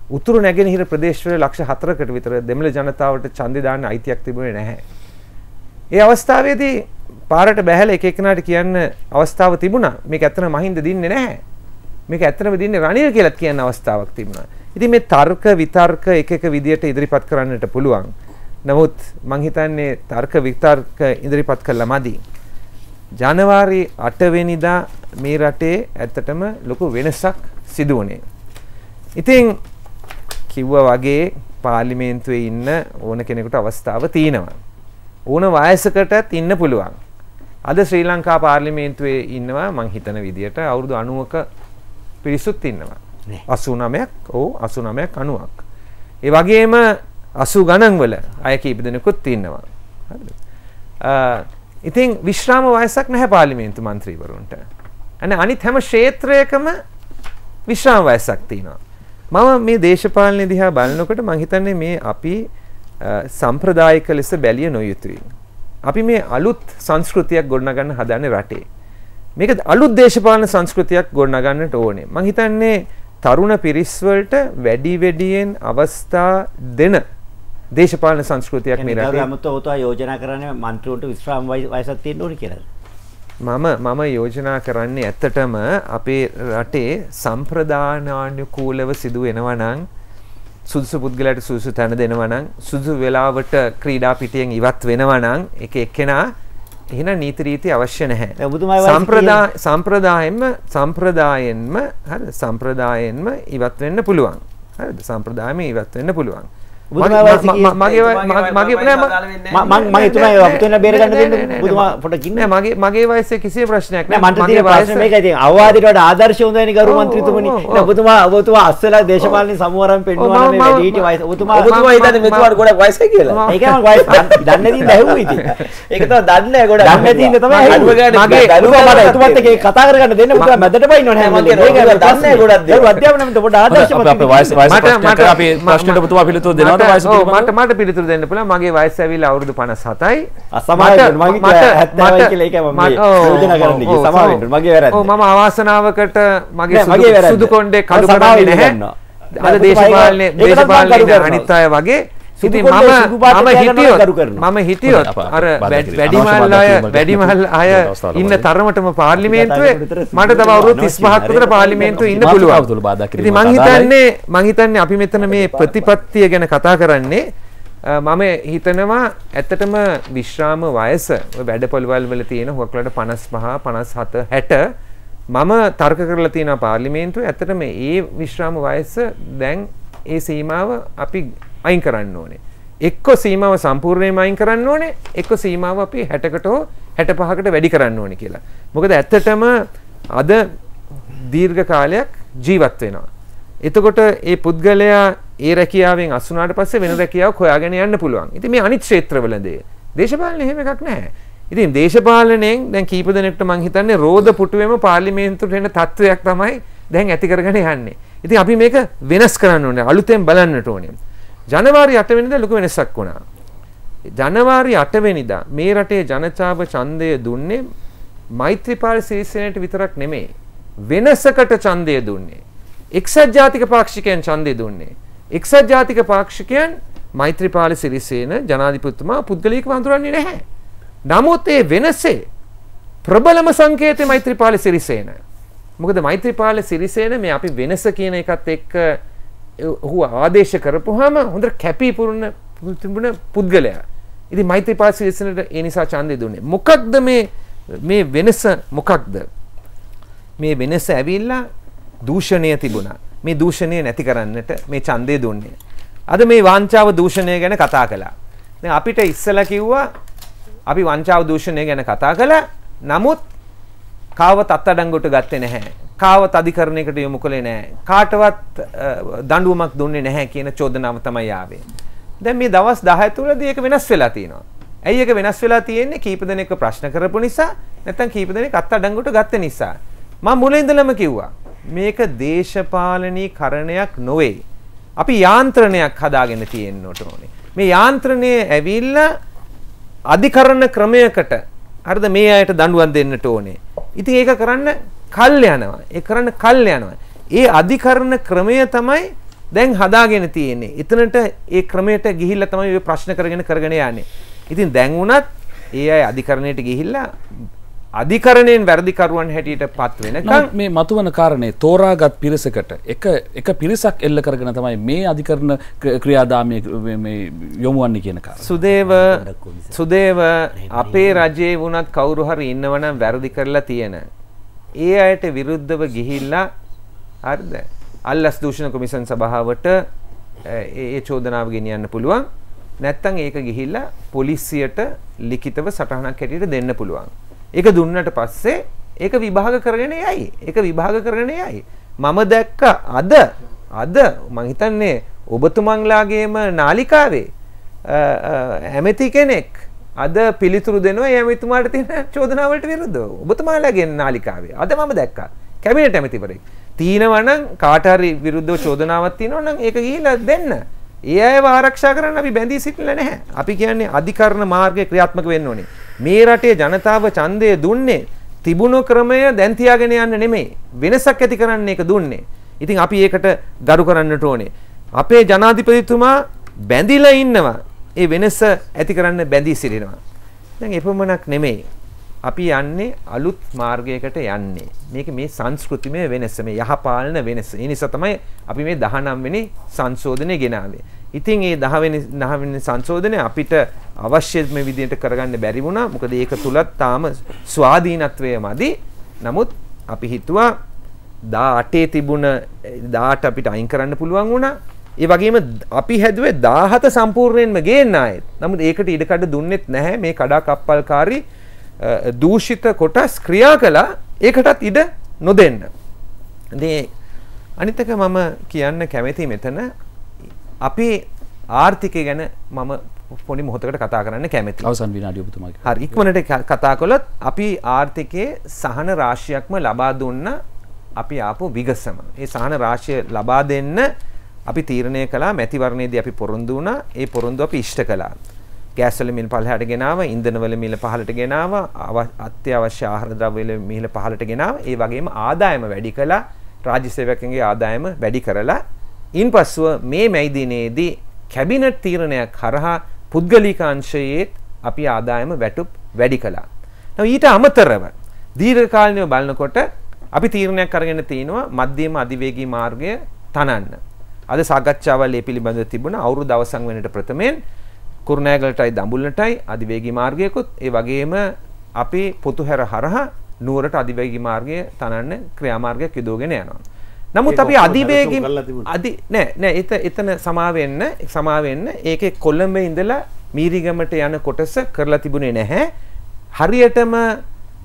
උතුරු නැගෙනහිර ප්‍රදේශවල ලක්ෂ 4කට විතර දෙමළ ජනතාවට ඡන්දය දාන්න අයිතියක් තිබුණේ නැහැ. ඒ අවස්ථාවේදී පාරට බැහැලා එක එකනාට කියන්න අවස්ථාව තිබුණා. මේක ඇත්තටම මහින්ද දින්නේ නැහැ. මේක ඇත්තටම දින්නේ රණීල් කියලාත් කියන්න අවස්ථාවක් තිබුණා. ඉතින් මේ තර්ක විතර්ක එක එක විදියට ඉදිරිපත් කරන්නට පුළුවන්. නමුත් මං හිතන්නේ තර්ක විතර්ක ඉදිරිපත් කළා මදි. ජනවාරි 8 වෙනිදා මේ රටේ ඇත්තටම ලොකු වෙනසක් සිදු වුණේ. ඉතින් කිව්වා වගේ පාර්ලිමේන්තුවේ ඉන්න ඕන කෙනෙකුට අවස්ථාව තියෙනවා. ඕන වයසකටත් ඉන්න පුළුවන්. අද ශ්‍රී ලංකා පාර්ලිමේන්තුවේ ඉන්නවා මං හිතන විදියට අවුරුදු 90ක පිරිසුත් ඉන්නවා. 89ක් ඕ 89ක් 90ක්. ඒ වගේම 80 ගණන් වල අය කීප දෙනෙකුත් ඉන්නවා. හරිද? ඉතින් විශ්‍රාම වයසක් නැහැ පාර්ලිමේන්තු මන්ත්‍රීවරුන්ට. අනේ අනිත් හැම ක්ෂේත්‍රයකම විශ්‍රාම වයසක් තියෙනවා. මම මේ දේශපාලනය දිහා බලනකොට මං හිතන්නේ මේ අපි සම්ප්‍රදායික ලෙස බැලිය නොයුතුයි. අපි මේ අලුත් සංස්කෘතියක් ගොඩනගන්න හදන්නේ රටේ. මේක අලුත් දේශපාලන සංස්කෘතියක් ගොඩනගන්නට ඕනේ. මං හිතන්නේ තරුණ පිරිස්වලට වැඩි වැඩියෙන් අවස්ථා දෙන දේශපාලන සංස්කෘතියක් මේ රටේ. ඒක අමතෝ ඔතෝ යෝජනා කරන්නේ മന്ത്രിවරුන්ට විශ්‍රාම වයසක් තියෙන්න ඕනේ කියලා. මම මම යෝජනා කරන්නේ ඇත්තටම අපේ රටේ සම්ප්‍රදානානුකූලව සිදු වෙනවනම් සුදුසු පුද්ගලයාට සුදුසු තැන දෙනවනම් සුදුසු වෙලාවට ක්‍රීඩා පිටියෙන් ඉවත් වෙනවනම් ඒක එක්කෙනා එහෙන නීති රීති අවශ්‍ය නැහැ. සම්ප්‍රදා සම්ප්‍රදායෙන්ම සම්ප්‍රදායෙන්ම හරිද සම්ප්‍රදායෙන්ම ඉවත් වෙන්න පුළුවන්. හරිද සම්ප්‍රදායෙම ඉවත් වෙන්න පුළුවන්. ඔබතුමා වයස කීයද? මගේ මගේ නෑ මම මගේ තුමා ඔබතුමා බේරගන්න දෙන්න ඔබතුමා පොඩ්ඩක් ඉන්න. නෑ මගේ මගේ වයසේ කිසිම ප්‍රශ්නයක් නෑ. මන්ට තියෙන ප්‍රශ්නේ මේකයි තියෙන්නේ. අවවාදයට වඩා ආදර්ශ හොඳයිනේ ගරු මන්ත්‍රීතුමනි. නෑ ඔබතුමා ඔබතුමා අස්සලා දේශපාලන සමුවරම් පෙන්වනවා මේ වැඩි හිටි වයස. ඔබතුමා ඔබතුමා හිතන්නේ මෙතුමාට ගොඩක් වයසයි කියලා. ඒකයි මම වයස දන්නේ නැතිව ඇහුවා ඉතින්. ඒක තමයි දන්නේ නැහැ ගොඩක්. දන්නේ නැති ඉන්න තමයි ඇහුවේ. මගේ ගරුවා මට එතුමත් එක්ක කතා කරගන්න දෙන්න ඔබතුමා මැදට පයින්න ඕනේ හැමෝටම. ඒක දන්නේ නැහැ ගොඩක් දේ. අධ්‍යාපනයේ පොඩ්ඩ ආදර්ශමත්. අපේ වයස වයස ප්‍රශ්නයට අපේ ප්‍රශ්නට ඔබතුමා පිළිතුරු දෙනවා. මට මට පිළිතුර දෙන්න පුළ මගේ වයිස් ඇවිල් අවුරුදු පනස් හතයි මම අවාසනාවකට මගේ සුදු කොන්්ඩේ කඩු කරාව නැහැ අද දේශපාලනය දේශපාලන අනිත් අය වගේ මම හිතියොත් අර වැඩිමල් අය වැඩිමල් අය ඉන්න තරමටම පාර්ලිමේන්තුවේ මට තව අවුරුදු 35ක් විතර පාර්ලිමේන්තුවේ ඉන්න පුළුවන්. ඉතින් මං හිතන්නේ මං හිතන්නේ අපි මෙතන මේ ප්‍රතිපත්තිය ගැන කතා කරන්නේ මම හිතනවා ඇත්තටම විශ්‍රාම වයස වැඩපොළවල් වල තියෙන හුඟක්ලට 55 57 60 මම තර්ක කරලා තියෙනවා පාර්ලිමේන්තුවේ ඇත්තටම මේ විශ්‍රාම වයස දැන් ඒ සීමාව අපි අයින් කරන්න ඕනේ. එක්ක සීමාව සම්පූර්ණයෙන්ම අයින් කරන්න ඕනේ. එක්ක සීමාව අපි 60කට හෝ 65කට වැඩි කරන්න ඕනේ කියලා. මොකද ඇත්තටම අද දීර්ඝ කාලයක් ජීවත් වෙනවා. එතකොට ඒ පුද්ගලයා ඒ රැකියාවෙන් අසුනාට පස්සේ වෙන රැකියාවක් හොයාගෙන යන්න පුළුවන්. ඉතින් මේ අනිත් ක්ෂේත්‍රවලදී දේශපාලන එහෙම එකක් නැහැ. ඉතින් දේශපාලනයෙන් දැන් කීප දෙනෙක්ට මං හිතන්නේ රෝද පුටුවේම පාර්ලිමේන්තුවට එන තත්වයක් තමයි දැන් ඇති කරගෙන යන්නේ. ඉතින් අපි මේක වෙනස් කරන්න ඕනේ. අලුතෙන් බලන්නට ඕනේ. ජනවාරි 8 වෙනිදා ලොකු වෙනසක් වුණා. ජනවාරි 8 වෙනිදා මේ රටේ ජනතාව ඡන්දය දුන්නේ මෛත්‍රීපාල සිරිසේනට විතරක් නෙමෙයි. වෙනසකට ඡන්දය දුන්නේ. එක්සත් ජාතික පාක්ෂිකයන් ඡන්දය දුන්නේ. එක්සත් ජාතික පාක්ෂිකයන් මෛත්‍රීපාල සිරිසේන ජනාධිපතිතුමා පුද්ගලිකව හඳුරන්නේ නැහැ. නමුත් ඒ වෙනසේ ප්‍රබලම සංකේතය මෛත්‍රීපාල සිරිසේන. මොකද මෛත්‍රීපාල සිරිසේන මේ අපි වෙනස කියන එකත් එක්ක ඔහු ආදේශ කරපුහම හොඳට කැපී පුරුණ තිබුණ පුද්ගලයා. ඉතින් මෛත්‍රීපාල සිරිසෙනට ඒ නිසා ඡන්දය දුන්නේ. මොකක්ද මේ මේ වෙනස මොකක්ද? මේ වෙනස ඇවිල්ලා දූෂණය තිබුණා. මේ දූෂණය නැති කරන්නට මේ ඡන්දය දුන්නේ. අද මේ වංචාව දූෂණය ගැන කතා කළා. දැන් අපිට ඉස්සලා කිව්වා අපි වංචාව දූෂණය ගැන කතා කළා. නමුත් කාවත් අත්අඩංගුවට ගත්තේ නැහැ. කාවත් අධිකරණයකට යොමු කළේ නැහැ. කාටවත් දඬුවමක් දුන්නේ නැහැ කියන චෝදනාව තමයි ආවේ. දැන් මේ දවස් 10 තුලදී ඒක වෙනස් වෙලා තියෙනවා. ඇයි ඒක වෙනස් වෙලා තියෙන්නේ? කීප දෙනෙක්ව ප්‍රශ්න කරපු නිසා නැත්නම් කීප දෙනෙක් අත්අඩංගුවට ගත්ත නිසා. මම මුලින් ඉඳලම කිව්වා මේක දේශපාලනීකරණයක් නොවේ. අපි යාන්ත්‍රණයක් හදාගෙන තියෙන්න ඕනේ. මේ යාන්ත්‍රණය ඇවිල්ලා අධිකරණ ක්‍රමයකට හරිද මේ අයට දඬුවම් දෙන්නට ඕනේ. ඉතින් ඒක කරන්න කල් යනවා. ඒ කරන්න කල් යනවා. ඒ අධිකරණ ක්‍රමය තමයි දැන් හදාගෙන තියෙන්නේ. එතනට ඒ ක්‍රමයට ගිහිල්ලා තමයි ඔය ප්‍රශ්න කරගෙන කරගෙන යන්නේ. ඉතින් දැන් වුණත් ඒ අය අධිකරණයට ගිහිල්ලා අධිකරණයෙන් වැරදිකරුවන් හැටියට පත් වෙන මේ මතුවන කාරණය තෝරාගත් පිරිසකට එක එක පිරිසක් එල්ල කරගෙන තමයි මේ අධිකරණ ක්‍රියාදාමය යොමුවන්නේ කියන සුදේව සුදේව අපේ රජයේ වුණත් කවුරු හරි ඉන්නවනම් වැරදි කරලා තියෙන. ඒ අයට විරුද්ධව ගිහිල්ලා හරිද අල්ලස් දූෂණ කොමිසන් සභාවට ඒ චෝදනාව ගෙනියන්න පුළුවන් නැත්තම් ඒක ගිහිල්ලා පොලිසියට ලිඛිතව සටහනක් හැටියට දෙන්න පුළුවන්. ඒක දුන්නට පස්සේ ඒක විභාග කරගෙන යයි. ඒක විභාග කරගෙන යයි. මම දැක්ක අද අද මං හිතන්නේ ඔබතුමන්ලාගේම නාලිකාවේ ඇමති කෙනෙක් අද පිළිතුරු දෙනවා ඒ ඇමතිතුමාට තියෙන චෝදනාවලට විරුද්ධව. ඔබතුමාලාගේ නාලිකාවේ අද මම දැක්කා. කැබිනට් ඇමතිවරයෙක්. තීනවනම් කාට හරි විරුද්ධව චෝදනාවක් තියෙනවා නම් ඒක ගිහිලා දෙන්න. ඒ අයව ආරක්ෂා කරන්න අපි බැඳී සිටිලා නැහැ. අපි කියන්නේ අධිකරණ මාර්ගය ක්‍රියාත්මක වෙන්න ඕනේ. මේ රටේ ජනතාව ඡන්දය දුන්නේ තිබුණු ක්‍රමය දැන් තියාගෙන යන්න නෙමෙයි. වෙනසක් ඇති කරන්න එක දුන්නේ. ඉතින් අපි ඒකට ගරු කරන්නට ඕනේ. අපේ ජනාධිපතිතුමා බැඳිලා ඉන්නවා. ඒ වෙනස ඇති කරන්න බැඳී සිටිනවා. දැන් එපමණක් නෙමෙයි. අපි යන්නේ අලුත් මාර්ගයකට යන්නේ. මේක මේ සංස්කෘතිමය වෙනස, මේ යහපාලන වෙනස. ඒ නිසා තමයි අපි මේ 19 වෙනි සංශෝධනය ගෙනාවේ. ඉතින් ඒ දහවෙනි දහවෙනි සංශෝධනය අපිට අවශ්‍ය මේ විදිහට කරගන්න බැරි වුණා. මොකද ඒක තුලත් තාම ස්වාධීනත්වය මදි. නමුත් අපි හිතුවා 18 තිබුණ 18 අපිට අයින් කරන්න පුළුවන් වුණා. ඒ වගේම අපි හැදුවේ 17 සම්පූර්ණයෙන්ම ගේන්න ආයෙත්. නමුත් ඒකට ඉඩකඩ දුන්නෙත් නැහැ. මේ කඩා කප්පල්කාරී දූෂිත කොටස් ක්‍රියා කළා. ඒකටත් ඉඩ නොදෙන්න. ඉතින් අනිත් එක මම කියන්න කැමති මෙතන අපේ ආර්ථිකය ගැන මම පොඩි මොහොතකට කතා කරන්න කැමති අවසන් විනාඩිය ඔබතුමා හරි ඉක්මනට කතා කළොත් අපි ආර්ථිකයේ සහන රාශියක්ම ලබා දුන්න අපි ආපු විගසම ඒ සහන රාශිය ලබා දෙන්න අපි තීරණය කළා මැතිවරණයේදී අපි පොරොන්දු වුණා ඒ පොරොන්දු අපි ඉෂ්ට කළා ගෑස් වල මිල පහළට ගෙනාව, ඉන්ධනවල මිල පහළට ගෙනාව, අත්‍යවශ්‍ය ආහාර ද්‍රව්‍ය වල මිල පහළට ගෙනාව. ඒ වගේම ආදායම වැඩි කළා, රාජ්‍ය සේවකයන්ගේ ආදායම වැඩි කරලා ඉන් පස්සුව මේ මැයිදිනයේදී කැබිනට් තීරණයක් හරහා පුද්ගලිකාංශයේත් අපි ආදායම වැටුප් වැඩි කළා. නව ඊට අමතරව දීර්ඝකාලීනව බලනකොට අපි තීරණයක් අරගෙන තිනවා මධ්‍යම අධිවේගී මාර්ගය තනන්න. අද සාකච්ඡාවල් ඒ පිළිබඳව තිබුණ අවුරුදු අවසන් වෙනට ප්‍රථමයෙන් කුරුණෑගලටයි දඹුල්ලටයි අධිවේගී මාර්ගයකුත් ඒ වගේම අපේ පොතුහැර හරහා නුවරට අධිවේගී මාර්ගය තනන්න ක්‍රියාමාර්ගයක් යොදවගෙන යනවා. නමුත් අපි අධිවේගින් අදි නෑ නෑ එත එතන සමාවෙන්න සමාවෙන්න ඒකේ කොළඹ ඉඳලා මීරිගමට යන කොටස කරලා තිබුණේ නැහැ. හරියටම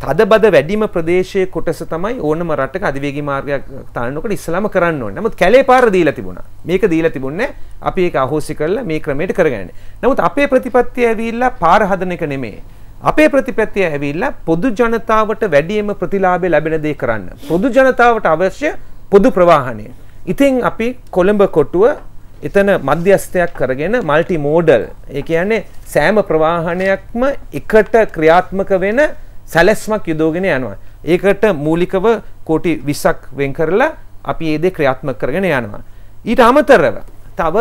තදබද වැඩිම ප්‍රදේශයේ කොටස තමයි ඕනම රටක අධිවේගී මාර්ගයක් තාන්නකොට ඉස්සලාම කරන්න ඕනේ. නමුත් කැලේ පාර දීලා තිබුණා. මේක දීලා තිබුණේ අපි ඒක අහෝසි කරලා මේ ක්‍රමයට කරගන්නේ. නමුත් අපේ ප්‍රතිපත්තිය ඇවිල්ලා පාර හදන එක නෙමෙයි. අපේ ප්‍රතිපත්තිය ඇවිල්ලා පොදු ජනතාවට වැඩිම ප්‍රතිලාභය ලැබෙන දේ කරන්න. පොදු ජනතාවට අවශ්‍ය පොදු ප්‍රවාහනය. ඉතින් අපි කොළඹ කොටුව එතන මධ්‍යස්ථයක් කරගෙන මල්ටි මෝඩල් ඒ කියන්නේ සෑම ප්‍රවාහනයක්ම එකට ක්‍රියාත්මක වෙන සැලැස්මක් යොදෝගෙන යනවා. ඒකට මූලිකව කෝටි 20ක් වෙන් කරලා අපි ඒ දේ ක්‍රියාත්මක කරගෙන යනවා. ඊට අමතරව තව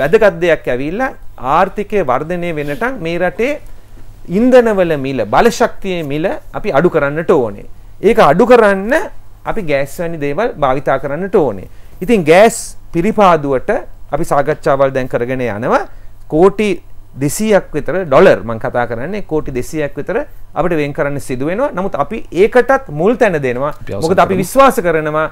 වැදගත් දෙයක් ඇවිල්ලා ආර්ථිකය වර්ධනය වෙනටන් මේ රටේ ඉන්ධනවල මිල බලශක්තියේ මිල අපි අඩු කරන්නට ඕනේ. ඒක අඩු කරන්න අපි ගෑස් වැනි දේවල් භාවිතා කරන්නට ඕනේ. ඉතින් ගෑස් පිරිපාදුවට අපි සාකච්ඡාවල් දැන් කරගෙන යනවා කෝටි 200ක් විතර ඩොලර් මම කතා කරන්නේ කෝටි 200ක් විතර අපිට වෙන් කරන්න සිදු වෙනවා. නමුත් අපි ඒකටත් මුල් තැන දෙනවා. මොකද අපි විශ්වාස කරනවා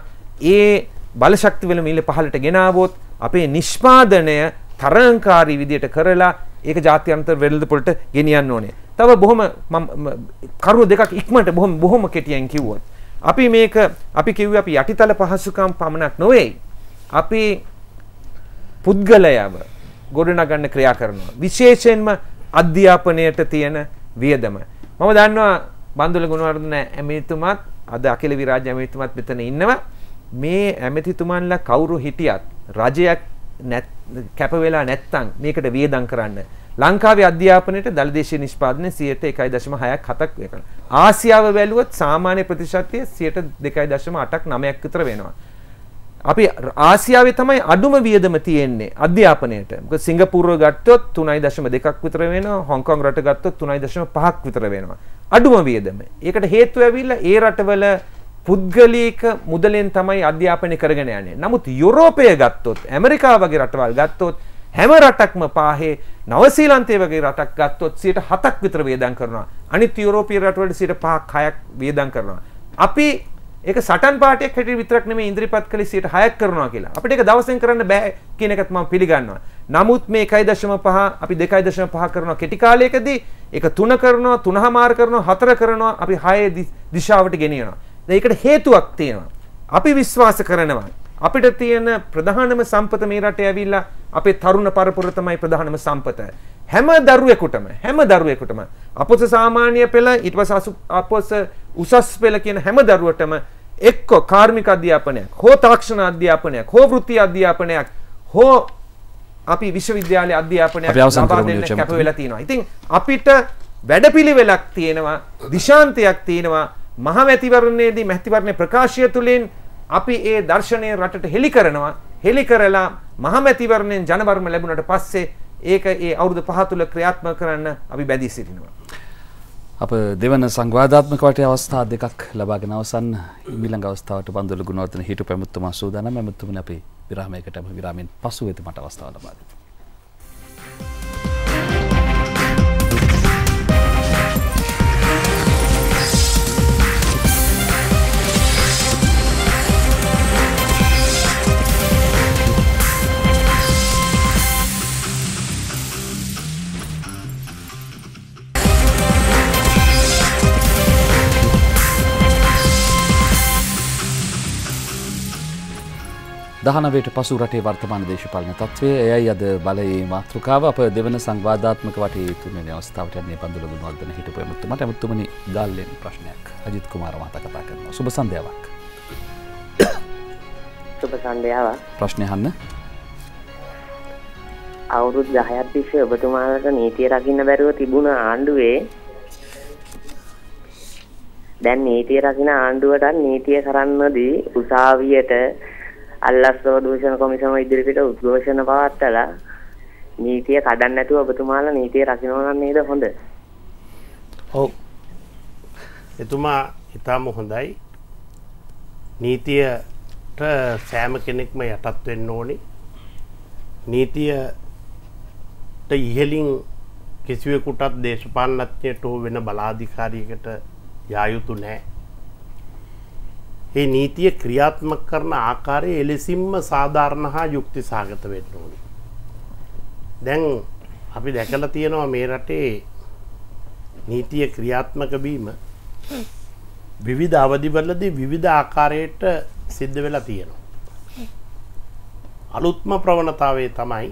ඒ බලශක්ති වල මිල පහලට ගෙනාවොත් අපේ නිෂ්පාදනය තරංකාරී විදියට කරලා ඒක ජාත්‍යන්තර වෙළඳ පොළට ගෙනියන්න ඕනේ. තව බොහොම මම කරුණු දෙකක් ඉක්මනට බොහොම බොහොම කෙටියෙන් කිව්වොත් අපි මේක අපි කිව්වේ අපි යටිතල පහසුකම් පමණක් නොවේ. අපි පුද්ගලයාව ගොඩනගන්න ක්‍රියා කරනවා. විශේෂයෙන්ම අධ්‍යාපනයට තියෙන වියදම. මම දන්නවා බන්දුල ගුණවර්ධන ඇමතිතුමත් අද අකිල විරාජ ඇමතිතුමත් මෙතන ඉන්නවා. මේ ඇමතිතුමන්ලා කවුරු හිටියත් රජයක් කැප වෙලා නැත්තම් මේකට වියදම් කරන්න ලංකාවේ අධ්‍යාපනයට දළදේශීය නිෂ්පාදනය 101.6ක් 7ක් ආසියාව බැලුවොත් සාමාන්‍ය ප්‍රතිශතය 102.89ක් විතර වෙනවා. අපි ආසියාවේ තමයි අඩුම වියදම තියෙන්නේ අධ්‍යාපනයට. මොකද සිංගප්පූරුව ගත්තොත් 3.2ක් විතර වෙනවා. හොංකොං රට ගත්තොත් 3.5ක් විතර වෙනවා. අඩුම වියදම. ඒකට හේතුව ඇවිල්ලා ඒ රටවල පුද්ගලික මුදලෙන් තමයි අධ්‍යාපනය කරගෙන යන්නේ. නමුත් යුරෝපය ගත්තොත් ඇමරිකාව වගේ රටවල් ගත්තොත් හැම රටක්ම පාහේ නවසීලන්තය වගේ රටක් ගත්තොත් සියට හතක් විතර වේදන් කරනවා අනිත් යුරෝපීය රටවලට සියට පහක් හයක් වේදන් කරනවා අපි ඒක සටන් පාටයක් හැටියට විතරක් නෙමෙයි ඉදිරිපත් කළේ 106ක් කරනවා කියලා. අපිට ඒක දවසෙන් කරන්න බෑ කියන එකත් මම පිළිගන්නවා. නමුත් මේ 1.5 අපි 2.5 කරනවා කෙටි කාලයකදී ඒක 3 කරනවා 3.5 කරනවා 4 කරනවා අපි 6 දිශාවට ගෙනියනවා. ඒකට හේතුවක් තියෙනවා. අපි විශ්වාස කරනවා අපිට තියෙන ප්‍රධානම සම්පත මේ රටේ ඇවිල්ලා අපේ තරුණ පරපුර තමයි ප්‍රධානම සම්පත. හැම දරුවෙකුටම හැම දරුවෙකුටම අපොස සාමාන්‍ය පෙළ ඊට පස්සේ අපොස උසස් පෙළ කියන හැම දරුවටම එක්ක කාර්මික අධ්‍යාපනයක් හෝ තාක්ෂණ අධ්‍යාපනයක් හෝ වෘත්ති අධ්‍යාපනයක් හෝ අපි විශ්වවිද්‍යාලය අධ්‍යාපනයක් ලබා දෙන්න කැප වෙලා තියෙනවා. ඉතින් අපිට වැඩපිළිවෙලක් තියෙනවා, දිශාන්තයක් තියෙනවා. මහමැතිවරණයේදී මැතිවරණ ප්‍රකාශය තුලින් අපි ඒ දර්ශනය රටට හෙළි කරනවා හෙළි කරලා මහමැතිවරණයෙන් ජනවර්ම ලැබුණට පස්සේ ඒක ඒ අවුරුදු පහ තුළ ක්‍රියාත්මක කරන්න අපි බැඳී සිටිනවා. අප දෙවන සංවාධාත්මක වටේ අවස්ථා දෙකක් ලබාගෙන අවසන් ඊළඟ අවස්ථාවට බන්දුල ගුණවර්ධන හිටු පැමුතුමා සූදානම් පැමුතුමනි අපි විරාමයකටම විරාමෙන් පසු වෙත මට අවස්ථාව ලබා දෙන්න. දහනවයට පසු රටේ වර්තමාන දේශපාලන තත්වය එයයි අද බලයේ මාතෘකාව අප දෙවන සංවාධාත්මක වටේ තුන්වෙනි අවස්ථාවට යන්නේ පන්දුල ගුණවර්ධන හිටපු ඇමතුමට ඇමතුමනි ගාල්ලෙන් ප්‍රශ්නයක් අජිත් කුමාර මහතා කතා කරනවා සුබ සන්ධ්‍යාවක් සුබ සන්ධ්‍යාවක් ප්‍රශ්නය අහන්න අවුරුදු 10ක් තිස්සේ ඔබතුමාලට නීතිය රකින්න බැරුව තිබුණ ආණ්ඩුවේ දැන් නීතිය රකින්න ආණ්ඩුවට නීතිය කරන්නදී උසාවියට අල්ලස්සව දූෂණ කොමිසම ඉදිරිපිට උද්ඝෝෂණ පවත්වලා නීතිය කඩන්න නැතුව ඔබතුමාලා නීතිය රකින්නවා නම් නේද හොඳ? ඔව්. එතුමා ඊටම හොඳයි. නීතියට සෑම කෙනෙක්ම යටත් වෙන්න ඕනේ. නීතියට ඉහලින් කිසිවෙකුටත් දේශපාලනඥයට හෝ වෙන බලාධිකාරියකට යා යුතු නැහැ. ඒ නීතිය ක්‍රියාත්මක කරන ආකාරය එලෙසින්ම සාධාරණ හා යුක්ති සාගත වෙන්න ඕනි. දැන් අපි දැකලා තියෙනවා මේ රටේ නීතිය ක්‍රියාත්මක වීම විවිධ අවධිවලදී විවිධ ආකාරයට සිද්ධ වෙලා තියෙනවා. අලුත්ම ප්‍රවණතාවය තමයි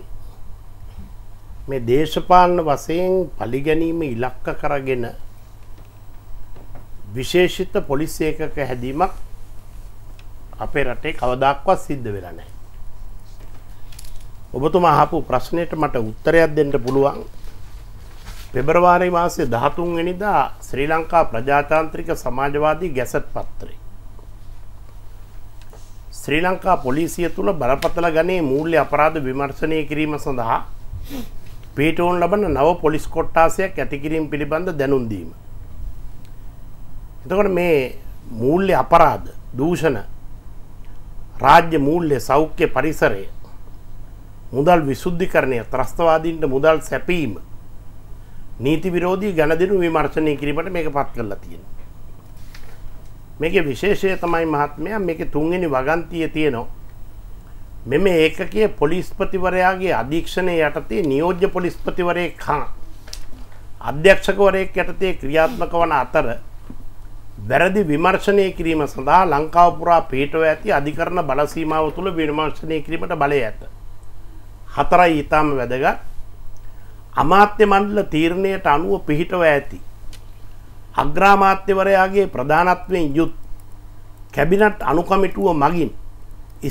මේ දේශපාලන වශයෙන් පරිගැනීම ඉලක්ක කරගෙන විශේෂිත පොලිස් ඒකක හැදීමක් අපේ රටේ කවදාක්වත් සිද්ධ වෙලා නැහැ. ඔබතුමා අහපු ප්‍රශ්නෙට මට උත්තරයක් දෙන්න පුළුවන්. පෙබරවාරි මාසයේ 13 වෙනිදා ශ්‍රී ලංකා ප්‍රජාතාන්ත්‍රික සමාජවාදී ගැසට් පත්‍රය. ශ්‍රී ලංකා පොලිසිය තුළ බරපතල ගණයේ මූල්‍ය අපරාධ විමර්ශනය කිරීම සඳහා පිටෝන් ලබන නව පොලිස් කොට්ටාසයක් ඇති කිරීම පිළිබඳ දැනුම් දීම. එතකොට මේ මූල්‍ය අපරාධ දූෂණ රාජ්‍ය මූල්‍ය සෞඛ්‍ය පරිසරය මුදල් විශුද්ධිකරණය ත්‍රස්තවාදීන්ට මුදල් සැපීම නීති විරෝධී ගැනදිනු විමර්ශනය කිරීමට මේක පත් කරලා තියෙන. මේක විශේෂය තමයි මහත්මය මේක තුන්ගනි වගන්තිය තියෙනවා. මෙම ඒකකය පොලිස්පතිවරයාගේ අධීක්ෂණය යටතේ නියෝජ්‍ය පොලිස්පතිවරේ කා අධ්‍යක්ෂකවරයෙක් යටතේ ක්‍රියාත්මක වන අතර වැරදි විමර්ශනය කිරීම සඳහා ලංකාව පුරා පිටව ඇති අධිකරණ බල සීමාව තුළ විමර්ශනය කිරීමට බලය ඇත. හතරයි ඊටාම වැදගත්. අමාත්‍ය මණ්ඩල තීරණයට අනුව පිහිටව ඇති. අග්‍රාමාත්‍යවරයාගේ ප්‍රධානත්වයෙන් යුත් කැබිනට් අනුකමිටුව මගින්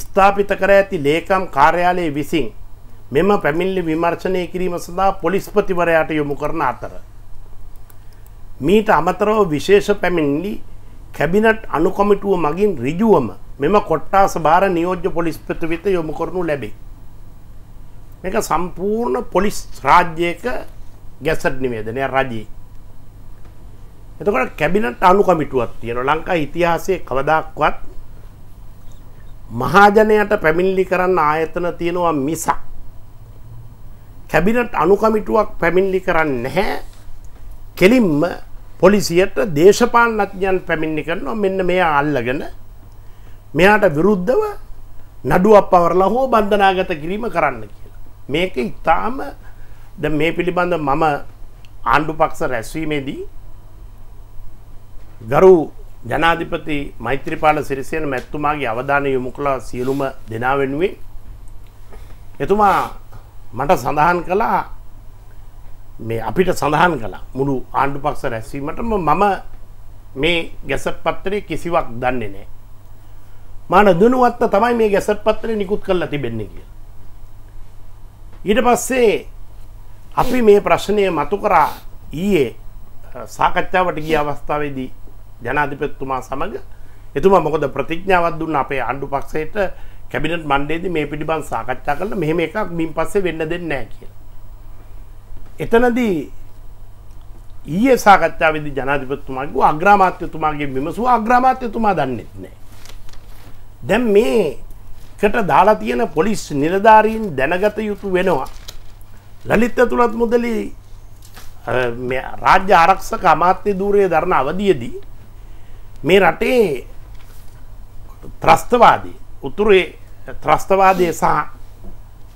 ස්ථාපිත කර ඇති ලේකම් කාර්යාලයේ විසින් මෙම පැමිණිලි විමර්ශනය කිරීම සඳහා පොලිස්පතිවරයාට යොමු කරන අතර මීට අමතරව විශේෂ පැමිණිලි කැබිනට් අනුකොමිටුව මගින් ඍජුවම මෙම කොට්ටාස භාර නියෝජ්‍ය පොලිස්පති වෙත යොමු කරනු ලැබේ. මේක සම්පූර්ණ පොලිස් රාජ්‍යයක ගැසට් නිවේදනය රජයේ. එතකොට කැබිනට් අනුකමිටුවක් තියෙනවා. ලංකා ඉතිහාසයේ කවදාක්වත් මහජනයට පැමිණිලි කරන්න ආයතන තියෙනවා මිසක් කැබිනට් අනුකමිටුවක් පැමිණිලි කරන්නේ නැහැ. කෙලින්ම පොලිසියට දේශපාලනඥයන් පැමිණි කරනවා මෙන්න මෙයා අල්ලගෙන මෙයාට විරුද්ධව නඩු අපවරලා හෝ බන්ධනාගත කිරීම කරන්න කියලා. මේක ඉතාම ද මේ පිළිබඳ මම ආණ්ඩු පක්ෂ රැස්වීමේදී ගරු ජනාධිපති මෛත්‍රීපාල සිරිසේන මැතිතුමාගේ අවධානය යොමු කළ සියලුම දෙනා වෙනුවෙන් එතුමා මට සඳහන් කළා මේ අපිට සඳහන් කලා මුළු ආණ්ඩු පක්ෂ රැස්වීමටම මම මේ ගැසට පත්තරේ කිසිවක් දන්නේ නෑ. මාන දනුවත්ත තමයි මේ ගැසට පත්තරය නිකුත් කරලා තිබෙන්නේ කිය. ඊට පස්සේ අපි මේ ප්‍රශ්නය මතු කරා ඊයේ සාකච්ඡාවට ගිය අවස්ථාවේදී ජනාධිපත්තුමා සමඟ එතුමා මොකද ප්‍රතිඥාවත් දුන්න අපේ ආණ්ඩු පක්ෂයට කැබිනට මණ්ඩේද මේ පිළිබන් සාකච්ඡා කරල මෙහෙම එකක් මින් පස්සේ වෙන්න දෙන්න නෑ කියලා. එතනදී ඊයේ සාකච්ඡාවේදී ජනාධිපතිතුමාගේ අග්‍රාමාත්‍යතුමාගේ විමසුව අග්‍රාමාත්‍යතුමා දන්නෙත් නැහැ. දැන් මේකට දාලා තියෙන පොලිස් නිලධාරීන් දැනගත යුතු වෙනවා. ලලිත් ඇතුළත් මුදලි රාජ්‍ය ආරක්ෂක අමාත්‍ය ධූරයේ දරන අවධියේදී මේ රටේ ත්‍රස්තවාදී උතුරේ ත්‍රස්තවාදය සහ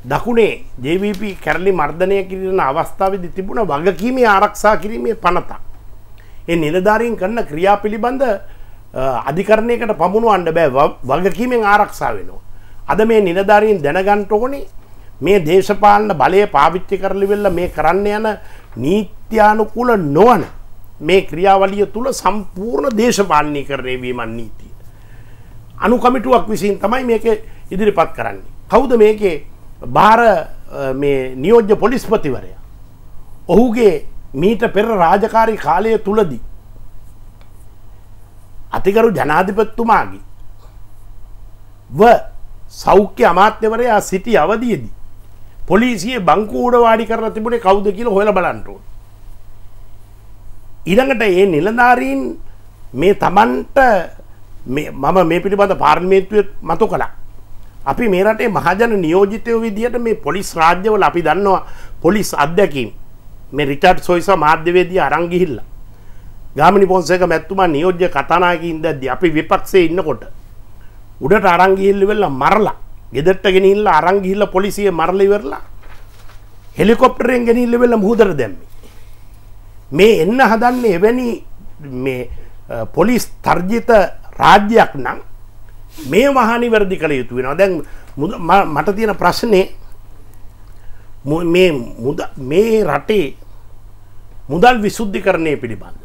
දකුණේ ජවප කැරලි මර්ධනය කිරන අවස්ථාවද තිබුණ වගකීමේ ආරක්ෂා කිරීමේ පනතා. එ නිලධාරීන් කරන්න ක්‍රියා පිළිබඳ අධිකරණයකට පමුණු අන්ඩ බෑ වගකීමෙන් ආරක්ෂා වෙනවා. අද මේ නිලධාරීන් දැනගන්ට ඕනේ මේ දේශපාලන බලය පාවිච්චි කරලි වෙල්ල මේ කරන්න යන නීත්‍යානුකුල නොවන මේ ක්‍රියාවලිය තුළ සම්පූර්ණ දේශපාලනී කරණය වීමන් නීතිය. අනුකමිටුවක් විසින් තමයි මේක ඉදිරිපත් කරන්නේ. කෞද මේකේ භාර නියෝජ්‍ය පොලිස්පතිවරය ඔහුගේ මීට පෙර රාජකාරී කාලය තුළදී අතිකරු ජනාධිපත්තුමාගේ ව සෞඛ්‍ය අමාත්‍යවරයා සිටි අවදියදී පොලිසිය බංකූඩ වාඩි කර තිබුණේ කවුද කියලා හොයලා බලන්න ඕන. ඊළඟට මේ නිලධාරීන් මේ Tamanට මම මේ පිළිබඳ පාර්ලිමේන්තුවේ මතු කළා. අපි මේ රටේ මහජන නියෝජිතයෝ විදිහට මේ පොලිස් රාජ්‍යවල අපි දන්නවා පොලිස් අධ්‍යක්ීම් මේ රිටඩ් සොයිසා මාධ්‍යවේදී අරන් ගිහිල්ලා ගාමිණි පොන්සේක මැතිතුමා නියෝජ්‍ය කතානායකී ඉඳද්දී අපි විපක්ෂයේ ඉන්නකොට උඩට අරන් ගිහිල්ලා ඉවරලා මරලා ගෙදරට ගෙනිහිල්ලා අරන් ගිහිල්ලා පොලිසිය මරලා ඉවරලා හෙලිකොප්ටරයෙන් ගෙනිහිල්ලා ඉවරලා මුහුදට දැම්මේ මේ එන්න හදන්නේ එවැනි මේ පොලිස් තර්ජිත රාජ්‍යයක් නම් මේ වහනි වැරදි කළ යුතු වෙනවා දැන් මට තියෙන ප්‍රශ්නේ මේ රටේ මුදල් විශුද්ධිකරණය පිළිබඳ.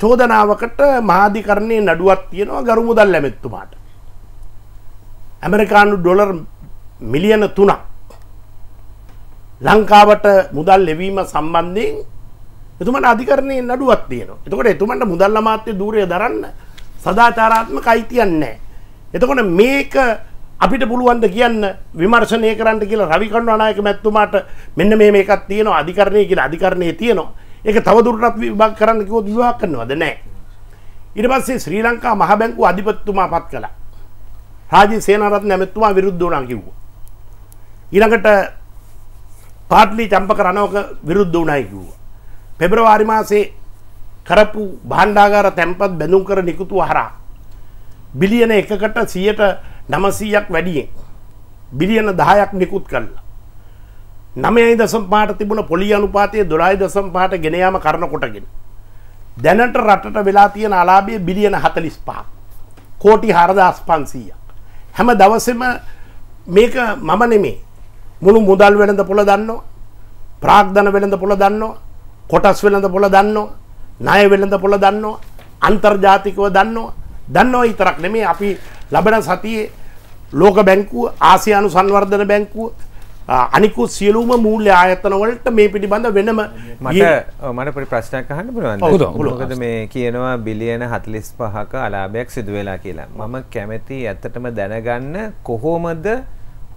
චෝදනාවකට මාධිකරණය නඩුවත් තියෙනවා ගරු මුදල් ඇමැත්තුමාට. ඇමරිකානු ඩොලර් මිලියන තුනක් ලංකාවට මුදල් ලෙවීම සම්බන්ධයෙන් එතුමට අධිකරණය නඩුවත් තියෙනවා එතකොට එතුමට මුදල් අමාත්‍ය දූරය දරන්න සදාචාරාත්මක අයිතියක් නැහැ. එතකොට මේක අපිට පුළුවන්ද කියන්න විමර්ශනය කරන්න කියලා රවි කණ්ඩානායක මැතිතුමාට මෙන්න මේ මේකක් තියෙනවා අධිකරණය කියලා අධිකරණයේ තියෙනවා. ඒක තවදුරටත් විභාග කරන්න කිව්වොත් විභාග කරනවද නැහැ. ඊට පස්සේ ශ්‍රී ලංකා මහ බැංකුව අධිපතිතුමා පත් කළා. රාජී සේනාරත්න ඇමතිතුමා විරුද්ධ වුණා කිව්වා. ඊළඟට පාට්ලි චම්පක රණවක විරුද්ධ වුණායි කිව්වා. පෙබරවාරි මාසේ කරපු භාණ්ඩාගාර තැන්පත් බැඳුම් කර නිකුතුව හරා. බිලියන එකකට සියට නමසීයක් වැඩියෙන්. බිලියන දහයක් නිකුත් කල්ලා. නමයයි දසම් පාට තිබුණ පොලි අනුපාතය දොලායි දසම් පාට ගෙනයාම කරන කොටගෙන. දැනට රටට වෙලා තියෙන අලාභය බිලියන හතලිස් පා. කෝටි හරදස් පන්සීයක්. හැම දවසම මේක මම නෙමේ මුළු මුදල් වෙළඳ පොළ දන්නවා ප්‍රාග්ධන වෙළඳ පොළ දන්නවා කොටස් වෙළඳ පොළ දන්නවා ණය වෙළඳ පොළ දන්නවා. අන්තර්ජාතිකව දන්නවා. දන්නවා විතරක් නෙමේ අපි ලබන සතියේ ලෝක බැංකුව, ආසියානු සංවර්ධන බැංකුව අනිකු සියලුම මූල්‍ය ආයතන වලට මේ පිළිබඳ වෙනම මට මට පොඩි ප්‍රශ්නයක් අහන්න පුළුවන්ද? මොකද මේ කියනවා බිලියන 45ක අලාභයක් සිදු වෙලා කියලා. මම කැමැති ඇත්තටම දැනගන්න කොහොමද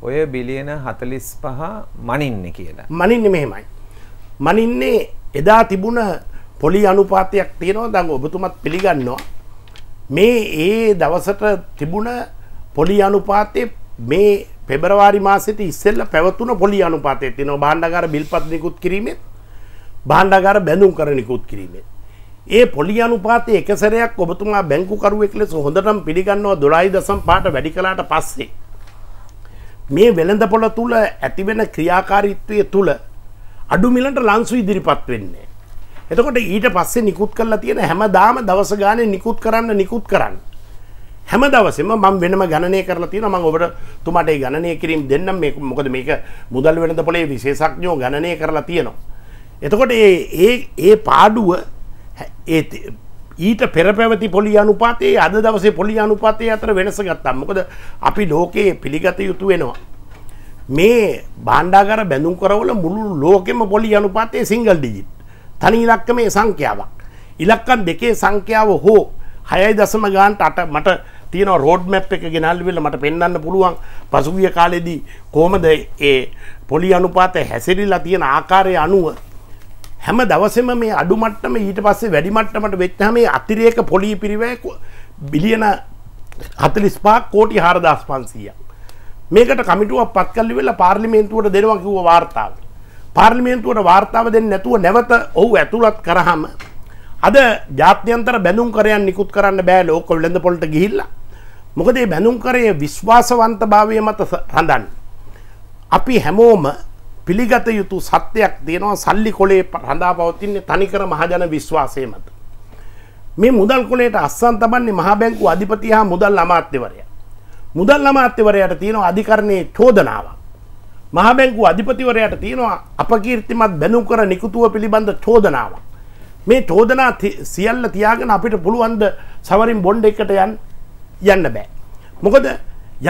ඔය බිලියන 45 මනින්නේ කියලා. මනින්නේ මෙහෙමයි. මනින්නේ එදා තිබුණ පොලි අනුපාතයක් තියෙනවා දඟ ඔබතුමත් පිළිගන්නවා මේ ඒ දවසට තිබුණ පොලි අනුපාතය මේ පෙබරවාරි මාසෙට ඉස්සෙල්ල පැවතුන පොලි අනුපාතය තියෙනවා බාණ්ඩගාර බිල්පත් නිකුත් කිරීමෙත් බාණ්ඩගාර බැඳුම් කර නිකුත් කිරීමෙත් ඒ පොලි අනුපාතය එක සැරයක් ඔබතුමා බැංකුකරුවෙක් ලෙස හොඳටම පිළිගන්නවා දොළයි දසම් පාට වැඩි කළාට පස්සේ මේ වෙළඳ පොළ තුල ඇතිවෙන ක්‍රියාකාරීත්වය තුල අඩු මිලට ලංසු ඉදිරිපත් වෙන්නේ එතකොට ඊට පස්සේ නිකුත් කරලා තියෙන හැමදාම දවස ගානේ නිකුත් කරන්න නිකුත් කරන්න හැම දවසෙම මම වෙනම ගණනය කරලා තියෙනවා මම ඔබට තුමාට ඒ ගණනය කිරීම දෙන්නම් මේක මොකද මේක මුදල් වෙළඳ පොලේ විශේෂඥයෝ ගණනය කරලා තියෙනවා. එතකොට ඒ ඒ ඒ පාඩුව ඊට පෙර පැවති පොලි අනුපාතයේ අද දවසේ පොලි අනුපාතයේ අතර වෙනස ගත්තා. මොකද අපි ලෝකයේ පිළිගත යුතු වෙනවා. මේ භාණ්ඩාගාර බැඳුම් කරවල මුළු ලෝකෙම පොලි අනුපාතයේ සිංගල් ඩිජිට්. තනි ඉලක්කමේ සංඛ්‍යාවක්. ඉලක්කම් දෙකේ සංඛ්‍යාව හෝ 6.0 ගානට අට මට තියෙන රෝඩ් මැප් එක ගෙනල්විල මට පෙන්වන්න පුළුවන් පසුගිය කාලෙදී කොහොමද ඒ පොලි අනුපාතය හැසිරිලා තියෙන ආකාරය අනුව හැම දවසෙම මේ අඩු මට්ටම ඊට පස්සේ වැඩි මට්ටමට වෙච්චාම මේ අතිරේක පොලි පිරිවැය බිලියන 45 කෝටි 4500ක් මේකට කමිටුවක් පත් කළ ඉවරලා පාර්ලිමේන්තුවට දෙනවා කිව්ව වාර්තාවේ පාර්ලිමේන්තුවට වාර්තාව දෙන්න නැතුව නැවත ඔහු ඇතුළත් කරහම අද ජාත්‍යන්තර බැඳුම් කරයන් නිකුත් කරන්න බෑ ලෝක වෙළඳ පොලට ගිහිල්ලා මොකද මේ බැඳුම් කරය විශ්වාසවන්ත භාවය මත රඳන් අපි හැමෝම පිළිගත යුතු සත්‍යයක් තියෙනවා සල්ලි කොලේ රඳා පවතින්නේ තනිකර මහජන විශ්වාසය මත මේ මුදල් කොලේට අස්සන් තබන්නේ මහා බැංකු අධිපති හා මුදල් අමාත්‍යවරයා මුදල් අමාත්‍යවරයාට තියෙනවා අධිකරණයේ චෝදනාවක් මහ බැංකුව අධිපතිවරයට තියෙනවා අපකීර්තිමත් බැනුම් කර නිකුතුව පිළිබඳ චෝදනාව. මේ චෝදනා සියල්ල තියාගෙන අපිට පුළුවන්ද සවරින් බොන්්ඩ එකට යන් යන්න බෑ. මොකද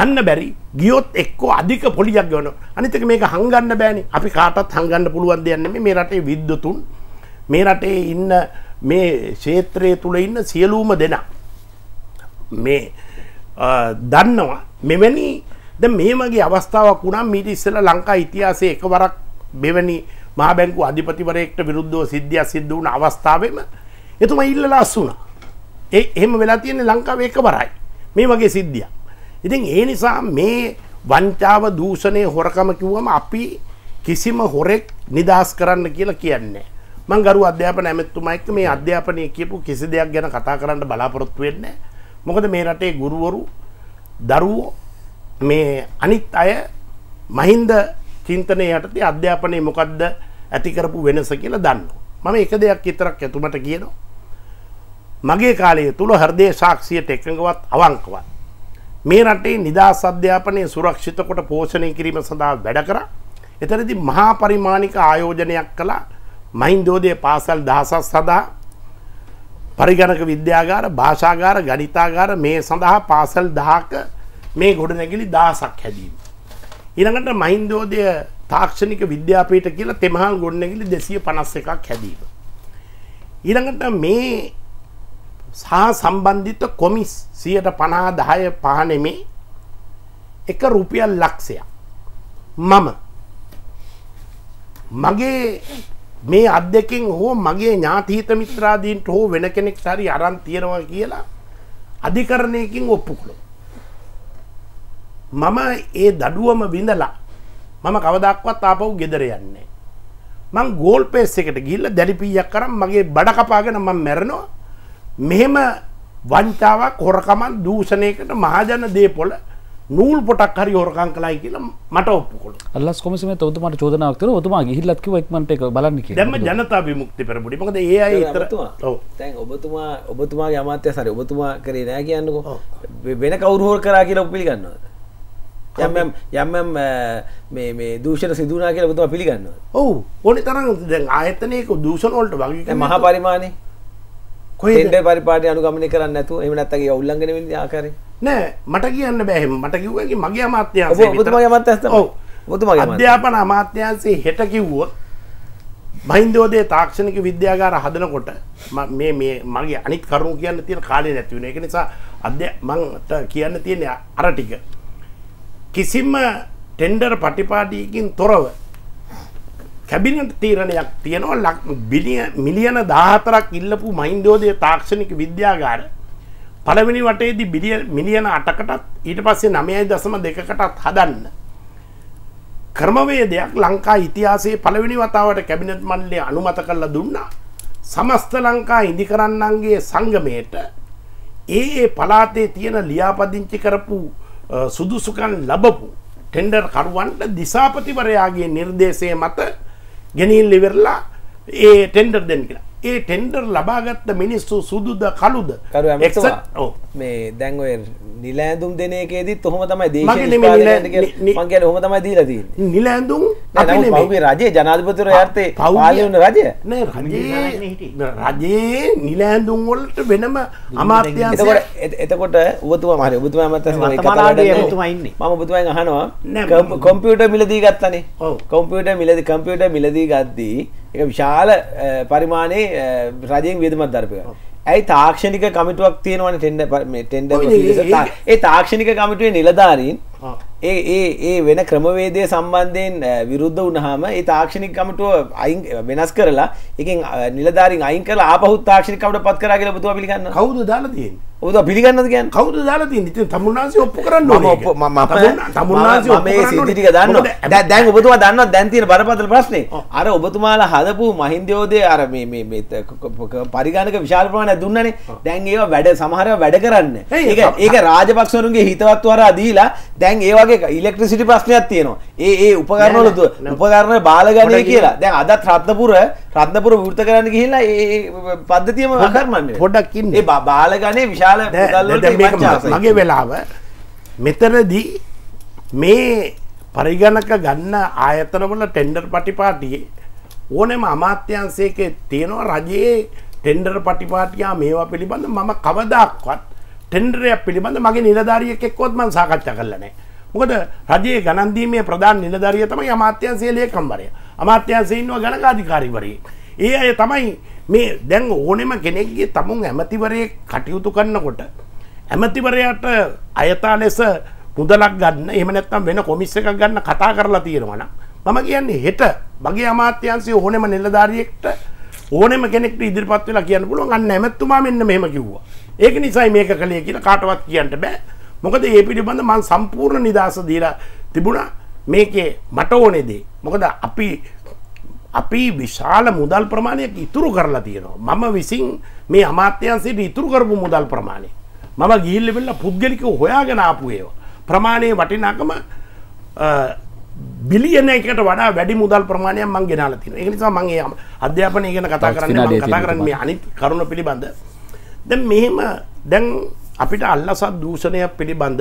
යන්න බැරි ගියොත් එක්කෝ අධික පොලියක් ගවන අනිතක මේක හංගන්න බෑනි අපි කාටත් හංගන්න පුළුවන් දෙයන්නේ මේ රටේ විද්‍යතුන් මේ රටේ ඉන්න මේ ශේත්‍රය තුළ ඉන්න සියලූම දෙනා මේ දන්නවා මෙවැනි ද මේ වගේ අවස්ථාවක් වුණා මීට ඉස්සෙල්ලා ලංකා ඉතිහාසයේ එකවරක් මෙවැනි මහා බැංකුව අධිපතිවරයෙක්ට විරුද්ධව සිද්ධියක් සිද්ධ වුණ අවස්ථාවෙම එතුමා ඉල්ලලා අස් වුණා. ඒ එහෙම වෙලා තියෙන්නේ ලංකාවේ එකවරයි. මේ වගේ සිද්ධියක්. ඉතින් ඒ නිසා මේ වංචාව දූෂණය හොරකම කිව්වම අපි කිසිම හොරෙක් නිදහස් කරන්න කියලා කියන්නේ. මං ගරු අධ්‍යාපන ඇමතුමා එක්ක මේ අධ්‍යාපනයේ කියපු කිසි දෙයක් ගැන කතා කරන්න බලාපොරොත්තු වෙන්නේ මොකද මේ රටේ ගුරුවරු දරුවෝ මේ අනිත් අය මහින්ද චින්තනය යටතේ අධ්‍යාපනය මොකක්ද ඇතිකරපු වෙනස කියලා දන්න. මම එක දෙයක් විතරක් ඇතුමට කියනවා. මගේ කාලය තුළ හර්දය සාක්ෂියට එකඟවත් අවංකවත්. මේ රටේ නිදහස් අධ්‍යාපනය සුරක්ෂිත කොට පෝෂණය කිරීම සඳහා වැඩ කර එතරදි මහා පරිමාණික ආයෝජනයක් කළා මහින්දෝදය පාසල් දහසක් සඳහා පරිගණක විද්‍යාගාර භාෂාගාර ගනිතාගාර මේ සඳහා පාසල් දහක මේ ගොඩනැගිලි දාසක් හැදීම. ඊළඟට මහින්දෝදය තාක්ෂණික විද්‍යාපීට කියලා තෙමහල් ගොඩනැගිලි දෙසිය පනස් එකක් හැදීම. ඊළඟට මේ සහ සම්බන්ධිත කොමිස් සියට පනා දහය පහනෙමේ එක රුපියල් ලක්ෂයක් මම මගේ මේ අත් දෙකින් හෝ මගේ ඥාතීත මිත්‍රාදීන්ට හෝ වෙන කෙනෙක් හරි අරන් තියෙනවා කියලා අධිකරණයකින් ඔප්පු කළොත් මම ඒ දඩුවම විඳලා මම කවදක්වත් ආපව් ගෙදර යන්නේ. මං ගෝල් පේස් එකට ගිල්ල දැඩිපීයක් කරම් මගේ බඩ කපාගෙන මං මැරෙනවා මෙහෙම වංචාවක් හොරකමන් දූෂණයකට මහජන දේපොල නූල් පොටක් හරි හොරකං කලායි කියලා මට ඔප්පුකොට අල්ලස් කොමසම ඔතුමට චෝදනාවක්තර ඔතුමා ගිහිල්ලත්කිව එක්මට එක බලන්නක දැම ජනතා විමුක්ති පෙරබුඩි මකද ඒ අය තැන් ඔබතුමා ඔබතුමාගේ අමාත්‍ය සරි ඔබතුමා කරේ නෑ කියන්නකෝ වෙන කවුරුහෝල් කරා කියලා පිළිගන්නවා යම් යම් මේ දූෂණ සිදුනා කියල පුතුම පිළිගන්න ඔහු ඕනි තරම් ආයතනයක දූෂණොල්ට වගේ මහ පරිමාණය කොයිට පරිපාට අනුගමනි කරන්න ඇතු එම නත්තගේ ඔල්ලගෙන ආකර නෑ මට කියන්න බැහම මට කිව්වගේ මගේ අමාත්‍ය මත් තුම අධ්‍යාපන අමාත්‍යන්සේ හෙට කිව්වොත් මහින්දෝදේ තාක්ෂණක විද්‍යාගාර හදනකොට මේ මේ මගේ අනිත් කරුණු කියන්න තියෙන කාලය නැතිවුණ එක නිසා අධ්‍ය මංට කියන්න තියෙන අර ටික කිසිම ටෙන්ඩර් පටිපාටියකින් තොරව කැබිනට තීරණයක් තියෙනවා ලක් බිලිය මිලියන දාහතරක් ඉල්ලපු මහින්දෝදය තාක්ෂණික විද්‍යාගාර පළවෙනි වටේදි බිලිය මිලියන අටකටත් ඊට පස්සේ නමයයි දසම දෙකකටත් හදන්න ක්‍රමවේදයක් ලංකා ඉතිහාසයේ පළවෙනි වතාවට කැබිනට් මණ්ඩලය අනුමත කරලා දුන්නා සමස්ත ලංකා ඉදි කරන්නන්ගේ සංගමයට ඒ පලාතේ තියෙන ලියාපදිංචි කරපු සුදුසුකන් ලබපු ටෙන්ඩර් කරුවන්ට දිසාපතිවරයාගේ නිර්දේශය මත ගෙනීල් ඉවරලා ඒ ටෙන්ඩර් දෙන්න කියලා ඒ ටෙන්ඩර් ලබාගත්ත මිනිස්සු සුදුද කලුද මේ දැන්ඔය නිලෑඳුම් දෙනකේදී ොහොම තමයි දේ හොම තමයි දීලද නිලෑඳුම් රජය ජනාධපතුර යර්තේ පවලන රජය රජයේ නිලෑඳුම් වොල්ට වෙනම අමාත්‍යයට එතකොට උතුම මර උතුම මත මම බුතුමයි අහනවා කොම්පියට මිලදී ගත්තනේ කොම්පියට මිලදි කම්පියට මිලදී ගත්දී එක විශාල පරිමාණයේ රජයෙන් වියදමත් දර්පය ඇයි තාක්ෂණික කමිටුවක් තියෙනවන ටෙන්ඩ ටෙන්ඩ ඒ තාක්ෂණික කමිටුවේ නිලධාරීන් ඒ ඒ ඒ වෙන ක්‍රමවේදය සම්බන්ධයෙන් විරුද්ධ වනහම ඒ තාක්ෂණික කමිටුව අයින් වෙනස් කරලා එකින් නිලධාරින් අයින් කර ආපහු තාක්ෂණිකවට පත් කරගල පුතුව පිළිගන්න කවුද දාලා තියෙන්නේ ඔබද පිළිගන්නද කියන්න කවුද දාලා තියෙන්නේ ඉතින් තමුන්නාන්සේ ඔප්පු කරන්න ඕනේ ඒක මම තමුන්නාන්සේ ඔප්පු මේ සිද්ධිතික දන්නවා දැන් ඔබතුමා දන්නවා දැන් තියෙන බරපතල ප්‍රශ්නේ අර ඔබතුමාලා හදපු මහින්දයෝදේ අර මේ මේ මේ පරිගණක විශාල ප්‍රමාණයක් දුන්නනේ දැන් ඒවා වැඩ සමහර වැඩ කරන්න ඒක ඒක රාජපක්ෂවරුන්ගේ හිතවත් වරා දීලා දැන් ඒ වගේ ඉලෙක්ට්‍රිසිටි ප්‍රශ්නයක් තියෙනවා ඒ ඒ උපකරණ වල උපකරණ බාලගණේ කියලා දැන් අදත් රත්නපුර රත්නපුර විවෘත කරන්න ගිහිල්ලා ඒ පද්ධතියම කරන්නේ පොඩ්ඩක් ඉන්නේ ඒ බාලගණේ විශාල විශාල මගේ වෙලාව මෙතනදී මේ පරිගණක ගන්න ආයතනවල ටෙන්ඩර් පටිපාටියේ ඕනෙම අමාත්‍යන්සේක තියෙනවා රජයේ ටෙන්ඩර් පටිපාටියා මේවා පිළිබඳ මම කවදක්වත් ටෙන්ඩරයක් පිළිබඳ මගේ නිලධාරියෙක් එක්කොත් මම සාකච්ඡා කරලා නැහැ. මොකද රජයේ ගණන්දීමේ ප්‍රධාන නිලධාරිය තමයි අමාත්‍යංශයේ ලේකම්වරයා. අමාත්‍යංශයේ ඉන්නවා ගණකාධිකාරීවරයෙක්. ඒ අය තමයි මේ දැන් ඕනෙම කෙනෙක්ගේ තමුන් ඇමතිවරය කටයුතු කන්නකොට ඇමතිවරයාට අයතා ලෙස පුදලක් ගන්න එමනැත්තම් වෙන කොමිස්ස එක ගන්න කතා කරලා තියෙනවන මම කියන්නේ හෙට මගේ අමාත්‍යන්සය ඕනෙම නිලධාරියෙක්ට ඕනෙම කෙනෙක්ට ඉදිරිපත් වෙලා කියන්න පුළුවන් අන්න ඇමැත්තුමා මෙන්න මෙහෙම කිව්වා ඒක නිසයි මේක කළේ කියලා කාටවත් කියන්න බෑ මොකද ඒ පිළිබඳ මං සම්පූර්ණ නිදහස දීලා තිබුණා මේකේ මට ඕනේ දේ මොකද අපි අපි විශාල මුදල් ප්‍රමාණයක් ඉතුරු කරලා තියෙනවා. මම විසින් මේ අමාත්‍යංශයට ඉතුරු කරපු මුදල් ප්‍රමාණය. මම ගිහිල්ල වෙල්ල පුද්ගලිකව හොයාගෙන ආපු ඒවා. ප්‍රමාණයේ වටිනාකම බිලියන එකට වඩා වැඩි මුදල් ප්‍රමාණයක් මං ගෙනහලා තියෙනවා. ඒක නිසා මම මේ අධ්‍යාපනය ගැන කතා කරන්නේ මම කතා කරන්නේ මේ අනිත් කරුණ පිළිබඳ. දැන් මෙහෙම දැන් අපිට අල්ලසත් දූෂණයක් පිළිබඳ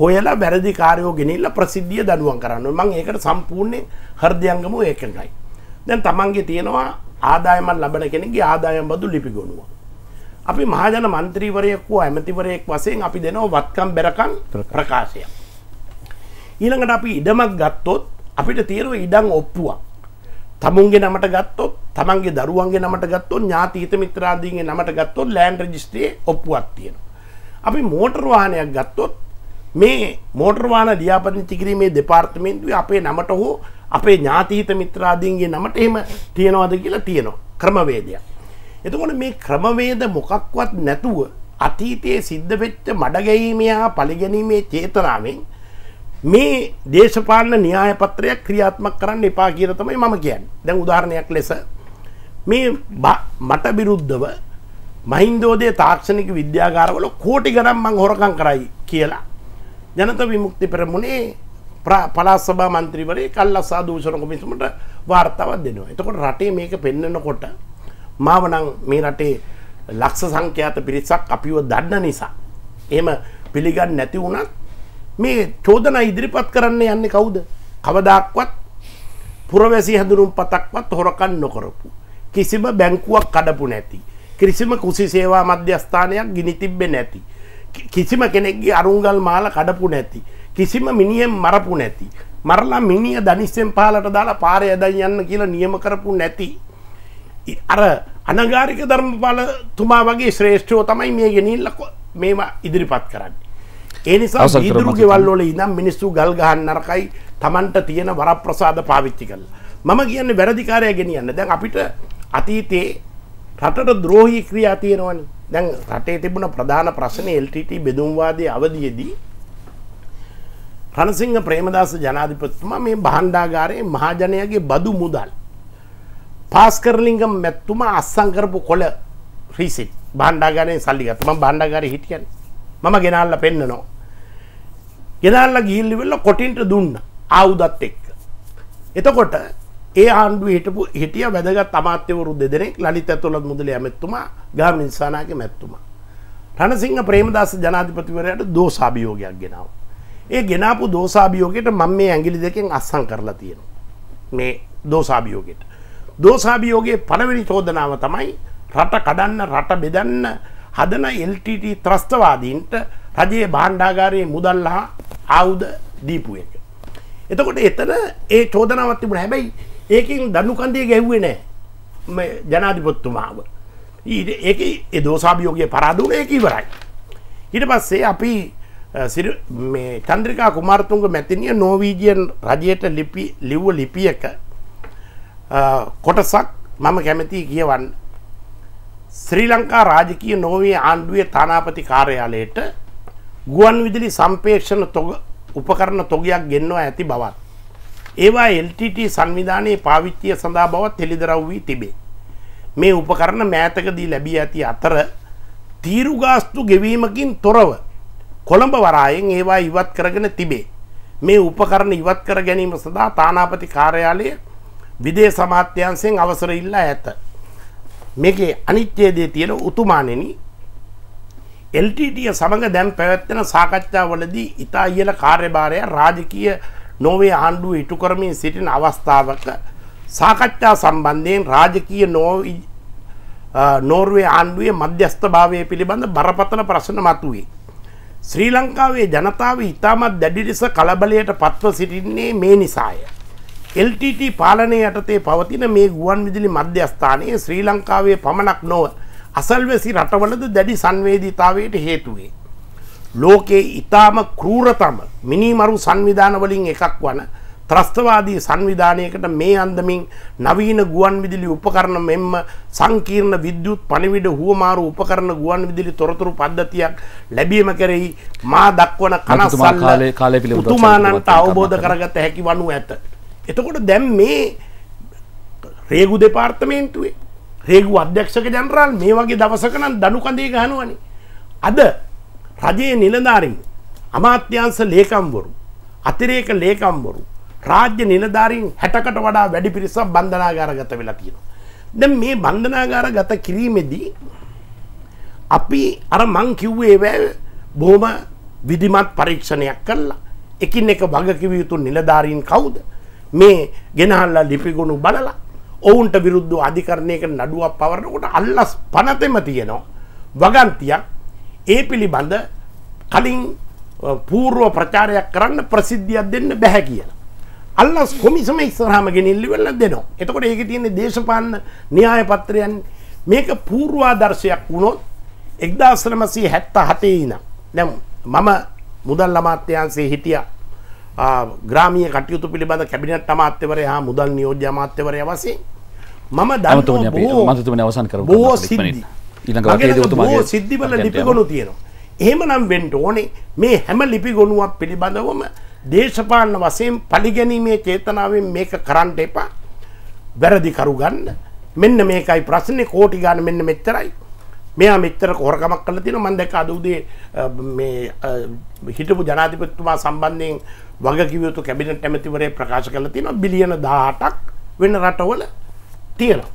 හොයලා වැරදි කාරයෝ ගෙනල්ලා ප්‍රසිද්ධිය දඩුවන් කරන්න මං ඒකට සම්පූර්ණය හර්දයංගම ඒකටයි දැන් තමන්ගේ තියෙනවා ආදායමන් ලබන කෙනෙගේ ආදායම් බදු ලිපිගොුණුව. අපි මහජන මන්ත්‍රීවරයෙක්කු ඇමතිවරයෙක් වසයෙන් අපි දෙනවා වත්කම් බැරකන් ප්‍රකාශය. ඊළඟට අපි ඉඩමක් ගත්තොත් අපිට තේරුව ඉඩං ඔප්පුවා. තමුන්ගේ නමට ගත්තොත් තමන්ගේ දරුවන්ගේ නමට ගත්තොත් ඥාතීත මිත්‍රාදීන්ගේ නමට ගත්තොත් ලෑන්ඩ රජිස්ට්‍රේ ඔප්පුුවක් තියෙන. අපි මෝටර්වාහනයක් ගත්තොත් මේ මෝටර්වාන ලියාපදිංචි කිරීමේ දෙපාර්තමේන්තුව අපේ නමට හෝ අපේ ඥාතීත මිත්‍රාදීන්ගේ නමට එහෙම තියෙනවාද කියලා තියෙනවා ක්‍රමවේදයක්. එතකොට මේ ක්‍රමවේද මොකක්වත් නැතුව අතීතයේ සිද්ධ වෙච්ච මඩගැයීමේ හා පලිගැනීමේ චේතනාවෙන් මේ දේශපාලන න්‍යාය පත්‍රයක් ක්‍රියාත්මක කරන්න එපා කියලා තමයි මම කියන්නේ. දැන් උදාහරණයක් ලෙස මේ මට විරුද්ධව මහින්දෝදේ තාක්ෂණික විද්‍යාගාරවල කෝටි ගණන් මං හොරකම් කරයි කියලා ජනත විමුක්ති පෙරමුණේ පලාස්සභා මන්ත්‍රීවරේ කල්ල සාදූෂණ කොමිසමට වාර්තාවක් දෙනවා. එතකොට රටේ මේක පෙන්නකොට මාවනං මේ රටේ ලක්ෂ සංඛ්‍යාත පිරිසක් අපිව දන්න නිසා. එහෙම පිළිගන්න නැති වුණත් මේ චෝදන ඉදිරිපත් කරන්න යන්නේ කවුද? කවදාක්වත් පුරවැසි හැඳුනුම් පතක්වත් හොරකම් නොකරපු. කිසිම බැංකුවක් කඩපු නැති. කිසිම කුසි සේවා මධ්‍යස්ථානයක් ගිනි තිබ්බේ නැති. කිසිම කෙනෙක්ගේ අරුංගල් මාල කඩපු නැති. කිසිම මිනිියෙන් මරපු නැති. මරලා මිනිිය දනිස්සෙන් පාලට දාලා පාරය ඇදයි යන්න කියලා නියම කරපු නැති. අර අනගාරික ධර්මපාල තුමා වගේ ශ්‍රේෂ්ඨෝ තමයි මේ ගෙනල්ලක මේවා ඉදිරිපත් කරන්න. ඒනිසා ඉදුරු ගෙවල්ලෝල ඉදම් මිනිස්සු ගල් ගහන් නරකයි තමන්ට තියෙන වර ප්‍රසාද පාවිච්චි කල්. මම කියන්න වැරදිකාරය ගෙනියන්න දැන් අපිට අතීතයේ රටට ද්‍රෝහි ක්‍රියා තියෙනවනි දැන් රටේ තිබුණ ප්‍රධාන ප්‍රශ්න LTT බෙදුම්වාදය අවදියේදී රණසිංහ ප්‍රේමදාස ජනාධිපතිතුමා මේ බහන්්ඩාගාරයේ මහජනයගේ බදු මුදල්. පාස්කරලිංගම් මැත්තුමා අස්සංකරපු කොළ ්‍රීසිට් බණ්ඩාගානය සල්ලිගතම බණ්ඩාගාර හිටියන් මම ගෙනල්ල පෙන්න්නනවා. ගෙනල්ල ගිල්ලි වෙල්ල කොටින්ට දුන්න අවුදත් එක්ක. එතකොට ඒ ආණ්ඩුව හිටපු හිටිය වැදගත් අමාත්‍යවරු දෙදෙනෙක් ලලිත ඇතුළත් මුදල ඇමැත්තුමා ගාම නිසානාගේ මැත්තුමා. රණසිංහ ප්‍රේමදාස ජනාධිපතිවරයට දෝසාභියෝගයක් ගෙනවා. ඒ ගෙනාපු දෝසාභියෝගයට මම මේ ඇඟිලි දෙකෙන් අස්සං කරලා තියෙනවා මේ දෝසාභියෝගයට දෝසාභියෝගයේ පළවෙනි චෝදනාව තමයි රට කඩන්න රට බෙදන්න හදන LTT ත්‍රස්තවාදීන්ට රජයේ භාණ්ඩාගාරයේ මුදල් හා ආයුධ දීපු එක. එතකොට එතන ඒ චෝදනාවක් තිබුණා. හැබැයි ඒකෙන් දනුකන්දේ ගැහුවේ නැහැ. මේ ජනාධිපතිතුමාව. ඊට ඒකේ ඒ දෝසාභියෝගයේ පරාද වුණා ඒක ඉවරයි. ඊට පස්සේ අපි මේ චන්ද්‍රිකා කුමාරතුංග මැතිනිය නෝවීජියන් රජයට ලිපි ලිව්ව ලිපියක කොටසක් මම කැමැති කියවන්න ශ්‍රී ලංකා රාජකීය නෝවේ ආණ්ඩුවේ තානාපති කාර්යාලයට ගුවන් විදුලි සම්පේක්ෂණ තොග උපකරණ තොගයක් ගෙන්වා ඇති බවත් ඒවා LTT සංවිධානයේ පාවිච්චිය සඳහා බවත් හෙළිදරව් වී තිබේ මේ උපකරණ මෑතකදී ලැබී ඇති අතර තීරු ගාස්තු ගෙවීමකින් තොරව කොළඹ වරායෙන් ඒවා ඉවත් කරගෙන තිබේ. මේ උපකරණ ඉවත් කර ගැනීම සඳහා තානාපති කාර්යාලය විදේශ අමාත්‍යංශයෙන් අවසර ඉල්ලා ඇත. මේකේ අනිත්‍යයේදී තියෙන උතුමාණෙනි LTT සමග දැන් පැවැත්වෙන සාකච්ඡාවලදී ඉතා ඉහළ කාර්යභාරය රාජකීය නෝවේ ආණ්ඩුව ඉටු කරමින් සිටින අවස්ථාවක සාකච්ඡා සම්බන්ධයෙන් රාජකීය නෝර්වේ ආණ්ඩුවේ මධ්‍යස්ථභාවය පිළිබඳ බරපතල ප්‍රශ්න මතුවේ. ශ්‍රී ලංකාවේ ජනතාව ඉතාමත් දැඩි ලෙස කලබලයට පත්ව සිටින්නේ මේ නිසාය. LTT පාලනය යටතේ පවතින මේ ගුවන් විදුලි මධ්‍යස්ථානයේ ශ්‍රී ලංකාවේ පමණක් නොව අසල්වැසි රටවලද දැඩි සංවේදීතාවයට හේතු වේ. ලෝකේ ඊටාම කෲරතම මිනිමරු සංවිධාන වලින් එකක් වන ත්‍රස්තවාදී සංවිධානයකට මේ අන්දමින් නවීන ගුවන් විදුලි උපකරණ මෙන්ම සංකීර්ණ විද්‍යුත් පණිවිඩ හුවමාරු උපකරණ ගුවන් විදුලි තොරතුරු පද්ධතියක් ලැබීම කෙරෙහි මා දක්වන කනස්සල්ල උතුමානන්ට අවබෝධ කරගත හැකි වනු ඇත. එතකොට දැන් මේ රේගු දෙපාර්තමේන්තුවේ රේගු අධ්‍යක්ෂක ජනරාල් මේ වගේ දවසක නම් දනු කඳේ ගහනවනේ. අද රජයේ නිලධාරීන් අමාත්‍යාංශ ලේකම්වරු අතිරේක ලේකම්වරු රාජ්‍ය නිලධාරීන් හැටකට වඩා වැඩි පිරිසක් බන්ධනාගාර ගත වෙලා තියෙනවා. දැන් මේ බන්ධනාගාර ගත කිරීමේදී අපි අර මං කිව්වේ ඒවැ බොහොම විධිමත් පරීක්ෂණයක් කළා. එකින් එක වගකිව යුතු නිලධාරීන් කවුද? මේ ගෙනහල්ලා ලිපිගුණු බලලා ඔවුන්ට විරුද්ධ අධිකරණයක නඩුවක් පවරනකොට අල්ලස් පනතෙම තියෙනවා වගන්තියක් ඒ පිළිබඳ කලින් පූර්ව ප්‍රචාරයක් කරන්න ප්‍රසිද්ධියක් දෙන්න බැහැ කියලා. අල්ලස් කොමිසම ඉස්සරහම ගෙනිල්ලිවෙල්ල දෙනවා. එතකොට ඒක තියෙන දේශපාලන න්‍යාය පත්‍රයන් මේක පූර්වාදර්ශයක් වුණොත් එක්දාසනමසී හැත්ත හතේ ඉනම් දැම් මම මුදල් අමාත්‍යයන්සේ හිටිය ග්‍රාමිය කටයුතු පිළිබඳ කැබිනට අමාත්‍යවරය හා මුදල් නියෝජ්‍ය අමාත්‍යවරය වසේ මම දමතුම අවසන් කර බෝ සිද්ධිවල ලිපිගොුණු තියෙනවා. එහෙම නම් වෙන්ට ඕනේ මේ හැම ලිපිගොුණුවක් පිළිබඳවම දේශපාලන වශයෙන් පරිගැනීමේ චේතනාවෙන් මේක කරන්න එපා. වැරදි කරු ගන්න. මෙන්න මේකයි ප්‍රශ්නේ කෝටි ගන්න මෙන්න මෙච්චරයි. මෙයා මෙච්චර හොරකමක් කරලා තියෙනවා මම දැක්ක අද උදේ මේ හිටපු ජනාධිපතිතුමා සම්බන්ධයෙන් වගකිව යුතු කැබිනට් ඇමතිවරේ ප්‍රකාශ කරලා තියෙනවා බිලියන 18ක් වෙන රටවල තියෙනවා.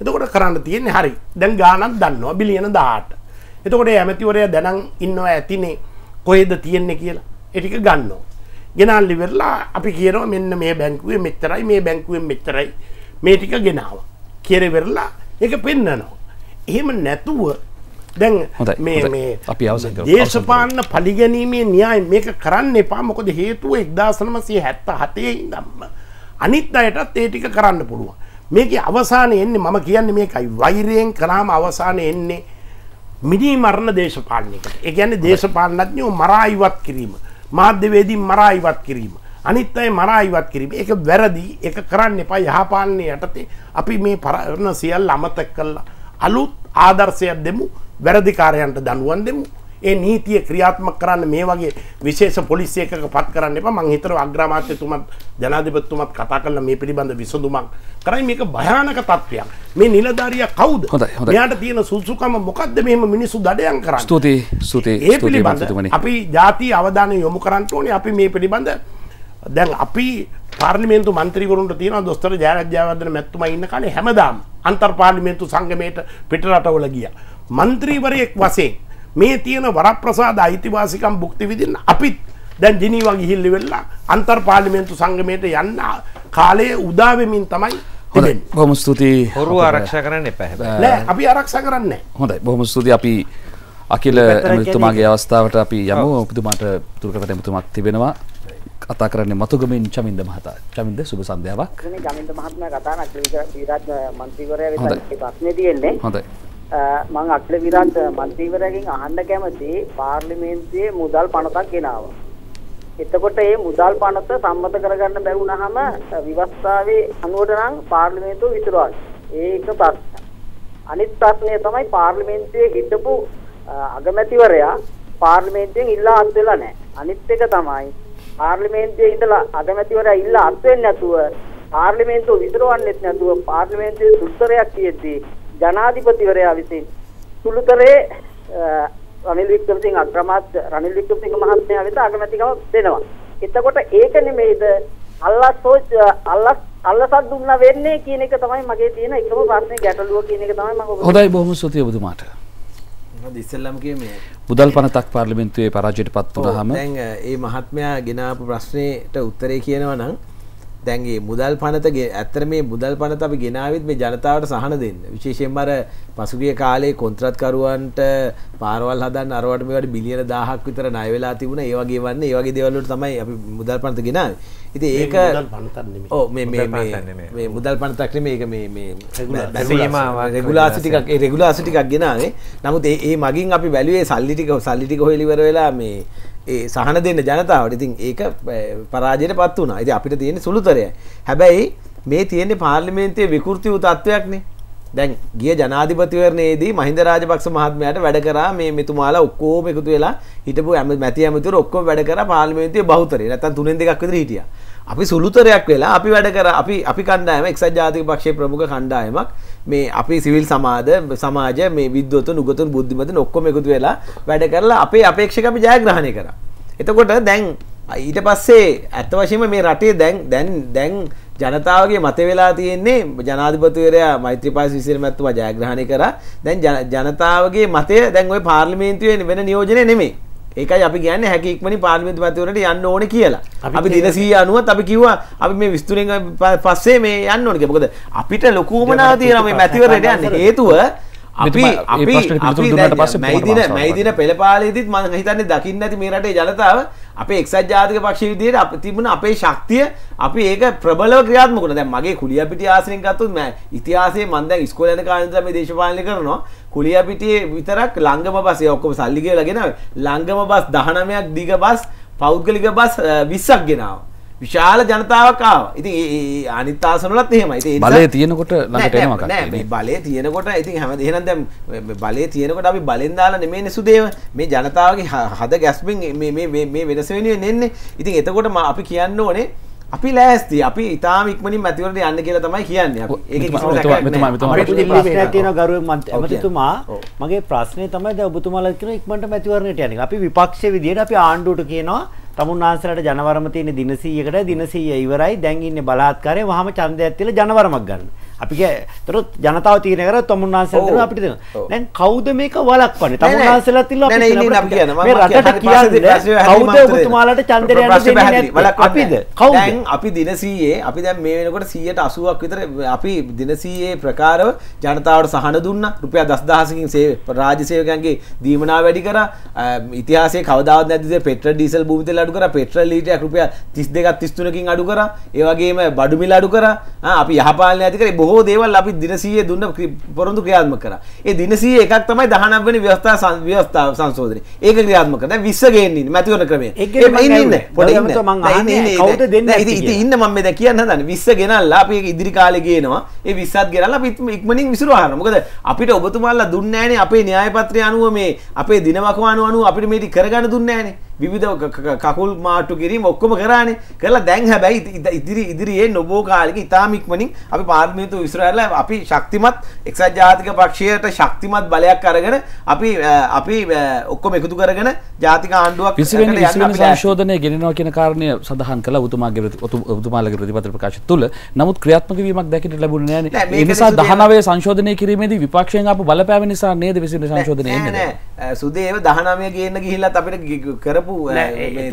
එතකොට කරන්න තියෙන්නේ හරි. දැන් ගානක් දන්නවා බිලියන 18. එතකොට ඇමතිවරයා දැනන් ඉන්නවා ඇතිනේ කොහෙද තියෙන්නේ කියලා. ඒ ටික ගන්නවා. ගෙනල්ලි වෙරලා අපි කියනවා මෙන්න මේ බැංකුවේ මෙච්චරයි මේ බැංකුවෙන් මෙච්චරයි මේ ටික ගෙනාව කියර වෙරලා එක පෙන්න්නනවා එහෙම නැතුව දැන් අපි දේශපාලන පලිගැනීමේ න්‍යාය මේක කරන්න එපා මොකද හේතුව එක්දාසනමසය හැත්ත හතේ දම්ම අනිත් අයටත් ඒ ටික කරන්න පුළුවන් මේක අවසානය එන්නේ මම කියන්නේ මේකයි වෛරයෙන් කරාම අවසානය එන්නේ මිනී මරණ දේශපාලනයකට ඒ කියන්නේ දේශපාලනඥයෝ මරා ඉවත් කිරීම මාධ්‍යවේදී මරා ඉවත් කිරීම. අනිත් අය මරා ඉවත් කිරීම. ඒක වැරදි. ඒක කරන්න එපා. යහපාලනයේ යටතේ අපි මේ පරණ සියල්ල අමතක කළා. අලුත් ආදර්ශයක් දෙමු. වැරදිකාරයන්ට දනුවන් දෙමු. ඒ නීතිය ක්‍රියාත්මක කරන්න මේ වගේ විශේෂ පොලිස් එකක පත් කරන්න එපා මං හිතනවා අග්‍රාමාත්‍යතුමත් ජනාධිපතිතුමත් කතා කරලා මේ පිළිබඳ විසඳුමක් කරයි මේක භයානක තත්ත්වයක් මේ නිලධාරියා කවුද මෙයාට තියෙන සුසුකම මොකද්ද මෙහෙම මිනිස්සු දඩයන් කරන්නේ ස්තුතියි ස්තුතියි ඒ පිළිබඳ අපි ජාතිය අවධානය යොමු කරන්න ඕනේ අපි මේ පිළිබඳ දැන් අපි පාර්ලිමේන්තු මන්ත්‍රීවරුන්ට තියෙනවා දොස්තර ජයරජ්‍යවර්ධන මැතිතුමා ඉන්න කාලේ හැමදාම අන්තර් පාර්ලිමේන්තු සංගමයට පිටරටවල ගියා මන්ත්‍රීවරයෙක් වශයෙන් මේ තියෙන වරප්‍රසාද අයිතිවාසිකම් භුක්ති විඳින්න අපිත් දැන් ජිනීවා ගිහිල්ල වෙලා අන්තර් පාර්ලිමේන්තු සංගමයට යන්න කාලයේ උදා වෙමින් තමයි බොහොම ස්තුතියි හොරු ආරක්ෂ කරන්න එපා අපි ආරක්ෂ කරන්න හොඳයි බොහොම ස්තුති අපි අකිල එමතුමාගේ අවස්ථාවට අපි යමු ඔපතුමාට තුරකට එමතුමක් තිබෙනවා කතා කරන්නේ මතුගමින් චමින්ද මහතා චමින්ද සුබ සන්ධ්‍යාවක් ගමින්ද මහත්මයා කතා නක්ෂ විරාජ් මන්ත්‍රීවරයා විතර ප්‍රශ්නේ තියෙන්නේ හොඳයි මං අක්ල විරාට මන්ත්‍රීවරයගෙන් අහන්න කැමති පාර්ලිමේන්තුවේ මුදල් පනතක් ගෙනාවා. එතකොට මේ මුදල් පනත සම්මත කරගන්න බැරුණාම විවස්ථාවේ අනුවට නම් පාර්ලිමේන්තුව විතරයි. ඒක ප්‍රශ්න. අනිත් ප්‍රශ්නය තමයි පාර්ලිමේන්තුවේ හිටපු අගමැතිවරයා පාර්ලිමේන්තුවෙන් ඉල්ලා අත් වෙලා නැහැ. අනිත් එක තමයි පාර්ලිමේන්තුවේ ඉඳලා අගමැතිවරයා ඉල්ලා අත් වෙන්නේ නැතුව පාර්ලිමේන්තුව විතරවන්නෙත් නැතුව පාර්ලිමේන්තුවේ සුත්තරයක් කියද්දී ජනාධිපතිවරයා විසින් සුළුතරේ රනිල් වික්‍රමසිංහ අග්‍රමාත්‍ය රනිල් වික්‍රමසිංහ මහත්මයා වෙත අගමැතිකම දෙනවා. එතකොට ඒක නෙමෙයිද අල්ලස් හොච් අල්ලස් අල්ලසක් දුන්නා වෙන්නේ කියන එක තමයි මගේ තියෙන එකම ප්‍රශ්නේ ගැටලුව කියන එක තමයි මම හොඳයි බොහොම ස්තුතියි ඔබතුමාට. බුදල් පනතක් පාර්ලිමෙන්තුවේ පරාජයට පත් වුණාම දැන් ඒ මහත්මයා ගෙනාපු ප්‍රශ්නෙට උත්තරේ කියනවා නම් දැන්ගේ මුදල් පනතගේ ඇත්තර මේ මුදල් පනත අපි ගෙනාවත් මේ ජනතාවට සහන දෙන්න විශේෂෙන් අර පසුගිය කාලේ කොන්ත්‍රත්කරුවන්ට පාරවල් හදන් අරවට මේට බිලියන දාහක් විතර නයවෙලා තිබුණ ඒවගේ වන්න ඒවගේ දෙවල්ලට තමයි අපි මුදල් පනත ගෙනාව ඉති ඒක මේ මුදල් පනතක්න මේක රෙගුලාසිටිකක් රෙගුලාසිටිකක් ගෙනාවේ නමුත් ඒ මගින් අපි බැලුවේ සල්ලිටික සල්ලිටික හොලිවර වෙලා මේ ඒ සහන දෙන්න ජනතාවට ඉතින් ඒක පරාජයට පත් වුණා ඉති අපිට තියෙන සුළුතරය හැබැයි මේ තියෙන්නේ පාර්ලිමේන්තය විකෘති වූ තත්ත්වයක්නේ දැන් ගිය ජනාධිපතිවරණයේදී මහින්ද රාජපක්ෂ මහත්මයාට වැඩ කරා මේ මෙතුමාලා ඔක්කොම එකතු වෙලා හිටපු ඇම මැති ඇමතිවරු ඔක්කොම වැඩ කරා පාර්ලිමේන්තුවේ බහුතරය නැත්තම් තුනෙන් දෙකක් විතර හිටියා. අපි සුළුතරයක් වෙලා අපි වැඩ කරා අපි අපි කණ්ඩායම එක්සත් ජාතික පක්ෂයේ ප්‍රමුඛ කණ්ඩායමක් මේ අපේ සිවිල් සමාද සමාජ මේ විද්වතු නුගතුන් බුද්ධිමතුන් ඔක්කොම එකතු වෙලා වැඩ කරලා අපේ අපේක්ෂක අපි ජයග්‍රහණය කරා. එතකොට දැන් ඊට පස්සේ ඇත්ත වශයෙන්ම මේ රටේ දැන් දැන් දැන් ජනතාවගේ මත වෙලා තියෙන්නේ ජනාධිපතිවරයා මෛත්‍රීපාල සිසිල් මැතිතුමා ජයග්‍රහණය කරා. දැන් ජනතාවගේ මතය දැන් ওই පාර්ලිමේන්තුවේ වෙන නියෝජනය නෙමෙයි. ඒකයි අපි ගැන හැකික්මනි පාර්මිති පතිවරට යන්න ඕන කියලා අපි දිනසී අනුවත් අපි කිව්වා අපි මේ විස්තුරෙන් පස්සේ මේ යන්න ඕනක මොකද අපිට ලොකූමනා තියෙන මේ මැතිවරට යන්න හේතුව අපි අපි මැදින මැදින පෙළපාලේදත් මං හිතන්නේ දකින්න ඇති මේ රටේ ජනතාව අපේ එක්සත් ජාතික පක්ෂ විදියට අප තිබුණ අපේ ශක්තිය අපි ඒක ප්‍රබලව ක්‍රියාත්මක කරනවා දැන් මගේ කුලිය පිටි ආසනෙන් ගත්තොත් මම ඉතිහාසයේ මම දැන් ඉස්කෝලේ යන කාලේ ඉඳලා මේ දේශපාලනය කරනවා කුලියපිටියේ විතරක් ළංගම බස් ඒ ඔක්කොම සල්ලි කියලා ගෙනාවේ. ළංගම බස් 19ක් දිග බස් පෞද්ගලික බස් 20ක් ගෙනාවා. විශාල ජනතාවක් ආවා. ඉතින් අනිත් ආසනවලත් එහෙමයි. ඉතින් බලය තියෙනකොට ළඟට එනවා කක්කේ. නෑ මේ බලය තියෙනකොට ඉතින් හැමදේ එහෙනම් දැන් බලය තියෙනකොට අපි බලෙන් දාලා නෙමෙයිනේ සුදේව. මේ ජනතාවගේ හද ගැස්මින් මේ මේ මේ වෙනස වෙනුවෙන් එන්නේ. ඉතින් එතකොට අපි කියන්න ඕනේ අපි ලෑස්ති අපි ඉතාම ඉක්මනින් මැතිවරට යන්න කියලා තමයි කියන්නේ ගරුව ඇමතිතුමා මගේ ප්‍රශ්නය තමයි ද ඔබතුමාලකන ඉක්මට මැතිවරණයට යන අපි විපක්ෂ විදියට අපි ආණ්ඩුවට කියනවා තමුන්නාන්සරට ජනවරම තියෙන දිනසීයකට දිනසීය ඉවරයි දැන්ඉන්න බලාත්කාරය වහම චන්දය ඇත්තිල ජනවරමක් ගන්න අපික තොරොත් ජනතාව තීරණය කරලා තමුන්නාන්සලා දෙනවා අපිට දෙනවා. දැන් කවුද මේක වළක්වන්නේ? තමුන්නාන්සලා තිල්ල අපි කියනවා. මේ රටට කියන්නේ කවුද ඔබතුමාලට ඡන්දරය යන්නේ අපිද? කවුද? දැන් අපි දිනසීයේ අපි දැන් මේ වෙනකොට 180ක් විතර අපි දිනසීයේ ප්‍රකාරව ජනතාවට සහන දුන්නා. රුපියල් 10000කින් සේවය රාජ්‍ය සේවකයන්ගේ දීමනාව වැඩි කරා. ඉතිහාසයේ කවදාවත් නැති පෙට්‍රල් ඩීසල් භූමි තෙල් අඩු කරා. පෙට්‍රල් ලීටරයක් රුපියල් 32ක් 33කින් අඩු කරා. ඒ වගේම බඩු මිල අඩු කරා. අපි යහපාලනය ඇති කරේ බොහෝ බොහෝ දේවල් අපි දිනසීයේ දුන්න පොරොන්දු ක්‍රියාත්මක කරා. ඒ දිනසීය එකක් තමයි 19 වෙනි ව්‍යවස්ථා ව්‍යවස්ථා සංශෝධනය. ඒක ක්‍රියාත්මක කරා. දැන් 20 ගේන්න ඉන්නේ මැතිවරණ ක්‍රමය. ඒ ඉන්න ඉන්න. පොඩ ඉන්න. මම අහන්නේ කවුද දෙන්නේ? ඉතින් ඉන්න මම මේ දැන් කියන්න හදන්නේ 20 ගෙනල්ලා අපි ඒක ඉදිරි කාලේ ගේනවා. ඒ 20ත් ගෙනල්ලා අපි ඉක්මනින් විසිරුවා හරිනවා. මොකද අපිට ඔබතුමාලා දුන්නේ නැහනේ අපේ න්‍යාය පත්‍රය අනුව මේ අපේ දිනවකවානුව අනුව අපිට මේක කරගන්න දුන්නේ නැහනේ. විවිධ කකුල් මාටු කිරීම ඔක්කොම කරානේ කරලා දැන් හැබැයි ඉදිරි ඉදිරියේ නොබෝ කාලෙක ඉතාමික්මනින් අපි පාර්ලිමේන්තුව ඉස්රායල අපි ශක්තිමත් එක්සත් ජාතික පක්ෂයට ශක්තිමත් බලයක් අරගෙන අපි අපි ඔක්කොම එකතු කරගෙන ජාතික ආණ්ඩුවක් සංශෝධනය ගෙනෙනවා කියන කාරණය සඳහන් කළ උතුමාගේ උතුමාලගේ ප්‍රතිපත්‍ර ප්‍රකාශ තුළ නමුත් ක්‍රියාත්මක වීමක් දැකිට ලැබුණේ නැහැ ඒ නිසා 19 සංශෝධනය කිරීමේදී විපක්ෂයෙන් ආපු බලපෑම නිසා නේද 20 සංශෝධනය එන්නේ නැහැ සුදේව 19 ගේන්න ගිහිල්ලත් අපිට කර කරපු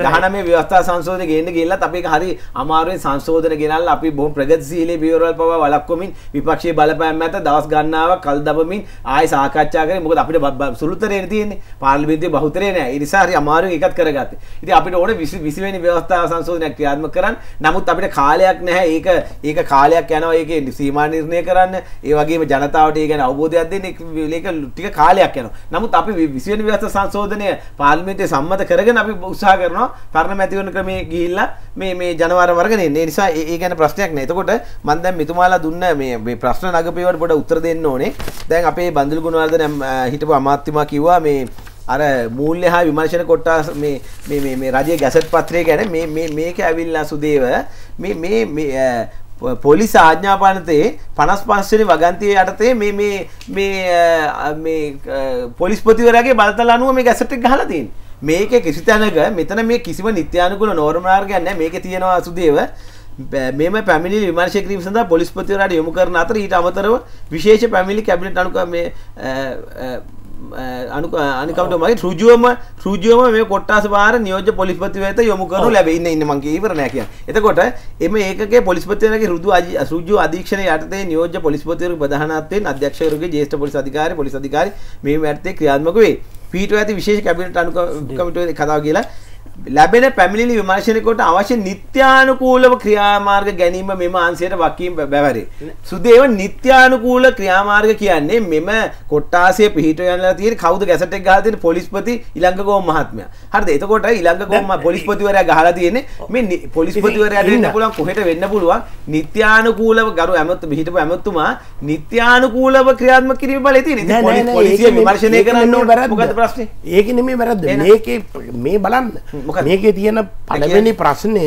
දහන මේ ව්‍යවස්ථා සංශෝධ ගේන්න කියල්ලා අපේ හරි අමාරුවෙන් සංශෝධන ගෙනල් අපි බොහොම ප්‍රගතිශීලී බියවරවල් පවා වළක්වමින් විපක්ෂයේ බලපෑම් ඇත දවස් ගණනාවක් කල් දමමින් ආයි සාකච්ඡා කරේ මොකද අපිට සුළුතරේ තියෙන්නේ පාර්ලිමේන්තුවේ බහුතරේ නෑ ඒ නිසා හරි අමාරුවෙන් එකක් කරගත්තේ. ඉතින් අපිට ඕනේ 20 20 වෙනි ව්‍යවස්ථා සංශෝධනයක් ක්‍රියාත්මක කරන්න. නමුත් අපිට කාලයක් නැහැ. ඒක ඒක කාලයක් යනවා. ඒකේ සීමා නිර්ණය කරන්න. ඒ වගේම ජනතාවට ඒ ගැන අවබෝධයක් දෙන්න ඒක ටික කාලයක් යනවා. නමුත් අපි 20 වෙනි ව්‍යවස්ථා සංශෝධනය පාර්ලිමේන්තුවේ සම්මත කරගෙන ගන්න අපි උත්සා කරනවා තරණ මැතිවන ක්‍රමේ ගිහිල්ලා මේ මේ ජනවාර වර්ගනේ ඒ නිසා ඒ ගැන ප්‍රශ්නයක් නෑ එතකොට මම දැන් මෙතුමාලා දුන්න මේ මේ ප්‍රශ්න නගපේවට පොඩ උත්තර දෙන්න ඕනේ දැන් අපේ බන්දුල් ගුණවර්ධන හිටපු අමාත්‍යතුමා කිව්වා මේ අර මූල්‍ය හා විමර්ශන කොට්ටාස මේ රජය ගැසට් පත්‍රය ගැන මේක ඇවිල්ලා සුදේව මේ පොලිස් ආඥාපානතයේ පනස් පස්සනි වගන්තිය යටතේ මේ පොලිස්පතිවරගේ බලතල අනුව මේ ගැසටක් හලතින්. මේක කිසි තැනක මෙතන මේ කිසිම නිත්‍යානකුල නෝර්මාර්ගයන්න මේක තියෙනවා අසුදේව මෙම පැමිණි විමර්ශකරීම සඳහා පොලිස්පතිවරට යොමු කරන අතර ඊට අමතරව විශේෂ පැමිලි කැබිනට අනුක මේ අනු අනිකවට මගේ රුජුවම රුජුවම මේ කොට්ටාස බාර නියෝජ පොලිස්පති වෙත යොමු කරනු ලැබෙන්න ඉන්න මං කීවරණය කියන. එතකොට එම ඒකකේ පොලිස්පතිවරයාගේ රුදු රුජු අධීක්ෂණය යටතේ නියෝජ්‍ය පොලිස්පතිවරු ප්‍රධානත්වයෙන් අධ්‍යක්ෂකවරුගේ ජ්‍යෙෂ්ඨ පොලිස් අධිකාරී පොලිස් අධිකාරී මේ මැත්තේ ක්‍රියාත්මක වේ. පීට ඇති විශේෂ කැබිනට අනුකමිටුවේ කතාව කියලා ලැබෙන පැමිණිලි විමර්ශනකොට අවශ්‍ය නිත්‍යානුකූලව ක්‍රියාමාර්ග ගැනීම මෙම අන්සයට වකීම් බැවරේ. සුදේව නිත්‍යානුකූල ක්‍රියාමාර්ග කියන්නේ මෙම කොට්ටාසේ පිහිට යනලා තියෙන කවුද ගැසට් එක ගහලා තියෙන පොලිස්පති ඉලංග ගෝම් මහත්මයා. හරිද? එතකොට ඉලංග ගෝම් පොලිස්පතිවරයා ගහලා තියෙන්නේ මේ පොලිස්පතිවරයාට වෙන්න පුළුවන් කොහෙට වෙන්න පුළුවන් නිත්‍යානුකූලව ගරු ඇමතු පිහිටපු ඇමතුමා නිත්‍යානුකූලව ක්‍රියාත්මක කිරීම බලය තියෙන. පොලිසිය විමර්ශනය කරන්න ඕනේ. මොකද ප්‍රශ්නේ? ඒක නෙමෙයි වැරද්ද. මේකේ මේ බලන්න මේක තියෙන පළවෙනි ප්‍රශ්නය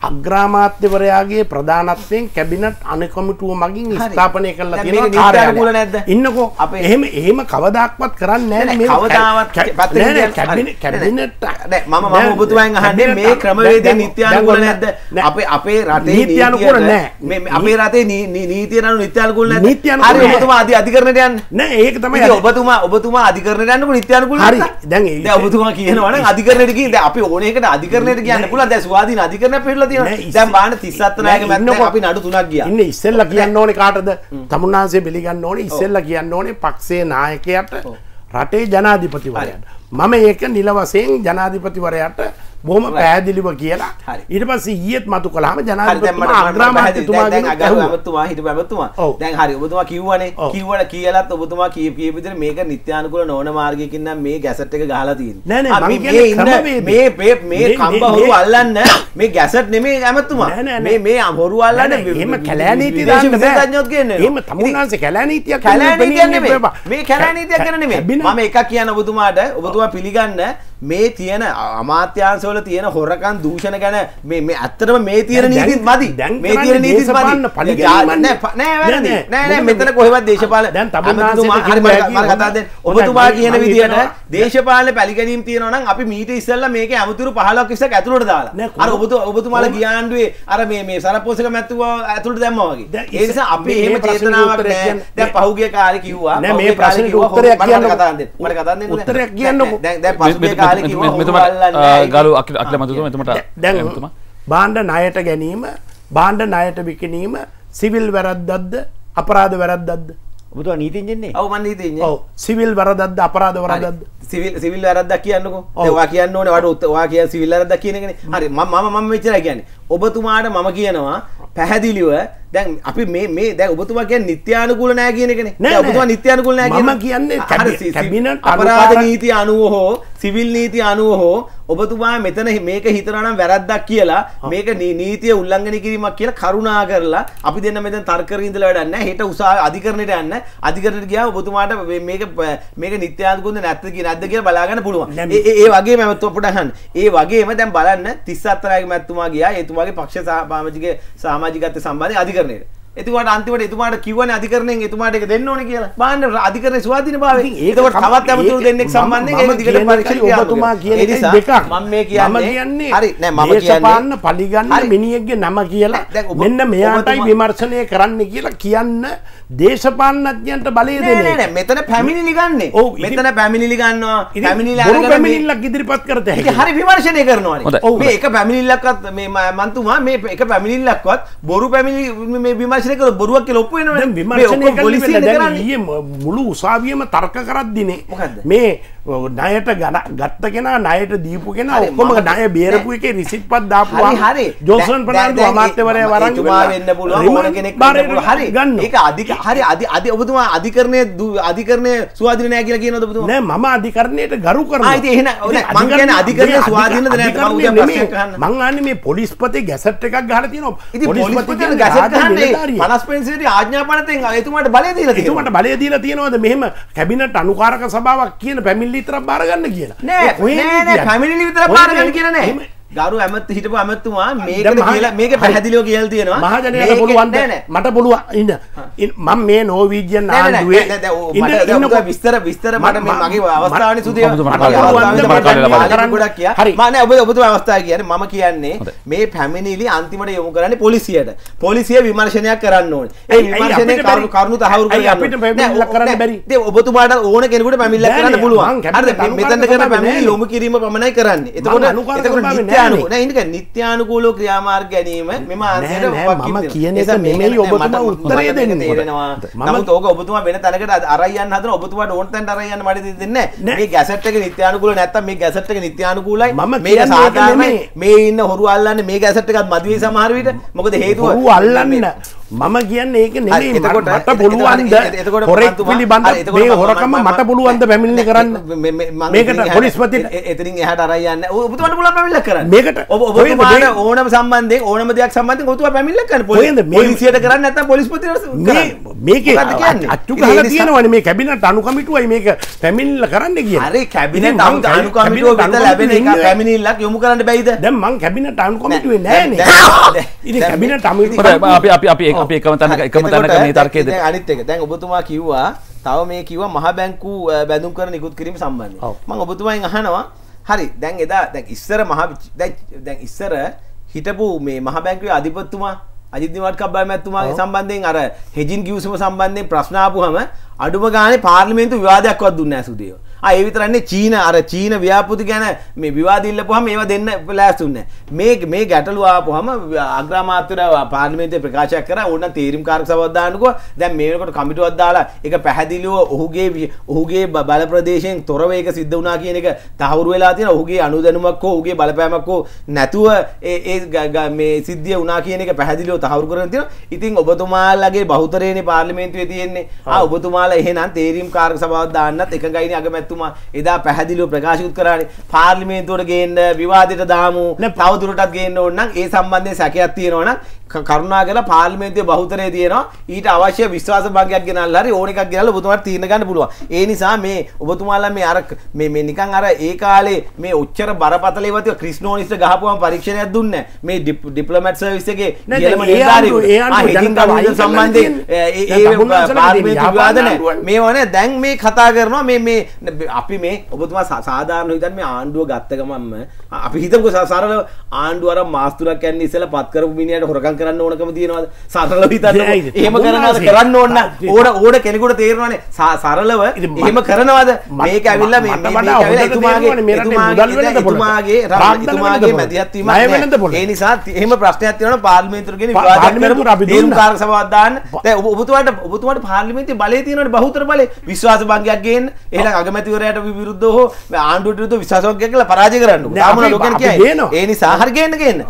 අග්‍රාමාත්‍යවරයාගේ ප්‍රධානත්වයෙන් කැබිනට් අනකොමිටුව මගින් ස්ථාපනය කරලා තියෙන කාර්යාල නැද්ද ඉන්නකෝ අපේ එහෙම එහෙම කවදාක්වත් කරන්නේ නැහැ මේ කවදාවත් කැබිනට් මම මම ඔබතුමයන් අහන්නේ මේ ක්‍රමවේදය නිත්‍යානුකූල නැද්ද අපේ අපේ රටේ නීතියානුකූල නැහැ මේ අපේ රටේ නීතිය නු නිත්‍යානුකූල නැද්ද නිත්‍යානුකූල හරි ඔබතුමා අධිකරණයට යන්න නෑ ඒක තමයි ඔබතුමා ඔබතුමා අධිකරණයට යන්නකො නිත්‍යානුකූල හරි දැන් ඒ ඔබතුමා කියනවා නම් අධිකරණයට ගිහින් දැන් අපි ඕන එකට අධිකරණයට කියන්න පුළුවන් දැන් ස්වාධීන අධිකරණය පිළිබඳ කරලා තියෙනවා දැන් බාන 37 නායක මැද්දේ අපි නඩු තුනක් ගියා ඉන්නේ ඉස්සෙල්ලා කියන්න ඕනේ කාටද තමුන්නාංශය පිළිගන්න ඕනේ ඉස්සෙල්ලා කියන්න ඕනේ පක්ෂයේ නායකයාට රටේ ජනාධිපතිවරයාට මම ඒක නිල වශයෙන් ජනාධිපතිවරයාට බොහම පැහැදිලිව කියලා ඉට පස්ස ඒත් මතු කලාම ජනාතුමා හිට පැමතුමා දැන් හරි ඔබතුමා කිව්වනේ කිව්වට කියලත් ඔබතුමා කිය කියපිතර මේක නිත්‍යානකුල නොන මාර්ගයකින්න මේ ගැසට් එක ගහලතින් මේ පේ මේ කම්බ හොරු අල්ලන්න මේ ගැසට් නෙමේ ඇමතුමා මේ මේ අහොරු අල්ලන්න එම කැලෑනීති දන්නත් කියන්න එම තමුන්ස කැලෑනීතිය කැලෑනීතිය මේ කැලෑනීතිය කරන මේ මම එකක් කියන්න ඔබතුමාට ඔබතුමා පිළිගන්න මේ තියෙන අමාත්‍යන්සෝල වල තියෙන හොරකන් දූෂණ ගැන මේ ඇත්තටම මේ තියෙන නීතිත් මදි මේ තියෙන නීතිත් මදි පලි නෑ නෑ මෙතන කොහෙවත් දේශපාල දැන් තමන්ගේ ඔබතුමා කියන විදිහට දේශපාල පැලිගැනීම් තියෙනවනම් අපි මීට ඉස්සල්ලා මේක ඇමතුරු 15ක් ඉස්සක් ඇතුළට දාලා අර ඔබතු ඔබතුමාලා ගියාන්ඩුවේ අර මේ මේ සරපෝසක මැතුවා ඇතුළට දැම්මා වගේ ඒ නිසා අපි එහෙම චේතනාවක් නෑ දැන් පහුගිය කාලේ කිව්වා නෑ මේ ප්‍රශ්නෙට උත්තරයක් කියන්න කතා දෙන්න මට කතා දෙන්න උත්තරයක් කියන්නකෝ දැන් දැන් පහුගිය කාලේ කිව්වා ගලු අක් අක්ලමතුතුම එතමට දැන් බාණ්ඩ ණයට ගැනීම බාණ්ඩ ණයට විකිණීම සිවිල් වැරද්දක්ද අපරාධ වැරද්දක්ද ඔබතුමා නීතිඥන්නේ ඔව් මම නීතිඥ ඔව් සිවිල් වැරද්දක්ද අපරාධ වැරද්දක්ද සිවිල් සිවිල් වැරද්දක් කියන්නකෝ දැන් ඔයා කියන්න ඕනේ වට ඔයා කිය සිවිල් වැරද්දක් කියන එකනේ හරි මම මම මම මෙච්චරයි කියන්නේ ඔබතුමාට මම කියනවා පැහැදිලිව දැන් අපි මේ මේ දැන් ඔබතුමා කියන්නේ නිත්‍යානුකූල නෑ කියන එකනේ දැන් ඔබතුමා නිත්‍යානුකූල නෑ කියන මම කියන්නේ කැබිනට් අපරාධ නීති අනුව හෝ සිවිල් නීති අනුව හෝ ඔබතුමා මෙතන මේක හිතනනම් වැරද්දක් කියලා මේක නීතිය උල්ලංඝනය කිරීමක් කියලා කරුණා කරලා අපි දෙන්න මෙතන තර්ක රින්දලා වැඩක් නැහැ. හෙට උසා අධිකරණයට යන්න. අධිකරණයට ගියා ඔබතුමාට මේක මේක නිත්‍යානුකූලද නැත්ද කියලා නැද්ද කියලා බලාගන්න පුළුවන්. ඒ ඒ වගේම මම පොඩ්ඩක් අහන්න. ඒ වගේම දැන් බලන්න 34 ගේ මැතිතුමා ගියා. ඒතුමාගේ පක්ෂ සමාජික සමාජිකත්ව සම්බන්ධයෙන් අධිකරණයට. එතුමාට අන්තිමට එතුමාට කිව්වනේ අධිකරණයෙන් එතුමාට ඒක දෙන්න ඕනේ කියලා. බලන්න අධිකරණේ ස්වාධීන භාවය. ඒකවට තවත් ඇමතුරු දෙන්නෙක් සම්බන්ධයෙන් ඒක දිගට පරීක්ෂා කරනවා. ඔබතුමා කියන එක දෙකක්. මම මේ කියන්නේ හරි නෑ මම කියන්නේ දේශපාලන පරිගන්න මිනිහෙක්ගේ නම කියලා මෙන්න මෙයාටයි විමර්ශනය කරන්න කියලා කියන්න දේශපාලනඥයන්ට බලය දෙන්නේ. නෑ නෑ මෙතන පැමිණි ලිගන්නේ. ඔව් මෙතන පැමිණි ලිගන්නවා. පැමිණිලා අරගෙන පැමිණිල්ලක් ඉදිරිපත් කරත හැකි. හරි විමර්ශනය කරනවානේ. මේ එක පැමිණිල්ලක්වත් මේ මන්තුමා මේ එක පැමිණිල්ලක්වත් බොරු පැමිණි මේ විමර්ශනය විමර්ශනයක බොරුවක් කියලා ඔප්පු වෙනවනේ විමර්ශනය කරන්න පොලිසිය කරන්නේ මුළු උසාවියම තර්ක කරද්දිනේ මේ නයට ගන ගත්ත කෙන නයට දීපු කෙන ඔක්කොම නය බේරපු එක රිසිට් පත් දාපුවා හරි ජෝසන් පනාන්දු අමාත්‍යවරය වරන් වෙන්න පුළුවන් කෙනෙක් හරි ගන්න එක අධික හරි අධි අධි ඔබතුමා අධිකරණය අධිකරණය ස්වාධීන නෑ කියලා කියනවද ඔබතුමා නෑ මම අධිකරණයට ගරු කරනවා ඉතින් එහෙනම් මං කියන්නේ අධිකරණය ස්වාධීනද නෑ මං අහන්නේ මේ පොලිස්පතේ ගැසට් එකක් ගහලා තියෙනවා ඉතින් පොලිස්පතේ ගැසට් ගහන්නේ 50 පෙන්සිටි ආඥාපනතෙන් එතුමාට බලය දීලා තියෙනවා එතුමාට බලය දීලා තියෙනවද මෙහෙම කැබිනට් අනුකාරක සභාවක් කියන පැමිණිලි පැමිණිලි විතර බාරගන්න කියලා පැමිණිලි විතර පාරගන්න කියනෑ ගරු ඇමත් හිටපු ඇමත්තුමා මේකට කියලා මේක පැහැදිලිව කියලා තියෙනවා මහජනයාට පුළුවන් මට පුළුවන් ඉන්න මම මේ නෝවීජියන් ආණ්ඩුවේ ඉන්න විස්තර විස්තර මට මේ මගේ අවස්ථාවනේ සුදේ ගොඩක් කිය හරි මම ඔබ ඔබතුමා අවස්ථාව කියන්නේ මම කියන්නේ මේ පැමිණිලි අන්තිමට යොමු කරන්නේ පොලිසියට පොලිසිය විමර්ශනයක් කරන්න ඕනේ ඒ විමර්ශනයේ කරුණු කරුණු තහවුරු කරන්න බැරි ඒ ඔබතුමාට ඕන කෙනෙකුට පැමිණිල්ලක් කරන්න පුළුවන් හරිද මෙතනට කරන පැමිණිලි යොමු කිරීම පමණයි කරන්නේ එතකොට එතකොට නිත්‍යානුකූල ඒක නිත්‍යානුකූලව ක්‍රියාමාර්ග ගැනීම මෙම ආන්සර් මම කියන එක නෙමෙයි ඔබතුමා උත්තරය දෙන්න තේරෙනවා නමුත් ඕක ඔබතුමා වෙන තැනකට අරන් යන්න හදන ඔබතුමාට ඕන තැනට අරන් යන්න මට දෙන්නේ නැහැ මේ ගැසට් එක නිත්‍යානුකූල නැත්තම් මේ ගැසට් එක නිත්‍යානුකූලයි මේක සාධාරණයි මේ ඉන්න හොරු අල්ලන්නේ මේ ගැසට් එකත් මදි වෙයි සමහර විට මොකද හේතුව හොරු අල්ලන්නේ මම කියන්න ඒක නෙමේ මට පුළුවන්ද හොරෙක් පිළිබඳ මේ හොරකම මට පුළුවන්ද පැමිණි කරන්න මේකට පොලිස්පති එතින් එහට අරයන්න ඔබතුමට පුල පැමිල්ල කරන්න මේකට ඔබ ඕනම සම්බන්ධය ඕනම දෙයක් සම්බන්ධ ඔතුව පැමිල්ල කරන්න පොලිසියට කරන්න ඇත පොලිස්පති මේක අච්චු හල තියෙනවන මේ කැබිනට අනුකමිටුවයි මේක පැමිල්ල කරන්න කිය හරි කැබින පැමිනිල්ලක් යොමු කරන්න බැයිද දැම්මන් කැබිනට අනුකමිටුවේ නෑන කැබිනට අපි අපි අපි අපේ එකම තන එකම තනක මේ තර්කයද අනිත් එක දැන් ඔබතුමා කිව්වා තව මේ කිව මහ බැංකු බැඳුම් කර නිකුත් කිරීම සම්බන්ධ මං ඔබතුමයින් අහනවා හරි දැන් එදා දැන් ඉස්සර මහ දැන් ඉස්සර හිටපු මේ මහ බැංකුවේ අධිපතිතුමා අජිතවටක් බෑමැත්තුමාගේ සම්බන්ධයෙන් අර හෙජින් කිවසම සම්බන්ධයෙන් ප්‍රශ්නාපුහම අඩුම ගානේ පාර්ලිමේන්තු විවාදයක්වත් දුන්න ඇසුදේව ඒ විතරන්නේ චීන අර චීන ව්‍යාපෘති ගැන මේ විවාදිල්ලපුහම ඒවා දෙන්න ලෑස්තුන්න මේ මේ ගැටලු ආපුහම අග්‍රාමාත්‍යර පාර්ලිමේන්තේ ප්‍රකාශයක් කර ඕන තීරම් කාරක සවදානකෝ දැන් මේකට කමිටුවක් දාලා ඒක පැහැදිලිව ඔහුගේ ඔහුගේ බල ප්‍රදේශයෙන් තොරව ඒක සිද්ධ වුණා කියන එක තහවුරු වෙලා තියෙන ඔහුගේ අනුදැනුමක් හෝ ඔහුගේ බලපෑමක් හෝ නැතුව ඒ මේ සිද්ධිය වුණා කියන එක පැහැදිලිව තහවුරු කරගෙන තියෙනවා ඉතින් ඔබතුමාලගේ බහුතරයනේ පාර්ලිමේන්තුවේ තියෙන්නේ ආ ඔබතුමාලා එහෙනම් තීරම් කාරක සභාවක් දාන්නත් එකඟයිනේ අගමැතුමා මැතිතුමා එදා පැහැදිලිව ප්‍රකාශකුත් කරානේ පාර්ලිමේන්තුවට ගේන්න විවාදයට දාමු තවදුරටත් ගේන්න ඕන නම් ඒ සම්බන්ධයෙන් සැකයක් තියෙනවා නම් කරුණා කියලා පාර්ලිමේන්තුවේ බහුතරය තියෙනවා ඊට අවශ්‍ය විශ්වාස භංගයක් ගෙනල්ලා හරි ඕන එකක් ගෙනල්ලා ඔබතුමාට තීරණ ගන්න පුළුවන්. ඒ නිසා මේ ඔබතුමාලා මේ අර මේ මේ නිකන් අර ඒ කාලේ මේ උච්චර බරපතල ඒවා තියෙන ක්‍රිස්නෝනිස්ට ගහපුවම පරීක්ෂණයක් දුන්නේ මේ ඩිප්ලොමැට් සර්විස් එකේ ඉගෙනම නිලධාරීන් සම්බන්ධයෙන් ඒ පාර්ලිමේන්තු විවාද නැහැ. මේවා නේ දැන් මේ කතා කරනවා මේ මේ අපි මේ ඔබතුමා සාමාන්‍ය හිතන්නේ මේ ආණ්ඩුව ගත්ත ගමන්ම අපි හිතමුකෝ සරල ආණ්ඩුව අර මාස් තුනක් යන්නේ ඉස්සෙල්ලා පත් කරපු මිනිහට හොරකම් සටහන් කරන්න ඕනකම තියෙනවාද සරලව හිතන්න එහෙම කරනවාද කරන්න ඕන ඕන ඕන කෙනෙකුට තේරෙනවානේ සරලව එහෙම කරනවාද මේක ඇවිල්ලා මේ එතුමාගේ එතුමාගේ එතුමාගේ මැදිහත් වීම ඒ නිසා එහෙම ප්‍රශ්නයක් තියෙනවා පාර්ලිමේන්තුවට ගෙන විවාද කරපු තේරුම් කාරක සභාවක් දාන්න දැන් ඔබතුමාට ඔබතුමාට පාර්ලිමේන්තුවේ බලය තියෙනවනේ බහුතර බලය විශ්වාස භංගයක් ගේන්න එහෙනම් අගමැතිවරයාට විරුද්ධව හෝ ආණ්ඩුවට විරුද්ධව විශ්වාස භංගයක් කරලා පරාජය කරන්න ඕනේ. ආමන ලෝකෙන් කියයි. ඒ නිසා හරි ගේන්න ගේන්න.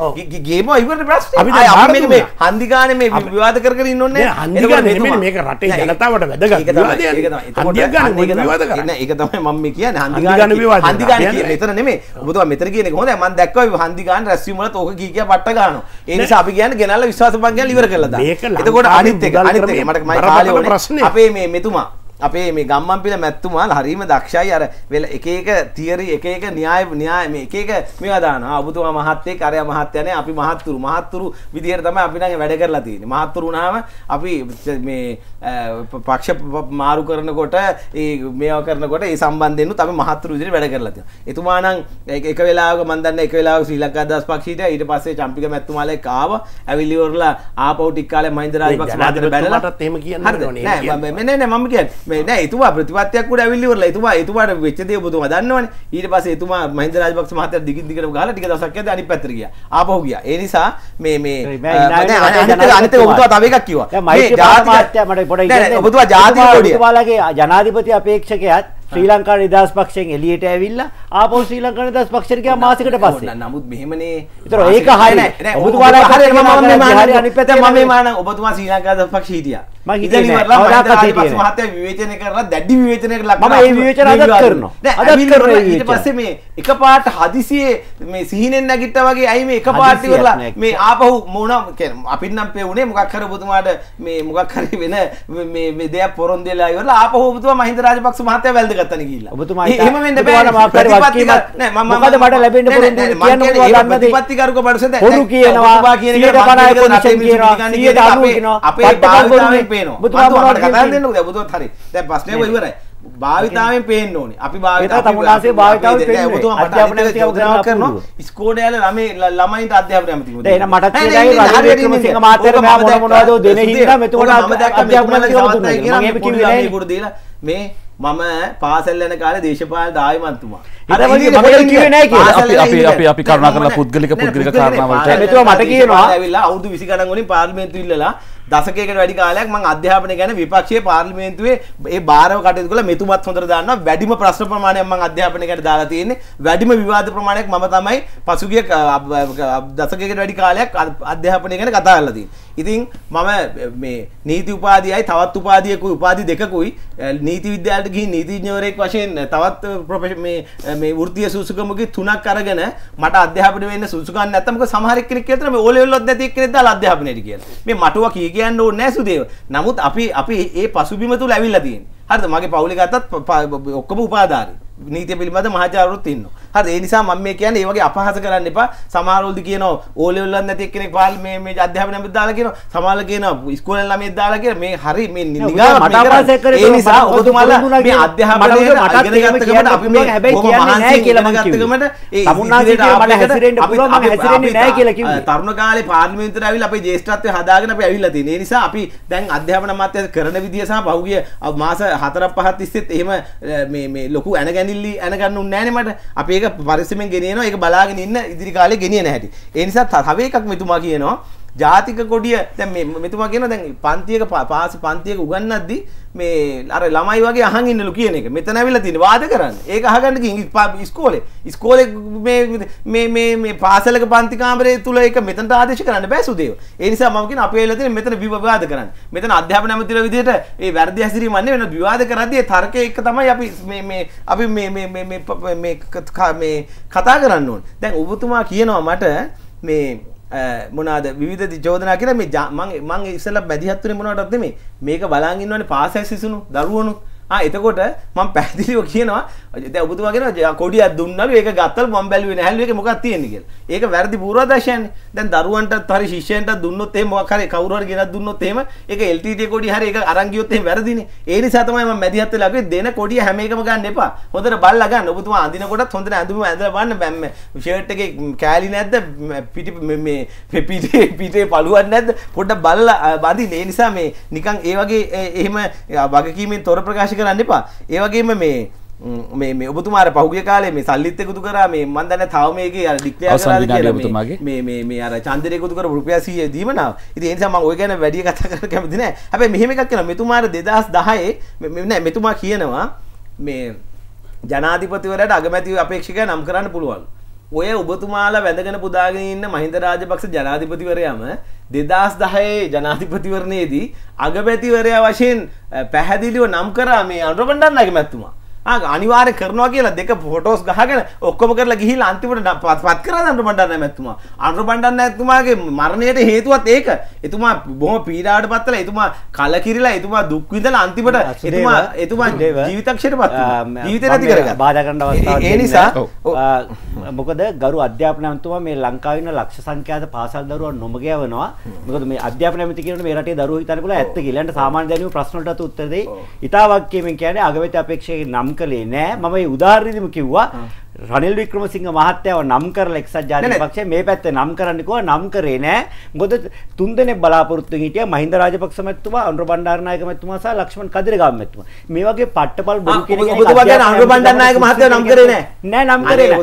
ගේම ඉවරට ප්‍රශ්නේ. මේ හන්දිකාන මේ විවාද කරගෙන ඉන්නොන්නේ හන්දිකාන නෙමෙයි මේක රටේ ජනතාවට වැදගත් හන්දිකාන විවාද කරන්න ඒක තමයි මම මේ කියන්නේ හන්දිකාන විවාද හන්දිකාන කියන්නේ එතන නෙමෙයි ඔබතුමා මෙතන කියන එක හොඳයි මම දැක්කා හන්දිකාන රැස්වීම වලත් ඕක කී කියා පට්ට ගන්නවා ඒ නිසා අපි කියන්නේ ගෙනල්ලා විශ්වාස පංගයන් ඉවර කරලා දාන්න එතකොට අනිත් එක අනිත් එක මට මම කාලේ ඕනේ අපේ මේ මෙතුමා අපේ මේ ගම්මන්පිල මැත්තුමාල් හරීම දක්ෂයි අර වෙල එක එක තියරි එක එක න්‍යාය න්‍යාය මේ එක එක මේවා දානවා ඔබතුමා මහත්තයෙක් අරය මහත්තයනේ අපි මහත්තුරු මහත්තුරු විදිහට තමයි අපි ළඟ වැඩ කරලා තියෙන්නේ මහත්තුරු වුණාම අපි මේ පක්ෂ මාරු කරනකොට ඒ මේවා කරනකොට ඒ සම්බන්ධයෙන් තම මහත්තුරු විදිහට වැඩ කරලා තියෙනවා. එතුමානම් එක වෙලාවක මම දන්න එක වෙලාවක ශ්‍රී ලංකා දහස් පක්ෂීට ඊට පස්සේ චම්පික මැතිතුමාලා එක්ක ආවා. ඇවිලිවරලා ආපහු ටික කාලේ මහින්ද රාජපක්ෂ මාධ්‍යට බැලලා මටත් එහෙම කියන්න ඕනේ. නෑ මම නෑ නෑ මම කියන්නේ මේ නෑ එතුමා ප්‍රතිපත්තියක් උඩ ඇවිලිවරලා එතුමා එතුමාට වෙච්ච දේ ඔබතුමා දන්නවනේ. ඊට පස්සේ එතුමා මහින්ද රාජපක්ෂ මහත්තයා දිගින් දිගටම ගහලා ටික දවසක් යද්දී අනිත් පැත්තට ගියා. ආපහු ගියා. ඒ නිසා මේ මේ අනිත් අනිත් ඔබතුමා තව එකක් කිව්වා. මේ ජාතික මට ඔබතුමා ජාතික ඔබතුමාලගේ ජනාධිපති අපේක්ෂකයාත් ශ්‍රී ලංකා නිදහස් පක්ෂයෙන් එළියට ඇවිල්ලා ආපහු ශ්‍රී ලංකා නිදහස් පක්ෂයට ගියා මාසෙකට පස්සේ. නමුත් මෙහෙමනේ. ඒතර ඒක හය නෑ. ඔබතුමාලා හරියට මම මේ මාන අනිත් පැත්තේ මම මේ මාන ඔබතුමා ශ්‍රී ලංකා නිදහස් පක්ෂේ හිටියා. මම හිතන්නේ මම මහත්ය විවේචනය කරලා දැඩි විවේචනයකට ලක් මම ඒ විවේචන අදත් කරනවා. අදත් කරනවා. ඊට පස්සේ මේ එකපාරට හදිසියේ මේ සිහිනෙන් නැගිට්ටා වගේ අයි මේ එකපාරට ඉවරලා මේ ආපහු මොනවා කියන්නේ අපිට නම් පෙවුනේ මොකක් හරි ඔබතුමාට මේ මොකක් හරි වෙන මේ මේ දෙයක් පොරොන්දු වෙලා ඉවරලා ආපහු ඔබතුමා මහින්ද රාජපක්ෂ මහත්ය වැළඳ ගත්තන කියලා ඔබතුමා එහෙම වෙන්න බෑ මාකාර වක්කීමක් නෑ මම මොකද මට ලැබෙන්න පුළුවන් දේ කියන්න ඕනවා ගන්න දේ ප්‍රතිකරුක බඩසද හොරු කියනවා ඔබා කියන එක 50 කොමිෂන් කියනවා 90 කියනවා අපේ භාවිතාවෙන් පේනවා ඔබතුමා මොනවද කතා දෙන්නකෝ දැන් ඔබතුමා හරි දැන් ප්‍රශ්නේ ඉවරයි භාවිතාවෙන් පේන්න ඕනේ. අපි භාවිතාව තමුනාසේ භාවිතාවෙන් පේන්න ඕනේ. අධ්‍යාපන ඇමතිව උදාහරණ කරනවා. ඉස්කෝලේ යන ළමයි ළමයින්ට අධ්‍යාපන ඇමතිව. දැන් එහෙනම් මටත් කියලායි රජු වික්‍රමසිංහ මාතර මොන මොනවද දෙන්නේ හින්දා මෙතකොට අධ්‍යාපන ඇමතිව දුන්නා. මම ඒක කිව්වේ නෑ. මේ මම පාසල් යන කාලේ දේශපාලන දායමන්තුමා. අර වගේ මම කිව්වේ නැහැ කියලා. අපි අපි අපි අපි කරුණා කරලා පුද්ගලික පුද්ගලික කාරණාවලට මෙතුමා මට කියනවා ඇවිල්ලා අවුරුදු 20 ගණන් වලින් පාර්ලිමේන්තු ඉල්ලලා දශකයකට වැඩි කාලයක් මම අධ්‍යාපනය ගැන විපක්ෂයේ පාර්ලිමේන්තුවේ ඒ බාරව කටයුතු කළා මෙතුමත් හොඳට දන්නවා වැඩිම ප්‍රශ්න ප්‍රමාණයක් මම අධ්‍යාපනය ගැන දාලා තියෙන්නේ වැඩිම විවාද ප්‍රමාණයක් මම තමයි පසුගිය දශකයකට වැඩි කාලයක් අධ්‍යාපනය ගැන කතා කරලා තියෙන්නේ. ඉතින් මම මේ නීති උපාදියයි තවත් උපාදියකුයි උපාදි දෙකකුයි නීති විද්‍යාලයට ගිහින් නීතිඥවරයෙක් වශයෙන් තවත් ප්‍රොෆෙෂන් මේ මේ වෘත්තීය සුසුකමුගේ තුනක් අරගෙන මට අධ්‍යාපනය වෙන්න සුසුකම් නැත්තම් මොකද සමහර එක්කෙනෙක් කියලා තමයි ඕ ලෙවල් එකක් නැති එක්කෙනෙක් දාලා අධ්‍යාපනයට කියලා. මේ මටුව කී කියන්න ඕනේ නැහැ සුදේව. නමුත් අපි අපි ඒ පසුබිම තුල ඇවිල්ලා තියෙන්නේ. හරිද? මගේ පවුලේ ගත්තත් ඔක්කොම උපාදාරි. නීතිය පිළිබඳ මහාචාර්යවරුත් ඉන්නවා. හරි ඒ නිසා මම මේ කියන්නේ ඒ වගේ අපහාස කරන්න එපා සමහරවල්දි කියනවා ඕ ලෙවල් වල නැති එක්කෙනෙක් පාල් මේ මේ අධ්‍යාපනය අපිට දාලා කියනවා සමහරවල් කියනවා ඉස්කෝලේ ළමයිත් දාලා කියලා මේ හරි මේ නිගාව මට අපහාස කරේ ඒ නිසා ඔබතුමාලා මේ අධ්‍යාපනයේ අගෙන ගත්ත ගමන් අපි මේ හැබැයි කියන්නේ නැහැ කියලා මම කිව්වා තමුන්නාගේ මට හැසිරෙන්න පුළුවන් මම හැසිරෙන්නේ නැහැ කියලා කිව්වා තරුණ කාලේ පාර්ලිමේන්තුවට ඇවිල්ලා අපේ ජේෂ්ඨත්වය හදාගෙන අපි ඇවිල්ලා තියෙන ඒ නිසා අපි දැන් අධ්‍යාපන මාත්‍ය කරන විදිය සහ පහුගිය මාස 4 5 තිස්සෙත් එහෙම මේ මේ ලොකු ඇන ගැනිල්ලි ඇන ගන්න උන්නේ නැහැ නේ මට අපි ඒක ඒක පරිස්සමෙන් ගෙනියනවා ඒක බලාගෙන ඉන්න ඉදිරි කාලේ ගෙනියන හැටි. ඒ නිසා තව එකක් මෙතුමා කියනවා ජාතික කොඩිය දැන් මේ මෙතුමා කියනවා දැන් පන්තියක පාස පන්තියක උගන්වද්දී මේ අර ළමයි වගේ අහන් ඉන්නලු කියන එක. මෙතන ඇවිල්ලා තියෙන වාද කරන්නේ. ඒක අහගන්න කිං ඉස්කෝලේ. ඉස්කෝලේ මේ මේ මේ මේ පාසලක පන්ති කාමරේ තුල ඒක මෙතනට ආදේශ කරන්න බෑ සුදේව. ඒ නිසා මම කියන අපේ වෙලා තියෙන මෙතන විවාද කරන්න. මෙතන අධ්‍යාපන ඇමතිල විදිහට මේ වැරදි හැසිරීම අන්නේ වෙන විවාද කරද්දී ඒ තර්කය එක තමයි අපි මේ මේ අපි මේ මේ මේ මේ මේ කතා කරන්න ඕනේ. දැන් ඔබතුමා කියනවා මට මේ මොනාද විධ චෝදනා කර මේ ජාමන් මං ඉසල බැදිහත්තුන මොනටත්නෙ මේක බලාගන්නවන පාසැ සිසුණු දරුවනුත් එතකොට මම පැදිලිව කියනවා ඔබතුමාගෙන කොඩිය දුන්නල ඒක ගත්තල් මම් බැලුව හැල්ුවේ මොක් තියෙනෙ ඒක වැරදි පුරවාදශයන් දැන් දරුවන්ට හරි ශිෂයන්ට දුන්නොත් ඒ මොකර කවරුවර ගෙන දුන්නොත් එම ඒක එල්ටට කොඩි හරි එක අරංගියොත්තේ වැරදින ඒනි සතමම මැදිහත් ලබේ දෙන කොඩිය හැමේකම ගන්න එපා හොඳට බල්ලගන්න ඔබතුමා අඳනකොට හොඳ ඇඳම ඇඳවන්න බැම්ම ෂර්ට් එක කෑලි නැද්ද පිටි මේ පෙපිටේ පිටේ පළුවන් නැද්ද පොඩ්ඩ බල්ල බදි ඒ නිසා මේ නිකං ඒ වගේ එහෙම වගකීමෙන් තොර ප්‍රකාශ පාවිච්චි කරන්න එපා ඒවගේම මේ මේ ඔබතුමාර පහුගිය කාලේ මේ සල්ලිත් එකතු කරා මේ මන් දන්න තව මේකේ අර ඩික්ලෙයාර් මේ මේ මේ අර චන්දරේ එකතු කරපු රුපියල් 100 දීමනාව. ඉතින් ඒ නිසා මම ඔය ගැන වැඩි කතා කරන්න කැමති නෑ. හැබැයි මෙහෙම එකක් කරනවා මෙතුමාට 2010 මේ නෑ මෙතුමා කියනවා මේ ජනාධිපතිවරයාට අගමැති අපේක්ෂකයා නම් කරන්න පුළුවන්. ඔය ඔබතුමාලා වැඳගෙන පුදාගෙන ඉන්න මහින්ද රාජපක්ෂ ජනාධිපතිවරයාම දෙදස් දහයේ ජනාධිපතිවරණයේදී අගපැතිවරයා වශයෙන් පැහැදිලිව නම් කරා මේ අනුරබණ්ඩන්නගේ මැත්තුමා අනිවාර කරනවා කියලා දෙක පොටෝස් ගහගෙන ඔක්කොම කරලා ගිහිල් අන්තිමට පත් කරන්න බණ්ඩන්න ඇතුමා අන්ු බණ්ඩන්න ඇතුමාගේ මරණයට හේතුවත් ඒක එතුමා බොහම පීඩාට පත්තල එතුමා කල කිරලා එතුමා දුක්විදල අන්තිමට එතුමා එතුමා ජීවිතක්ෂයට පත් ජීවිත නැති කර බාධකරන්න ඒ නිසා මොකද ගරු අධ්‍යාපනයන්තුම මේ ලංකාවන්න ලක්ෂ සංඛ්‍යාත පාසල් දරුවන් නොමගයවනවා මොකද මේ අධ්‍යාපන ඇමති කියන මේ රටේ දරුවෝ හිතනකොට ඇත්ත කියලා සාමාන්‍ය දැනුම ප්‍රශ්නවලට උත්තර දෙයි ඉතාවක්කීමෙන් කියන්නේ අගමැති අපේක්ෂකගේ නම් කළේ නෑ මම ඒ උදාහරණෙදිම කිව්වා රනිල් වික්‍රමසිංහ මහත්තයව නම් කරලා එක්සත් ජාතික පක්ෂය මේ පැත්තේ නම් කරන්න කිව්වා නම් කරේ නෑ. මොකද තුන්දෙනෙක් බලාපොරොත්තු හිටියා මහින්ද රාජපක්ෂ මැතිතුමා, අනුර බණ්ඩාරනායක මැතිතුමා සහ ලක්ෂ්මන් කදිරගාම මැතිතුමා. මේ වගේ පට්ටපල් බොරු කෙනෙක් ඔබතුමා ගැන අනුර බණ්ඩාරනායක මහත්තයව නම් කරේ නෑ. නෑ නම් කරේ නෑ.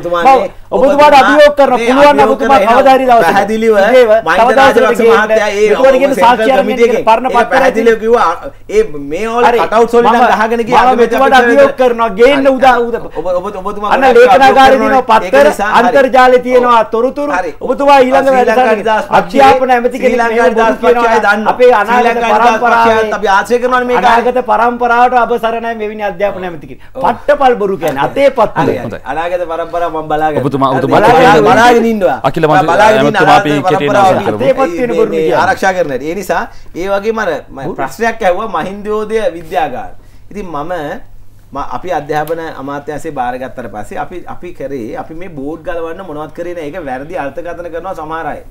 ඔබතුමාට අභියෝග කරන පුළුවන් ඔබතුමා කවදා හරි දවසක පැහැදිලිව මහින්ද රාජපක්ෂ මහත්තයා ඒ ඔබතුමාගේ සාක්ෂිය කමිටියගේ පරණ පත්‍රය පැහැදිලිව කිව්වා ඒ මේ ඕල කටවුට්ස් වලින් නම් ගහගෙන ගියා අභියෝග කරනවා ගේන්න උදා උදා ඔබ ඔබතුමා අන්න ලේඛන කර්මානාගාරේ තියෙනවා පත්තර අන්තර්ජාලේ තියෙනවා තොරතුරු ඔබතුමා ඊළඟ වැඩසටහන අධ්‍යාපන ඇමති කෙනෙක් දාස්පක්ෂය අපේ අනාගත පරම්පරාවත් අපි ආශ්‍රය කරනවා මේක අනාගත පරම්පරාවට අවසරණයි මෙවැනි අධ්‍යාපන ඇමති කෙනෙක් පට්ටපල් බොරු කියන්නේ අතේ පත්තු අනාගත පරම්පරාව මම බලාගෙන ඔබතුමා ඔබතුමා බලාගෙන ඉන්නවා අකිල මම බලාගෙන ඉන්නවා අපි කෙටි නාසය කරමු අතේ පත්තු වෙන බොරු කියන්නේ ආරක්ෂා කරන්නට ඒ නිසා ඒ වගේම අර ප්‍රශ්නයක් ඇහුවා මහින්දෝදය විද්‍යාගාර ඉතින් මම අපි අධ්‍යාපන අමාත්‍යන්සේ භාරගත්තර පස්සේ අපි අපි කරේ අපි මේ බෝඩ් ගලවන්න මොනවත් කරන එක වැරදි අර්ථකථන කරනවා සමහරයි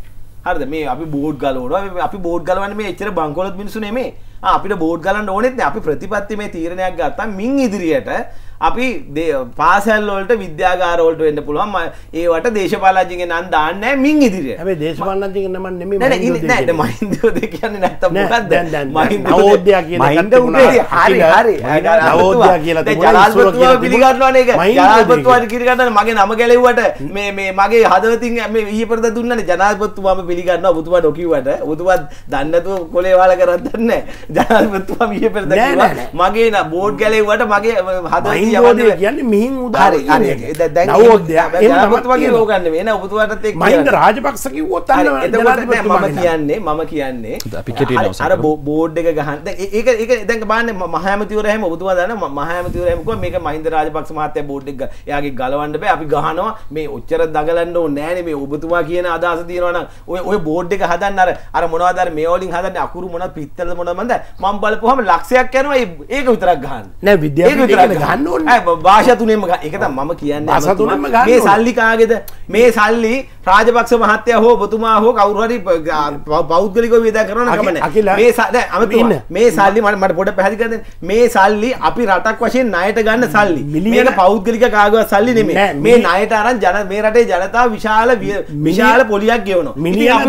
හරිද මේ අපි බෝඩ් ගලවන අපි බෝඩ් ගලවන්න මේ එච්චර බංකොලොත් මිනිසු නෙමේ අපිට බෝඩ් ගලන්න ඕනෙත් අපි ප්‍රතිපත්ති මේ තීරණයක් ගත්තා මින් ඉදිරියට අපි පාසැල්ලෝලට විද්‍යාගාරෝලට වෙන්න පුළුවන් ඒවට දේශපාලාජිගේ නන් දාන්න මින් ඉදිරිය ඇ දේශපාලජික නම නට මහින්දෝ දෙ කියන්න නැත මෝදයා කිය මහින්ද හරි හරි නවෝදයා කියලා ජලාල්පතුවා පිළිගන්නවන එක ජලාල්පතුවාට කිරිගන්න මගේ නම ගැලෙව්වට මේ මේ මගේ හදවතින් මේ විහිපරද දුන්නට ජනාල්පත්තුවාම පිළිගන්න ඔබතුමා නොකිවට ඔතුවත් දන්නතුව කොලේ වාල කරන්න දන්න ජනාල්පත්තුවා විහිපරද මගේ බෝඩ් ගැලෙව්වට මගේ හද අවබෝධය කියන්නේ මිහින් උදාර වගේ ලෝකන්න වෙන ඔබතුවටත් මහින්ද රාජපක්ෂ කිව්වොත් අන්න මම කියන්නේ මම කියන්නේ අපිට අර බෝඩ් එක ගහන්ත ඒක ඒක දැන් බලන්න මහාමතිවරයම ඔබතුමා දන්න මහාමතිවරයම කිව්වා මේක මහින්ද රාජපක්ෂ මහත්තයා බෝඩ් එක එයාගේ ගලවන්න බෑ අපි ගහනවා මේ ඔච්චර දගලන්න ඕනේ නෑනේ මේ ඔබතුමා කියන අදහස තියෙනවා නම් ඔය ඔය බෝඩ් එක හදන්න අර අර මොනවද අර මේ වලින් හදන්නේ අකුරු මොනවද පිත්තලද මොනවද මන්ද මම බලපුවාම ලක්ෂයක් යනවා ඒක විතරක් ගහන්න නෑ විද්‍යාව ගන්න ඕන භාෂතුනෙම එකත මම කියන්න අසතුනම මේ සල්ලිකාගෙද මේ සල්ලි රාජපක්ෂ මහත්තය හෝ බතුමා හෝ කවුරහරි පෞද්ගලික වේද කරන කමන මේ සද අමතින්න මේ සල්ලි මට මට පොඩ පැහදිකද මේ සල්ලි අපි රටක් වශයෙන් ණයට ගන්න සල්ලි මිලියන පෞද්ගලික කාගව සල්ලි නෙමේ මේ ණයට අරන් ජන මේ රටේ ජනතාව විශාල විශාල පොලියක් ගෙවනවා මිලියන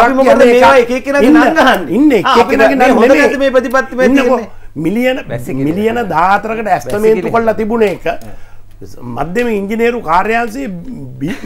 17ක් අපි මොකද මේවා එක එක්කෙනාගේ නම් ගහන්නේ ඉන්නේ එක එක්කෙනාගේ නම් මේ ප්‍රතිපත්ති මේ තියෙන්නේ මිලියන මිලියන දාතරකට ඇස්තමේන්තු කොල්ලා තිබුණ එක මධ්‍යම ඉංජිනේරු කාර්යාන්සේ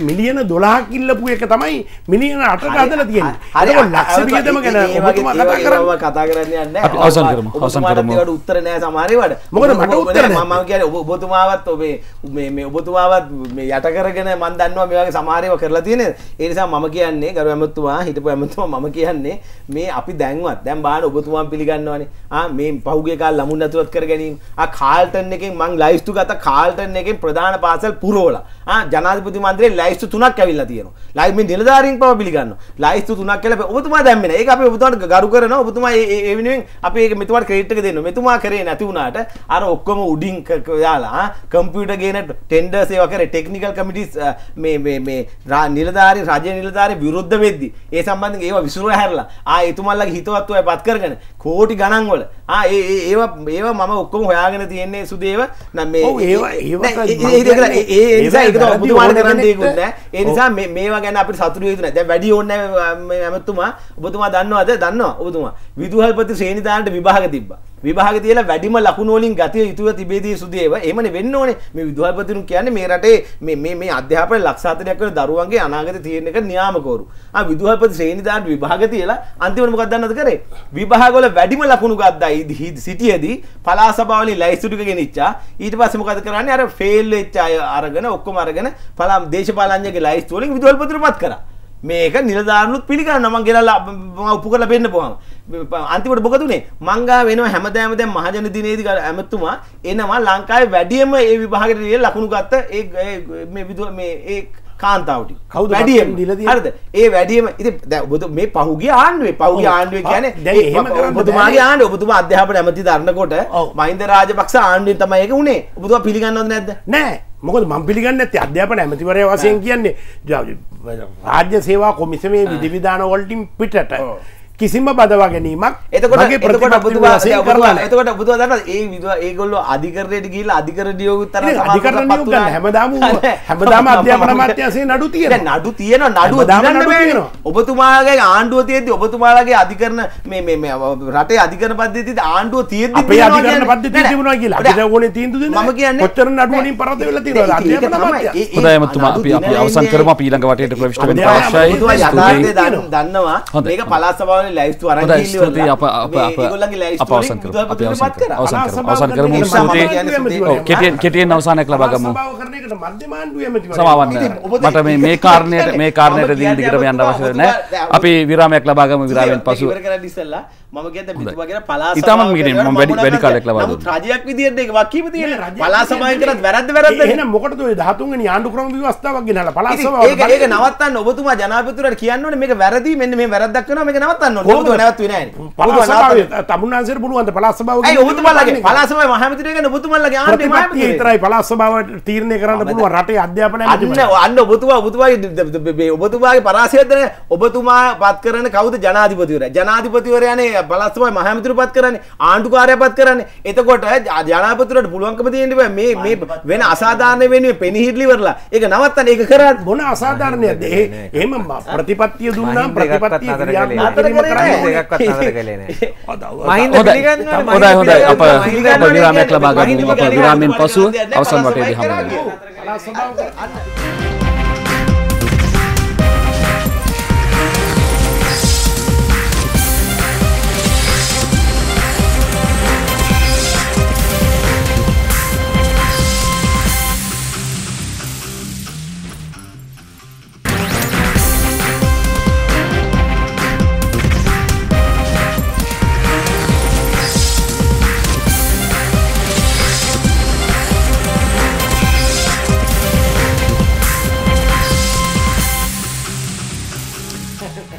මිලියන දොලාහක් ඉල්ලපු එක තමයි මිලියන අට අදල තියෙන හරි ලක්ෂදම ගැන කතා කරන්න අවසන්ට උත්තර නෑ සමාරවට මොකද මට උත්තර මම කියන ඔබ ඔබතුමාවත් ඔබේ මේ ඔබතුමාවත් මේ යට කරගෙන මන් දන්නවා මේ වගේ සමාරයව කරලා තියෙන ඒනිසා මම කියන්නේ ගරු ඇමතුමා හිටපු ඇමතුමා මම කියන්නේ මේ අපි දැන්වත් දැන් බාන ඔබතුමාන් පිළිගන්නවානේ ආ මේ පහුගේ කාල් ලමුන් නැතුවත් කර ගැනීම ආ කාල්ටන් එකෙන් මං ලයිස්තු ගත කාල්ටන් එකෙන් ප්‍රධාන පාසල් පුරෝලා ජනාධිපති මන්ත්‍රයේ ලයිස්තු තුනක් ඇවිල්ලා තියෙනවා. ලයි මේ නිලධාරීන් පව පිළිගන්නවා. ලයිස්තු තුනක් කියලා ඔබතුමා දැම්මේ නැහැ. ඒක අපි ඔබතුමාට ගරු කරනවා. ඔබතුමා ඒ ඒ වෙනුවෙන් අපි ඒක මෙතුමාට ක්‍රෙඩිට් එක දෙනවා. මෙතුමා කරේ නැති වුණාට අර ඔක්කොම උඩින් යාලා කම්පියුටර් ගේන ටෙන්ඩර්ස් ඒවා කරේ ටෙක්නිකල් කමිටිස් මේ මේ මේ නිලධාරී රජය නිලධාරී විරුද්ධ වෙද්දි ඒ සම්බන්ධයෙන් ඒවා විසිරුව හැරලා ආ එතුමල්ලගේ හිතවත්ව පත් කරගෙන කෝටි ගණන් වල ආ ඒ ඒවා ඒවා මම ඔක්කොම හොයාගෙන තියෙන්නේ සුදේව නම් මේ ඒවා ඒවා ඒ ඔබතුමාට කරන්න දෙයක්කුත් නැහැ ඒ නිසා මේ මේවා ගැන අපිට සතුටු වෙන්න දැන් වැඩි ඕනේ නැහැ ඇමතුමා ඔබතුමා දන්නවද දන්නවා ඔබතුමා විදුහල්පති ශ්‍රේණිදානට විභාග තිබ්බා විභාග තියල වැඩිම ලකුණුවලින් ගතිය යුතුව තිබේදී සුදේව එමන වෙන්න ඕනේ මේ විදුහල්පතිරු කියන්නේ මේ රටේ මේ මේ අධ්‍යාපන ලක්ෂාතරයක් කරන දරුවන්ගේ අනාගත තියෙන එක නියාමකවරු. ආ විදුහල්පති ශ්‍රේණිදාන විභාග තියලා අන්තිමට මොකක්ද දන්නවද කරේ? විභාගවල වැඩිම ලකුණු ගත්තා සිටියේදී පළාත් සභාවලින් ලැයිස්තුඩු ගෙනිච්චා. ඊට පස්සේ මොකද කරන්නේ? අර ෆේල් වෙච්ච අය අරගෙන ඔක්කොම අරගෙන පළාත් දේශපාලනඥයගේ ලැයිස්තු වලින් විදුහල්පතිරු පත් කරා. මේක නිලධාරනුත් පිළිගන්න මං ගෙනල්ලා මම උපු කරලා පෙන්න පුළුවන් අන්තිමට මොකදුනේ මංගා වෙනවා හැමදාම දැන් මහජන දිනේදී ඇමතුමා එනවා ලංකාවේ වැඩියම ඒ විභාගෙට ලකුණු ගත්ත ඒ මේ මේ ඒ කාන්තාවට කවු වැඩියම් දිලද හරද ඒ වැඩියම ඉති ඔබතු මේ පහුගේ ආණ්ඩුවේ පහුගේ ආණ්ඩුවේ කියන ඔබතුමාගේ ආණ්ඩ ඔබතුම අධ්‍යාපන ඇමති දරන්නකොට මහින්ද රාජපක්ෂ ආණ්ඩුවෙන් තමයි ඒක උනේ ඔබතුමා පිළිගන්නවද නැද්ද නෑ මොකද මම පිළිගන්නේ නැත්තේ අධ්‍යාපන ඇමතිවරය වශයෙන් කියන්නේ රාජ්‍ය සේවා කොමිසමේ විධිවිධාන වලටින් පිටට කිසිම බදවා ගැනීමක් එතකොටගේ ප්‍රතිකට බුදුවාසය කරලා එතකොට බුදුවදන්න ඒ විදවා ඒගොල්ලෝ අධිකරයට ගිල් අධිකරඩියෝගුත්තර අධිකරණයෝග හැමදාම හැමදාම අධ්‍යාපන මත්‍යසේ නඩු තියෙන නඩු තියෙන නඩුව දාන්න ඔබතුමාගේ ආණ්ඩුව තියෙද්දි ඔබතුමාලගේ අධිකරන මේ රටේ අධිකරන පද්ධතිද ආණ්ඩුව තියෙද්දි අපේ අධිකරන පද්ධතිය තිබුණා කියලා අපිට ඕනේ තීන්දුව දෙන්න මම කියන්නේ කොච්චර නඩු වලින් පරද වෙලා තියෙනවා අධ්‍යාපන මත්‍ය හොඳයි මතුමා අපි අපි අවසන් කරමු අපි ඊළඟ වටේට ප්‍රවිෂ්ඨ වෙන්න අවශ්‍යයි යථාර්ථය දන්නවා මේක පළාත් සභාව ලංකාවේ ලයිස්තු අර ස්තුති අප අප අප අවසන් කර අප අවසන් කර අවසන් කර අවසන් කරමු ස්තුති කෙටියෙන් කෙටියෙන් අවසානයක් ලබා ගමු සමාවන්න මට මේ මේ කාරණයට මේ කාරණයට දිගින් දිගටම යන්න අවශ්‍ය නැහැ අපි විරාමයක් ලබා ගමු විරාමයෙන් පසු ඉවර කරලා ඉස්සෙල්ලා මම ගැත බිතුවගෙන පලා ඉතාම මිට වැඩි වැඩි කාලෙක් ලබා රජයක් විදියට එක වකීම තියෙන පලා සමය කරත් වැරද්ද වැරද්ද එහෙන මොකටද ඔය 13 වෙනි ආණ්ඩු ක්‍රම ව්‍යවස්ථාවක් ගෙනහලා පලා සභාව ඒක ඒක නවත්තන්න ඔබතුමා ජනාධිපතිතුමාට කියන්න ඕනේ මේක වැරදි මෙන්න මේ වැරද්දක් කරනවා මේක නවත්තන්න ඕනේ ඔබතුමා නැවතුනේ නැහැ පලා සභාවේ තමුන්නාන්සේට පුළුවන් ද පලා සභාව ඒ ඔබතුමාලගේ පලා සභාවේ මහමැතිතුමා ගැන ඔබතුමාලගේ ආණ්ඩුවේ මහමැතිතුමා විතරයි පලා සභාව තීරණය කරන්න පුළුවන් රටේ අධ්‍යාපනය අන්න අන්න ඔබතුමා ඔබතුමාගේ ඔබතුමාගේ පරාසයද ඔබතුමා පත් කරන කවුද ජනාධිපතිවරයා ජනාධිපතිවරයානේ බලස්වයි මහමතුරපත් කරන්නේ ආණ්ඩුකාරයපත් කරන්නේ එතකොට ජනාපතුරට පුළුවන්කම තියෙන්න බෑ මේ මේ වෙන අසාධාරණ වෙනුවෙන් පෙනහිරිලිවරලා ඒක නවත්තන්න ඒක කරත් මොන අසාධාරණයක්ද එහෙම ප්‍රතිපත්තිය දුන්නා ප්‍රතිපත්තිය නතර කරේ හොඳයි හොඳයි අප විරාමයක් ලබා ගන්න අප විරාමෙන් පසු අවසන් වටේදී හමුවෙමු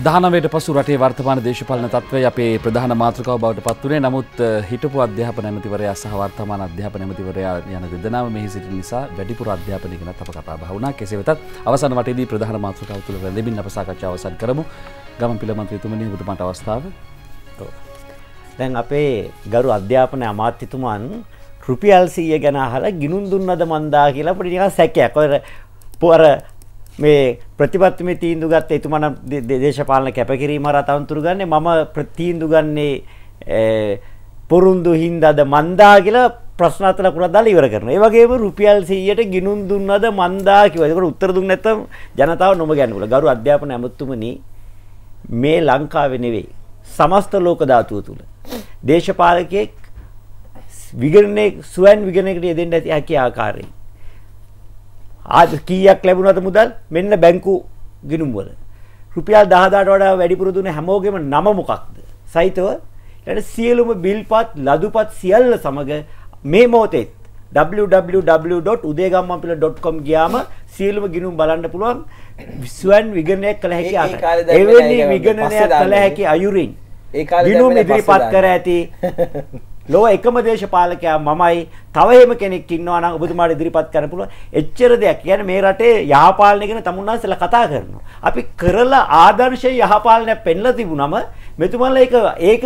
දහනවට පසු රටේ වර්තමාන දේශපාලන තත්වය අපේ ප්‍රධාන මාතෘකාව බවට පත්වනේ නමුත් හිටපු අධ්‍යාප නැමතිවරයා සහ වර්තමාන අධ්‍යාප නැමතිවරයා යන දෙදනාව මෙහි සිටි නිසා වැඩිපුර අධ්‍යාපනය ගැන අප කතා බහ වුණා කෙසේ වෙතත් අවසන් වටේදී ප්‍රධාන මාතෘකාව තුළ රැඳෙමින් අප සාකච්ඡාව අවසන් කරමු ගමන් පිළ මන්ත්‍රීතුමනි ඔබතුමාට අවස්ථාව දැන් අපේ ගරු අධ්‍යාපන අමාත්‍යතුමන් රුපියල් සීය ගැන අහලා ගිනුම් දුන්නද මන්දා කියලා අපිට නිකන් සැකයක්. ඔය පොර මේ ප්‍රතිපත්තිමේ තීන්දුව ගත්ත එතුමන දේශපාලන කැපකිරීම හරහා තනතුරු ගන්නේ මම තීන්දුව ගන්නේ පොරුන්දු හින්දාද මන්දා කියලා ප්‍රශ්න අත ලකුණක් දාලා ඉවර කරනවා. ඒ වගේම රුපියල් 100ට ගිණුම් දුන්නද මන්දා කිව්වා. ඒකට උත්තර දුන්නේ නැත්නම් ජනතාව නොම ගැනගුල. ගරු අධ්‍යාපන ඇමතුමනි මේ ලංකාවේ නෙවෙයි. සමස්ත ලෝක ධාතුව තුල දේශපාලකෙක් විගණනයේ සුවන් විගණනයකට යෙදෙන්න ඇති හැකි ආකාරයෙන් ආද කීයක් ලැබුණාද මුදල් මෙන්න බැංකු ගිණුම් වල රුපියල් 10000ට වඩා වැඩිපුර දුන්න හැමෝගෙම නම මොකක්ද සහිතව ඊට සියලුම බිල්පත් ලදුපත් සියල්ල සමග මේ මොහොතේ www.udegammanpila.com ගියාම සියලුම ගිණුම් බලන්න පුළුවන් ස්වන් විගණනයක් කළ හැකි එවැනි විගණනයක් කළ හැකි අයුරින් ගිණුම් ඉදිරිපත් කර ඇති ලොව එකම දේශපාලකයා මමයි තව එහෙම කෙනෙක් ඉන්නවා නම් ඔබතුමාට ඉදිරිපත් කරන්න පුළුවන්. එච්චර දෙයක්. කියන්නේ මේ රටේ යහපාලනය ගැන තමුන්නාන්සලා කතා කරනවා. අපි කරලා ආදර්ශය යහපාලනය පෙන්ලා තිබුණම මෙතුමන්ලා ඒක ඒක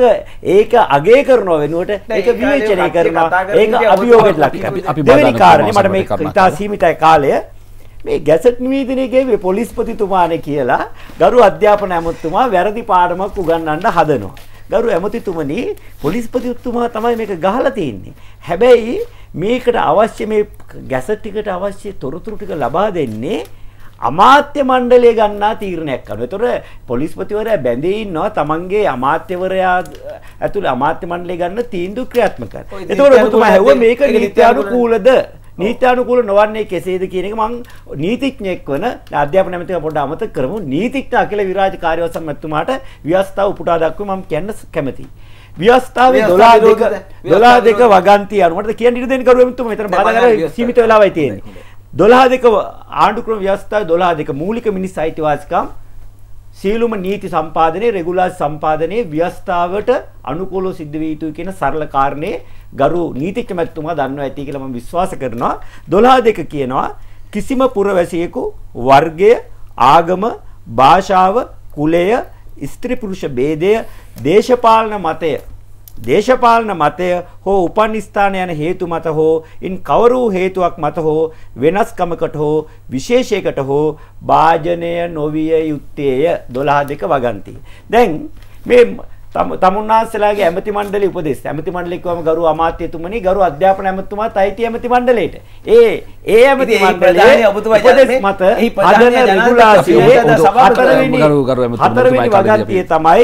ඒක අගය කරනව වෙනුවට ඒක විවේචනය කරනවා. ඒක අභියෝගයට ලක් කරනවා. දෙවෙනි කාරණේ මට මේ ඉතා සීමිතයි කාලය මේ ගැසට් නිවේදනයේගේ පොලිස්පතිතුමානේ කියලා ගරු අධ්‍යාපන ඇමතුමා වැරදි පාඩමක් උගන්වන්න හදනවා. ගරු ඇමතිතුමනි පොලිස්පතිතුමා තමයි මේක ගහලා තියෙන්නේ. හැබැයි මේකට අවශ්‍ය මේ ගැසට් ටිකට අවශ්‍ය තොරතුරු ටික ලබා දෙන්නේ අමාත්‍ය මණ්ඩලය ගන්නා තීරණයක් අනුව. ඒතොර පොලිස්පතිවරයා බැඳී ඉන්නවා තමන්ගේ අමාත්‍යවරයා ඇතුළේ අමාත්‍ය මණ්ඩලය ගන්න තීන්දුව ක්‍රියාත්මක කරන. ඒතොර ඔබතුමා හැවුවා මේක නීත්‍යානුකූලද? නීත්‍යානුකූල නොවන්නේ කෙසේද කියන එක මං නීතිඥයෙක් වන අධ්‍යාපන ඇමතිව පොඩ්ඩ අමතක කරමු නීතිඥ අකිල විරාජ කාර්යවසම් මැතිතුමාට ව්‍යවස්ථාව උපුටා දක්වමු මම කියන්න කැමතියි. ව්‍යවස්ථාවේ 12 දෙක 12 දෙක වගන්ති අනුමත කියන්න ඉඩ දෙන්න කරුවා මැතිතුමා මෙතන බාධා කරලා සීමිත වෙලාවයි තියෙන්නේ. 12 දෙක ආණ්ඩුක්‍රම ව්‍යවස්ථාවේ 12 දෙක මූලික මිනිස් අයිතිවාසිකම් සියලුම නීති සම්පාදනයේ රෙගුලාසි සම්පාදනයේ ව්‍යවස්ථාවට අනුකූලව සිද්ධ විය යුතුයි කියන සරල කාරණේ ගරු නීතිඥමැතිතුමා දන්නවා ඇති කියලා මම විශ්වාස කරනවා 12 දෙක කියනවා කිසිම පුරවැසියෙකු වර්ගය ආගම භාෂාව කුලය ස්ත්‍රී පුරුෂ ભેදය දේශපාලන මතය දේශපාලන මතය හෝ උපන් ස්ථාන යන හේතු මත හෝ ඉන් කවරූ හේතුවක් මත හෝ වෙනස්කමකට හෝ විශේෂයකට හෝ භාජනය නොවිය යුත්තේය 12 දෙක වගන්ති. දැන් මේ තමුන්නාන්සලාගේ ඇමති මණ්ඩලයේ උපදෙස් ඇමති මණ්ඩලෙකම ගරු අමාත්‍යතුමනි ගරු අධ්‍යාපන ඇමතිතුමාත් අයිති ඇමති මණ්ඩලයට ඒ ඒ ඇමති මණ්ඩලයේ උපදෙස් මත හදන රෙගුලාසියේ හතරවෙනි හතරවෙනි වගන්තිය තමයි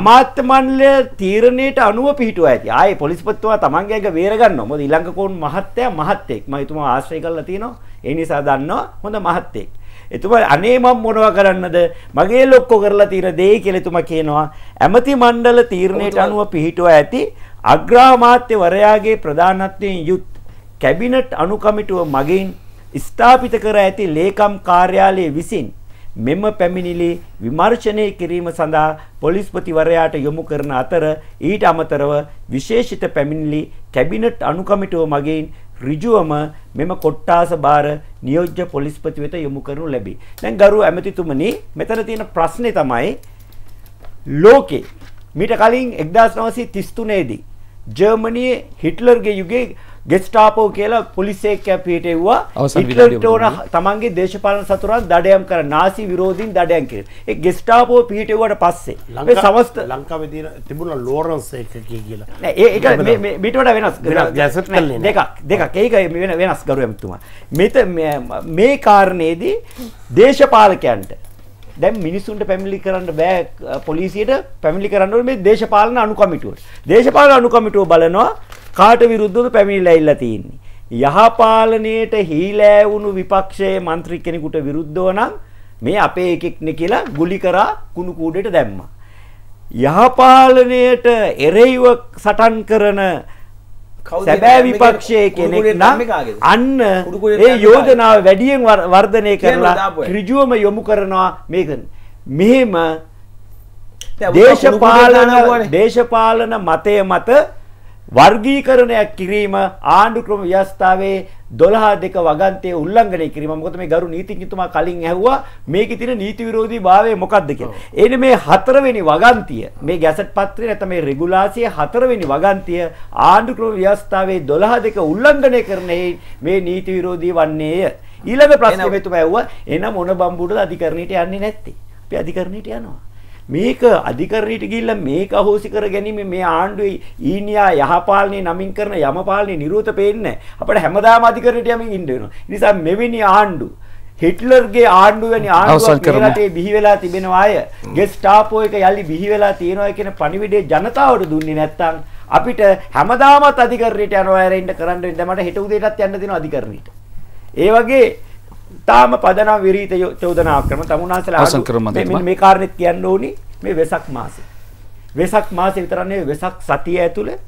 අමාත්‍ය මණ්ඩලය තීරණයට අනුව පිහිටුවා ඇති ආයේ පොලිස්පතිතුමා තමන්ගේ ඇඟ වේර ගන්නවා මොකද ඊළඟ කෝන් මහත්තයා මහත්තයෙක් මම එතුමා ආශ්‍රය කරලා තිනවා ඒ නිසා දන්නවා හොඳ මහත්තයෙක් එතුමා අනේ මම මොනවා කරන්නද මගේ ලොක්කො කරලා තියෙන දෙයි කියලා එතුමා කියනවා ඇමති මණ්ඩල තීරණයට අනුව පිහිටුවා ඇති අග්‍රාමාත්‍යවරයාගේ ප්‍රධානත්වයෙන් යුත් කැබිනට් අනුකමිටුව මගින් ස්ථාපිත කර ඇති ලේකම් කාර්යාලය විසින් මෙම පැමිණිලි විමර්ශනය කිරීම සඳහා පොලිස්පතිවරයාට යොමු කරන අතර ඊට අමතරව විශේෂිත පැමිණිලි කැබිනට් අනුකමිටුව මගින් ඍජුවම මෙම කොට්ටාස බාර නියෝජ්‍ය පොලිස්පති වෙත යොමු කරනු ලැබේ. දැන් ගරු ඇමතිතුමනි මෙතන තියෙන ප්‍රශ්නේ තමයි ලෝකේ මීට කලින් 1933 දී ජර්මනියේ හිට්ලර්ගේ යුගයේ ගෙස්ටාපෝ කියලා පොලිසේක් කැපියට එව්වා හිට්ලර්ට ඕන තමන්ගේ දේශපාලන සතුරන් දඩයම් කර නාසි විරෝධීන් දඩයම් කිරීම. ඒ ගෙස්ටාපෝ පිහිට එව්වට පස්සේ මේ සමස්ත ලංකාවේ දින තිබුණා ලෝරන්ස් එක කියලා. නෑ ඒක මේ මේට වඩා වෙනස්. ගැසට් කල්ලේ. දෙකක් දෙකක්. ඒක වෙන වෙනස් ගරු එම්තුමා. මෙත මේ කාරණේදී දේශපාලකයන්ට දැන් මිනිසුන්ට පැමිලි කරන්න බෑ පොලිසියට පැමිලි කරන්න ඕනේ මේ දේශපාලන අනුකමිටුවට. දේශපාලන අනුකමිටුව බලනවා කාට විරුද්ධව පැමිණිලා ඉල්ලා තියෙන්නේ. යහපාලනයට හීලෑවුණු විපක්ෂයේ മന്ത്രി කෙනෙකුට විරුද්ධව නම් මේ අපේ එකෙක්නේ කියලා ගුලි කරා කුණු කූඩේට දැම්මා. යහපාලනයට එරෙහිව සටන් කරන සැබෑ විපක්ෂයේ කෙනෙක් නම් අන්න ඒ යෝජනාව වැඩියෙන් වර්ධනය කරලා ඍජුවම යොමු කරනවා මේක. මෙහෙම දේශපාලන දේශපාලන මතය මත වර්ගීකරණයක් කිරීම ආණ්ඩුක්‍රම ව්‍යවස්ථාවේ 12 දෙක වගන්තයේ උල්ලංඝනය කිරීම. මොකද මේ ගරු නීතිඥතුමා කලින් ඇහුවා මේකේ තියෙන නීති විරෝධීභාවය මොකක්ද කියලා. එනේ මේ හතරවෙනි වගන්තිය මේ ගැසට් පත්‍රය නැත්නම් මේ රෙගුලාසිය හතරවෙනි වගන්තිය ආණ්ඩුක්‍රම ව්‍යවස්ථාවේ 12 දෙක උල්ලංඝනය කරන මේ නීති විරෝධී වන්නේය. ඊළඟ ප්‍රශ්නේ මෙතුමා ඇහුවා එනම් මොන බම්බුඩද අධිකරණයට යන්නේ නැත්තේ? අපි අධිකරණයට යනවා. මේක අධිකරණයට ගිහිල්ලා මේක අහෝසි කර ගැනීම මේ ආණ්ඩුවේ ඊනියා යහපාලනේ නමින් කරන යමපාලනේ නිරෝධ පේන්නේ අපිට හැමදාම අධිකරණයට යමින් ඉන්න වෙනවා. නිසා මෙවැනි ආණ්ඩු හිට්ලර්ගේ ආණ්ඩුව වැනි ආණ්ඩුවක් මේ රටේ බිහි වෙලා තිබෙනවා අය. ගෙස්ටාපෝ එක යලි බිහි වෙලා තියෙනවා කියන පණිවිඩය ජනතාවට දුන්නේ නැත්නම් අපිට හැමදාමත් අධිකරණයට යනවා ඇරෙන්න කරන්න වෙන්නේ. මට හෙට උදේටත් යන්න දෙනවා අධිකරණයට. ඒ වගේ තාම පදනම් විරීත චෝදනා ක්‍රම තමුන්හන්සලා මේ කාරණෙත් කියන්න ඕනි මේ වෙසක් මාසේ. වෙසක් මාසේ විතරන්නේ වෙසක් සතිය ඇතුළේ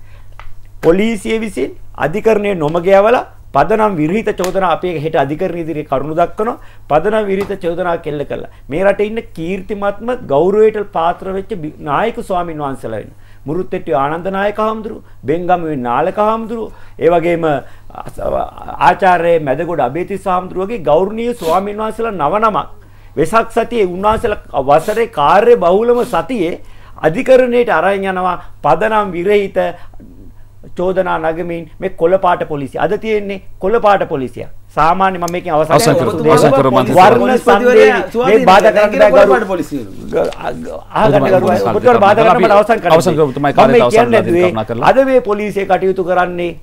පොලිසිය විසින් අධිකරණය නොමග යවලා පදනම් විරහිත චෝදනා අපේ හෙට අධිකරණ ඉදිරියේ කරුණු දක්වනවා පදනම් විරහිත චෝදනා කෙල්ල කළා මේ රටේ ඉන්න කීර්තිමත්ම ගෞරවයට පාත්‍ර වෙච්ච නායක ස්වාමින් වහන්සේලා වෙනවා මුරුත්තෙට්ටිය ආනන්ද නායක හාමුදුරුව, බෙන්ගමුවේ නාලක හාමුදුරුව, ඒ වගේම ආචාර්ය මැදගොඩ අබේතිස් හාමුදුරුවගේ ගෞරවනීය ස්වාමීන් වහන්සේලා නව නමක් වෙසක් සතියේ උන්වහන්සේලා වසරේ කාර්ය බහුලම සතියේ අධිකරණයට අරන් යනවා පදනම් විරහිත චෝදනා නගමින් මේ කොළපාට පොලිසිය. අද තියෙන්නේ කොළපාට පොලිසිය. සාමාන්‍ය මම මේකෙන් අවසන් කරනවා. අවසන් කරනවා මන්ත්‍රී. වර්ණ සංදේශ මේ බාධා කරන්න බෑ ගරු පොලිසිය. අහගන්න ගරු ඔබට බාධා කරන්න මම අවසන් කරනවා. අවසන් කරමු තමයි කාර්යය අවසන් කරන්න කරලා. අද මේ පොලිසිය කටයුතු කරන්නේ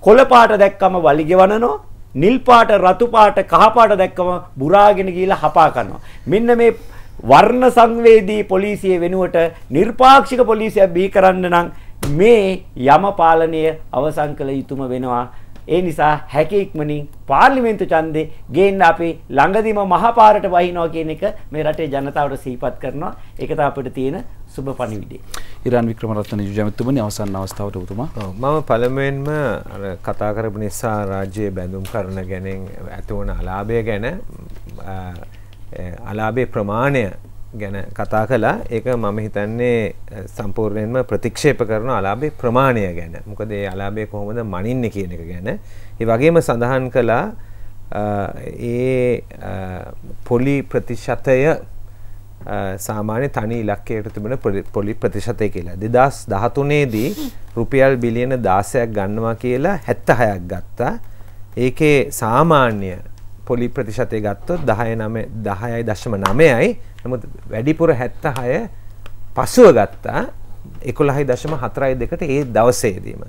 කොළපාට දැක්කම වලි ගෙවනනවා. නිල් පාට රතු පාට කහ පාට දැක්කම බුරාගෙන ගිහලා හපා කරනවා. මෙන්න මේ වර්ණ සංවේදී පොලිසිය වෙනුවට නිර්පාක්ෂික පොලිසිය බිහි කරන්න නම් මේ යම පාලනය අවසන් කළ යුතුම වෙනවා. ඒ නිසා හැකි ඉක්මනින් පාර්ලිමේන්තු ඡන්දේ ගේන්න අපි ළඟදීම මහපාරට වහිනවා කියන එක මේ රටේ ජනතාවට සිහිපත් කරනවා. ඒක තමයි අපිට තියෙන සුබ පණිවිඩය. ඉරාන් වික්‍රමරත්න ජයමතුමනි අවසන් අවස්ථාවට උතුමා. ඔව් මම පළමුවෙන්ම අර කතා කරපු නිසා රාජ්‍යයේ බැඳුම් කරන ගැනෙන් ඇතිවන අලාභය ගැන අලාභේ ප්‍රමාණය ගැන කතා කළා ඒක මම හිතන්නේ සම්පූර්ණයෙන්ම ප්‍රතික්ෂේප කරන අලාභේ ප්‍රමාණය ගැන මොකද ඒ අලාභේ කොහොමද මනින්නේ කියන එක ගැන ඒ වගේම සඳහන් කළා ඒ පොලි ප්‍රතිශතය සාමාන්‍ය තනි ඉලක්කයට තිබෙන පොලි ප්‍රතිශතය කියලා 2013 දී රුපියල් බිලියන 16ක් ගන්නවා කියලා 76ක් ගත්තා ඒකේ සාමාන්‍ය පොලි ප්‍රතිශතය ගත්තොත් 10 9 10.9යි. නමුත් වැඩිපුර 76 පසුව ගත්තා 11.42ට ඒ දවසේදීම.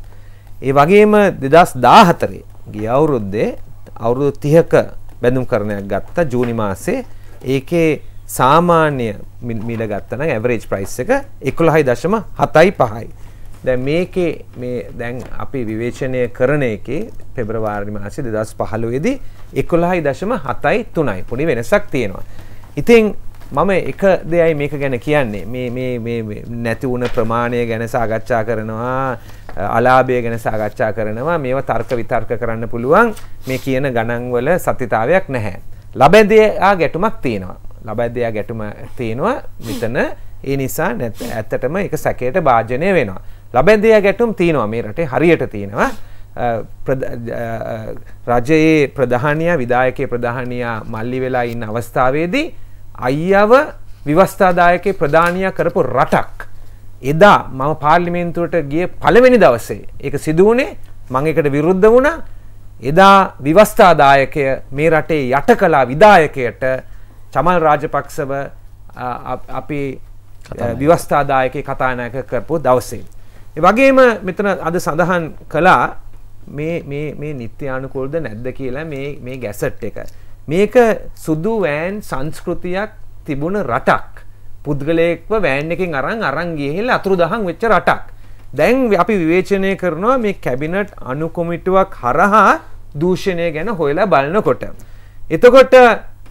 ඒ වගේම 2014 ගිය අවුරුද්දේ අවුරුදු 30ක බැඳුම් කරණයක් ගත්තා ජූනි මාසේ. ඒකේ සාමාන්‍ය මිල ගත්තන ඇවරේජ් ප්‍රයිස් එක එකොළහයි දශම හතයි පහයි. දැ මේකේ මේ දැන් අපි විවේචනය කරන එකේ පෙබ්‍රවාර්ි මාසි දෙදස් පහළුවේදී එකොළහයි දශම හතයි තුනයි පොඩි වෙනසක් තියෙනවා. ඉතිං මම එක දෙයයි මේක ගැන කියන්නේ නැති වුණ ප්‍රමාණය ගැන සාගච්ඡා කරනවා අලාභය ගැන සාගච්ඡා කරනවා මේවා තර්ක විතර්ක කරන්න පුළුවන් මේ කියන ගණන්වල සතිතාවයක් නැහැ. ලබැදයා ගැටුමක් තියෙනවා. ලබැදයා ගැටුම තියෙනවා මෙතන ඒ නිසා ඇත්තටම එක සැකයට භාජනය වෙනවා. ලබැන්දිය ගැටුම් තියෙනවා මේ රටේ හරියට තියෙනවා රජයේ ප්‍රධානයා විදායකයේ ප්‍රධානයා මල්ලි වෙලා ඉන්න අවස්ථාවේදී අයියව විවස්ථාදායකේ ප්‍රධානයා කරපු රටක් එදා මම පාර්ලිමේන්තුවට ගිය පළවෙනි දවසේ ඒක සිදු වුණේ මම ඒකට විරුද්ධ වුණා එදා විවස්ථාදායකය මේ රටේ යට කළා විදායකයට චමල් රාජපක්ෂව අපි විවස්ථාදායකේ කතානායක කරපු දවසේ වගේම මෙතන අද සඳහන් කලා මේ නිත්‍යානුකෝල්ද නැද්ද කියලා මේ ගැසට් එක. මේක සුදු වෑන් සංස්කෘතියක් තිබුණ රටක්. පුද්ගලයෙක්ව වෑන් එකින් අරන් අරන් ගිහිල්ලා අතුරුදහන් වෙච්ච රටක්. දැන් අපි විවේචනය කරනවා මේ කැබිනට් අනුකොමිටුවක් හරහා දූෂණය ගැන හොයලා බලනකොට. එතකොට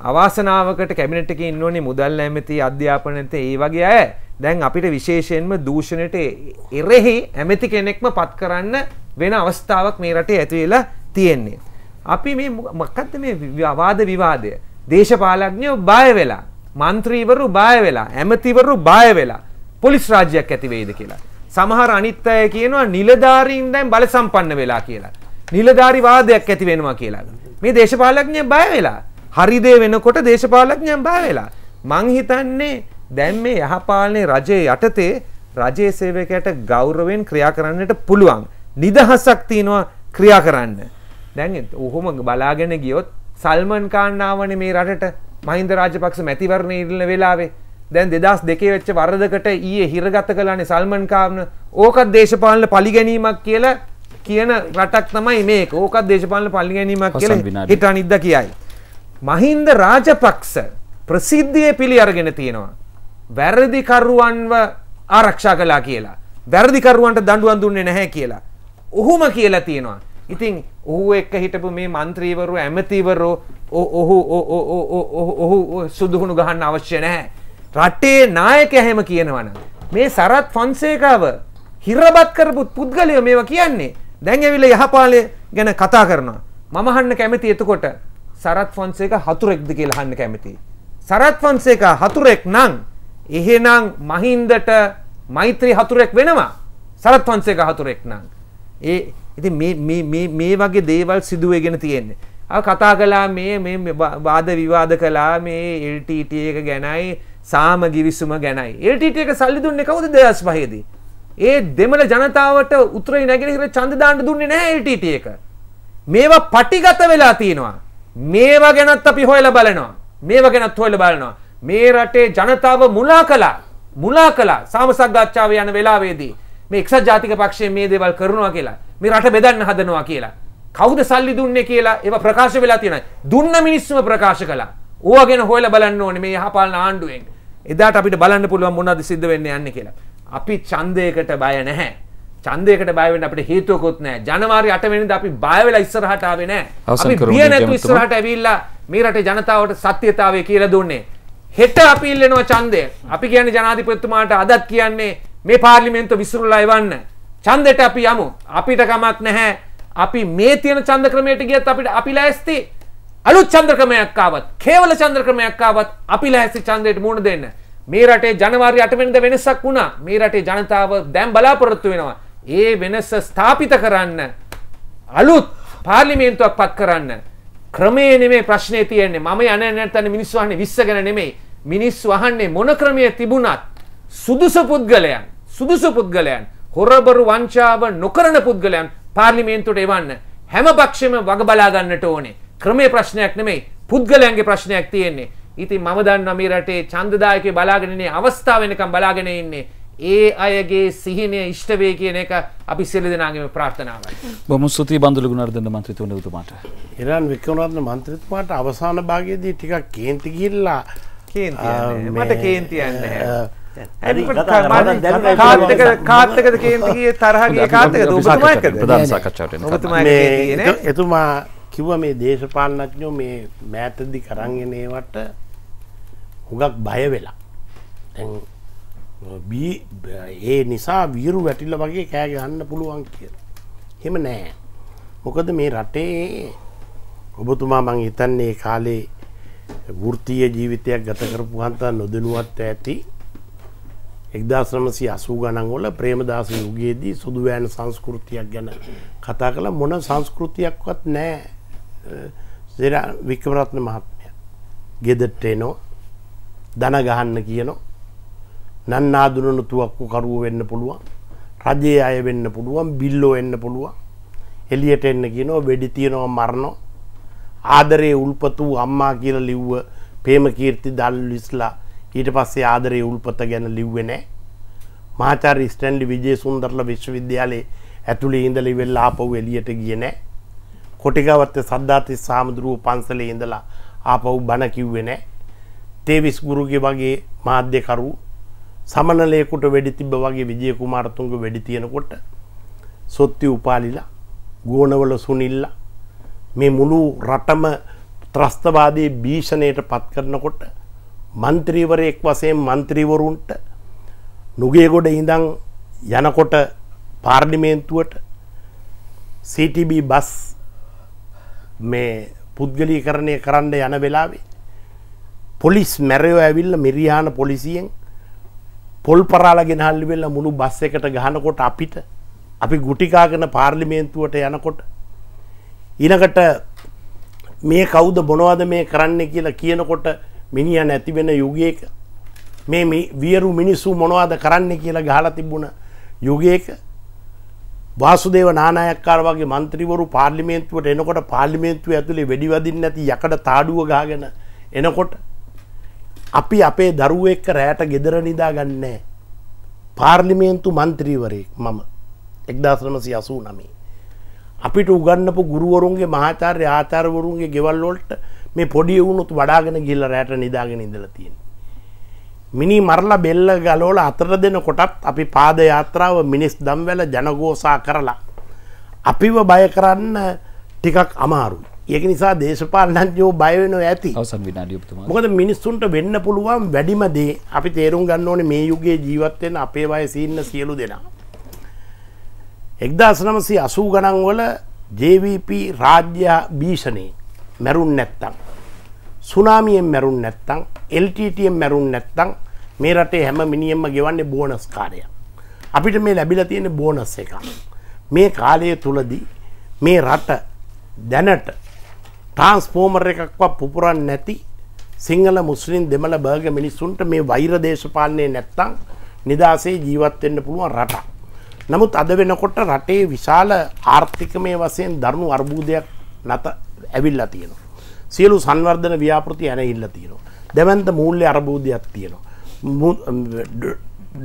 අවාසනාවකට කැමිනට එක ඉන්නවනේ මුදල් ඇමති අධ්‍යාපනත ඒ වගේ අය දැන් අපිට විශේෂයෙන්ම දූෂණයට එරෙහි ඇමති කෙනෙක්ම පත් කරන්න වෙන අවස්ථාවක් මේ රටේ ඇතිවෙලා තියෙන්නේ. අපි මේ මක්කත්ත මේ අවාද විවාදය දේශපාලඥයෝ බාය වෙලා මන්ත්‍රීවරු බාය වෙලා ඇමතිවරු බාය වෙලා පොලිස් රාජ්‍යයක් ඇතිවෙයිද කියලා. සමහර අනිත් අය කියනවා නිලධාරීන් දැන් බල සම්පන්න වෙලා කියලා. නිලධාරි වාදයක් ඇති වෙනවා කියලා. මේ දේශපාලඥය බය වෙලා හරිදේ වෙනකොට දේශපාලඥයන් බා වෙලා. මං හිතන්නේ දැන් මේ යහපාලනේ රජයේ යටතේ රජයේ සේවකයට ගෞරවයෙන් ක්‍රියා කරන්නට පුළුවන්. නිදහසක් තියෙනවා ක්‍රියා කරන්න. දැන් ඔහොම බලාගෙන ගියොත් සල්මන් ඛාන් ආවනේ මේ රටට මහින්ද රාජපක්ෂ මැතිවරණය ඉන්න වෙලාවේ දැන් 2002 වෙච්ච වරදකට ඊයේ හිරගත කළානේ සල්මන් ඛාන් ඕකත් දේශපාලන පරිගැනීමක් කියලා කියන රටක් තමයි මේක. ඕකත් දේශපාලන පරිගැනීමක් කියලා හිතානිද්දා කියයි. මහින්ද රාජපක්ෂ ප්‍රසිද්ධිය පිළි අරගෙන තියෙනවා. වැරදිකරුවන්ව ආරක්ෂා කලා කියලා. වැරදිකරුවන්ට දඩුවන් දුන්නේ නැහැ කියලා. ඔහුම කියලා තියෙනවා. ඉතින් ඔහු එක්ක හිටපු මේ මන්ත්‍රීවරු ඇමතිවරු ඔහු ඔහු සුදුහුණු ගහන්න අවශ්‍ය නැහැ. රටේ නායක හැම කියනවන. මේ සරත් ෆන්සේකාව හිරබත් කරපු පුද්ගලයෝ මේවා කියන්නේ දැන් ඇවිල යහපාලය ගැන කතා කරනවා. මමහන්න කැමති එතකොට සරත් ෆොන්සේක හතුරෙක්ද කියලා අහන්න කැමතියි. සරත් ෆොන්සේක හතුරෙක් නම් එහෙනම් මහින්දට මෛත්‍රී හතුරෙක් වෙනවා. සරත් ෆොන්සේක හතුරෙක් නම්. ඒ ඉතින් මේ මේ මේ මේ වගේ දේවල් සිදු වෙගෙන තියෙන්නේ. ආ කතා කළා මේ මේ වාද විවාද කළා මේ LTT එක ගැනයි සාම ගිවිසුම ගැනයි. LTT එක සල්ලි දුන්නේ කවුද 2005 දී? ඒ දෙමළ ජනතාවට උතුරේ නැගෙනහිර ඡන්ද දාන්න දුන්නේ නැහැ LTT එක. මේවා පටිගත වෙලා තියෙනවා. මේවා ගැනත් අපි හොයලා බලනවා. මේවා ගැනත් හොයලා බලනවා. මේ රටේ ජනතාව මුලා කළා. මුලා කළා. සාමසග්ගාච්ඡාව යන වෙලාවේදී මේ එක්සත් ජාතික පක්ෂය මේ දේවල් කරනවා කියලා. මේ රට බෙදන්න හදනවා කියලා. කවුද සල්ලි දුන්නේ කියලා ඒවා ප්‍රකාශ වෙලා තියෙනවා. දුන්න මිනිස්සුම ප්‍රකාශ කළා. ඕවා ගැන හොයලා බලන්න ඕනේ මේ යහපාලන ආණ්ඩුවෙන්. එදාට අපිට බලන්න පුළුවන් මොනවද සිද්ධ වෙන්නේ යන්නේ කියලා. අපි ඡන්දයකට බය නැහැ. චන්දයකට බයවෙන්න අපිට හේතුවකුත් නෑ ජනවාරි 8 වෙනිදා අපි බය වෙලා ඉස්සරහට ආවේ නෑ අපි බිය නැතුව ඉස්සරහට ඇවිල්ලා මේ රටේ ජනතාවට සත්‍යතාවය කියලා දුන්නේ හෙට අපි ඉල්ලනවා ඡන්දය අපි කියන්නේ ජනාධිපතිතුමාට අදත් කියන්නේ මේ පාර්ලිමේන්තුව විසිරුලා එවන්න ඡන්දෙට අපි යමු අපිට කමක් නැහැ අපි මේ තියෙන ඡන්ද ක්‍රමයට ගියත් අපිට අපි ලෑස්ති අලුත් ඡන්ද ක්‍රමයක් ආවත් කේවල ඡන්ද ක්‍රමයක් ආවත් අපි ලෑස්ති ඡන්දයට මුහුණ දෙන්න මේ රටේ ජනවාරි 8 වෙනිදා වෙනසක් වුණා මේ රටේ ජනතාව දැන් බලාපොරොත්තු වෙනවා ඒ වෙනස ස්ථාපිත කරන්න අලුත් පාර්ලිමේන්තුවක් පත් කරන්න ක්‍රමේ නෙමේ ප්‍රශ්නය තියෙන්නේ මම යන නැතන මිනිස්සු අහන්නේ විස්ස ගැන නෙමෙයි මිනිස්සු අහන්නේ මොන ක්‍රමයේ තිබුණත් සුදුසු පුද්ගලයන් සුදුසු පුද්ගලයන් හොරබරු වංචාව නොකරන පුද්ගලයන් පාර්ලිමේන්තුවට එවන්න හැම පක්ෂෙම වග බලා ගන්නට ඕනේ ක්‍රමේ ප්‍රශ්නයක් නෙමෙයි පුද්ගලයන්ගේ ප්‍රශ්නයක් තියෙන්නේ ඉතින් මම දන්නවා මේ රටේ ඡන්දදායකේ බලාගෙන ඉන්නේ අවස්ථාව වෙනකම් බලාගෙන ඉන්නේ ඒ අයගේ සිහිනය ඉෂ්ට වේ කියන එක අපි සියලු දෙනාගේම ප්‍රාර්ථනාවයි. බොහොම ස්තුතියි බඳුළු ගුණවර්ධන මන්ත්‍රීතුමනි උතුමාට. ඉරාන් වික්‍රමරත්න මන්ත්‍රීතුමාට අවසාන භාගයේදී ටිකක් කේන්ති ගිහිල්ලා කේන්ති මට කේන්ති යන්නේ කාත්තකද කේන්ති ගියේ තරහ ගියේ කාත්තකද ඔබතුමාකද ප්‍රධාන සාකච්ඡාවට එනවා ඔබතුමායි කියන්නේ එතුමා කිව්වා මේ දේශපාලනඥයෝ මේ මෑතදී කරන් එන ඒවට හුඟක් බය වෙලා දැන් ඒ නිසා වීරු වැටිල්ල වගේ කෑ ගන්න පුළුවන් කිය හෙම නෑ මොකද මේ රටේ ඔබතුමා මං හිතන්නේ කාලේ වෘතිය ජීවිතයක් ගත කරපු හන්තා නොදනුවත් ඇති එක්දාශ්‍රමසි අසූ ගණන්ගොල ප්‍රේමදාස යුගයේදී සුදුවෑන සංස්කෘතියක් ගැන කතා කළ මොන සංස්කෘතියක්වත් නෑ වික්‍රමරත්න මහත්මය ගෙදට්ටේ නෝ දන ගහන්න කියනවා නන්නාදුනන තුවක්කු කරුව වෙන්න පුළුවන් රජයේ අය වෙන්න පුළුවන් බිල්ලෝ එන්න පුළුවන් එලියට එන්න කියනවා වෙඩි තියෙනවා මරණෝ ආදරේ උල්පතු අම්මා කියලා ලිව්ව ප්‍රේම කීර්ති දල්විස්ලා ඊට පස්සේ ආදරේ උල්පත ගැන ලිව්වේ නැහැ මහාචාර්ය ස්ටැන්ලි විජේසුන්දරලා විශ්වවිද්‍යාලයේ ඇතුළේ ඉඳලා ඉවෙල්ලා ආපහු එළියට ගියේ නැහැ කොටිගවත්තේ සද්ධාතිස් සාමුදුරුව පන්සලේ ඉඳලා ආපහු බණ කිව්වේ නැහැ තේවිස් ගුරුගේ වගේ මාධ්‍යකරුවෝ සමනලයකුට වැඩි තිබ වගේ විජය කුමාරතුන්ග වැඩි තියෙනකොට සොත්ති උපාලිලා ගෝනවල සුනිල්ලා මේ මුළු රටම ත්‍රස්තවාදී භීෂණයට පත් කරනකොට මන්ත්‍රීවරයෙක් වසයෙන් මන්ත්‍රීවරුන්ට නුගේගොඩ ඉඳං යනකොට පාර්ලිමේන්තුවට CTB බස් මේ පුද්ගලී කරණය කරන්න යන වෙලාවේ පොලිස් මැරයෝ ඇවිල්ල මිරිහාන පොලිසියෙන් පොල් පරාලගෙන හල්ලිවෙල්ල මුළු බස් එකට ගහනකොට අපිට අපි ගුටිකාගෙන පාර්ලිමේන්තුවට යනකොට ඉනකට මේ කවුද බොනවද මේ කරන්න කියලා කියනකොට මිනිිය නැතිවෙන යුගයක මේ වියරු මිනිස්සු මොනවාද කරන්න කියලා ගහලා තිබුණ යුගයක වාසුදේව නානායක්කාර වගේ මන්ත්‍රීවරු පාර්ලිමේන්තුවට එනකොට පාර්ලිමේන්තුව ඇතුළේ වැඩිවදින් නැති යකඩ තාඩුව ගාගෙන එනකොට අපි අපේ දරුව එක්ක රෑට ගෙදර නිදා ගන්නෑ. පාර්ලිමේන්තු මන්ත්‍රීවරයෙක් මම එක්දාසනමසි අසූ නමේ. අපිට උගන්නපු ගුරුවරුන්ගේ මහාචාර්ය ආචාරවරුන්ගේ ගෙවල්ලොල්ට මේ පොඩි වුණුත් වඩාගෙන ගිල්ල රෑට නිදාගෙන ඉඳල තියෙන. මිනි මරලා බෙල්ල ගලෝල අතර දෙන කොටත් අපි පාද යාත්‍රාව මිනිස් දම්වැල ජනගෝසා කරලා. අපිව බය කරන්න ටිකක් අමාරුයි. ඒක නිසා දේශපාලනඥෝ බයවෙනෝ ඇති මොකද මිනිස්සුන්ට වෙන්න පුළුවන් වැඩිම දේ අපි තේරුම් ගන්න ඕනේ මේ යුගයේ ජීවත්වෙන් අපේ වයසේ ඉන්න සියලු දෙනා. 1980 ගණන් වල JVP රාජ්‍ය භීෂණේ මැරුන් නැත්තම් සුනාමියෙන් මැරුන් නැත්තම් LTTM මැරුන් නැත්තම් මේ රටේ හැම මිනිහෙම ගෙවන්නේ බෝනස් කාර්යය. අපිට මේ ලැබිලා තියෙන බෝනස් එක. මේ කාලය තුලදී මේ රට දැනට ට්‍රාන්ස්ෆෝර්මර් එකක්වත් පුපුරන් නැති සිංහල මුස්ලිම් දෙමළ බර්ග මිනිස්සුන්ට මේ වෛර දේශපාලනය නැත්තං නිදහසේ ජීවත්වෙන්න පුළුවන් රට. නමුත් අද වෙනකොට රටේ විශාල ආර්ථිකමය වසයෙන් දරුණු අර්බූදයක් නත ඇවිල්ලා තියෙනවා. සියලු සංවර්ධන ව්‍යාපෘති ඇන ඉල්ල තියෙනවා. දැවන්ත මූල්්‍ය අරබූධයක් තියෙනවා.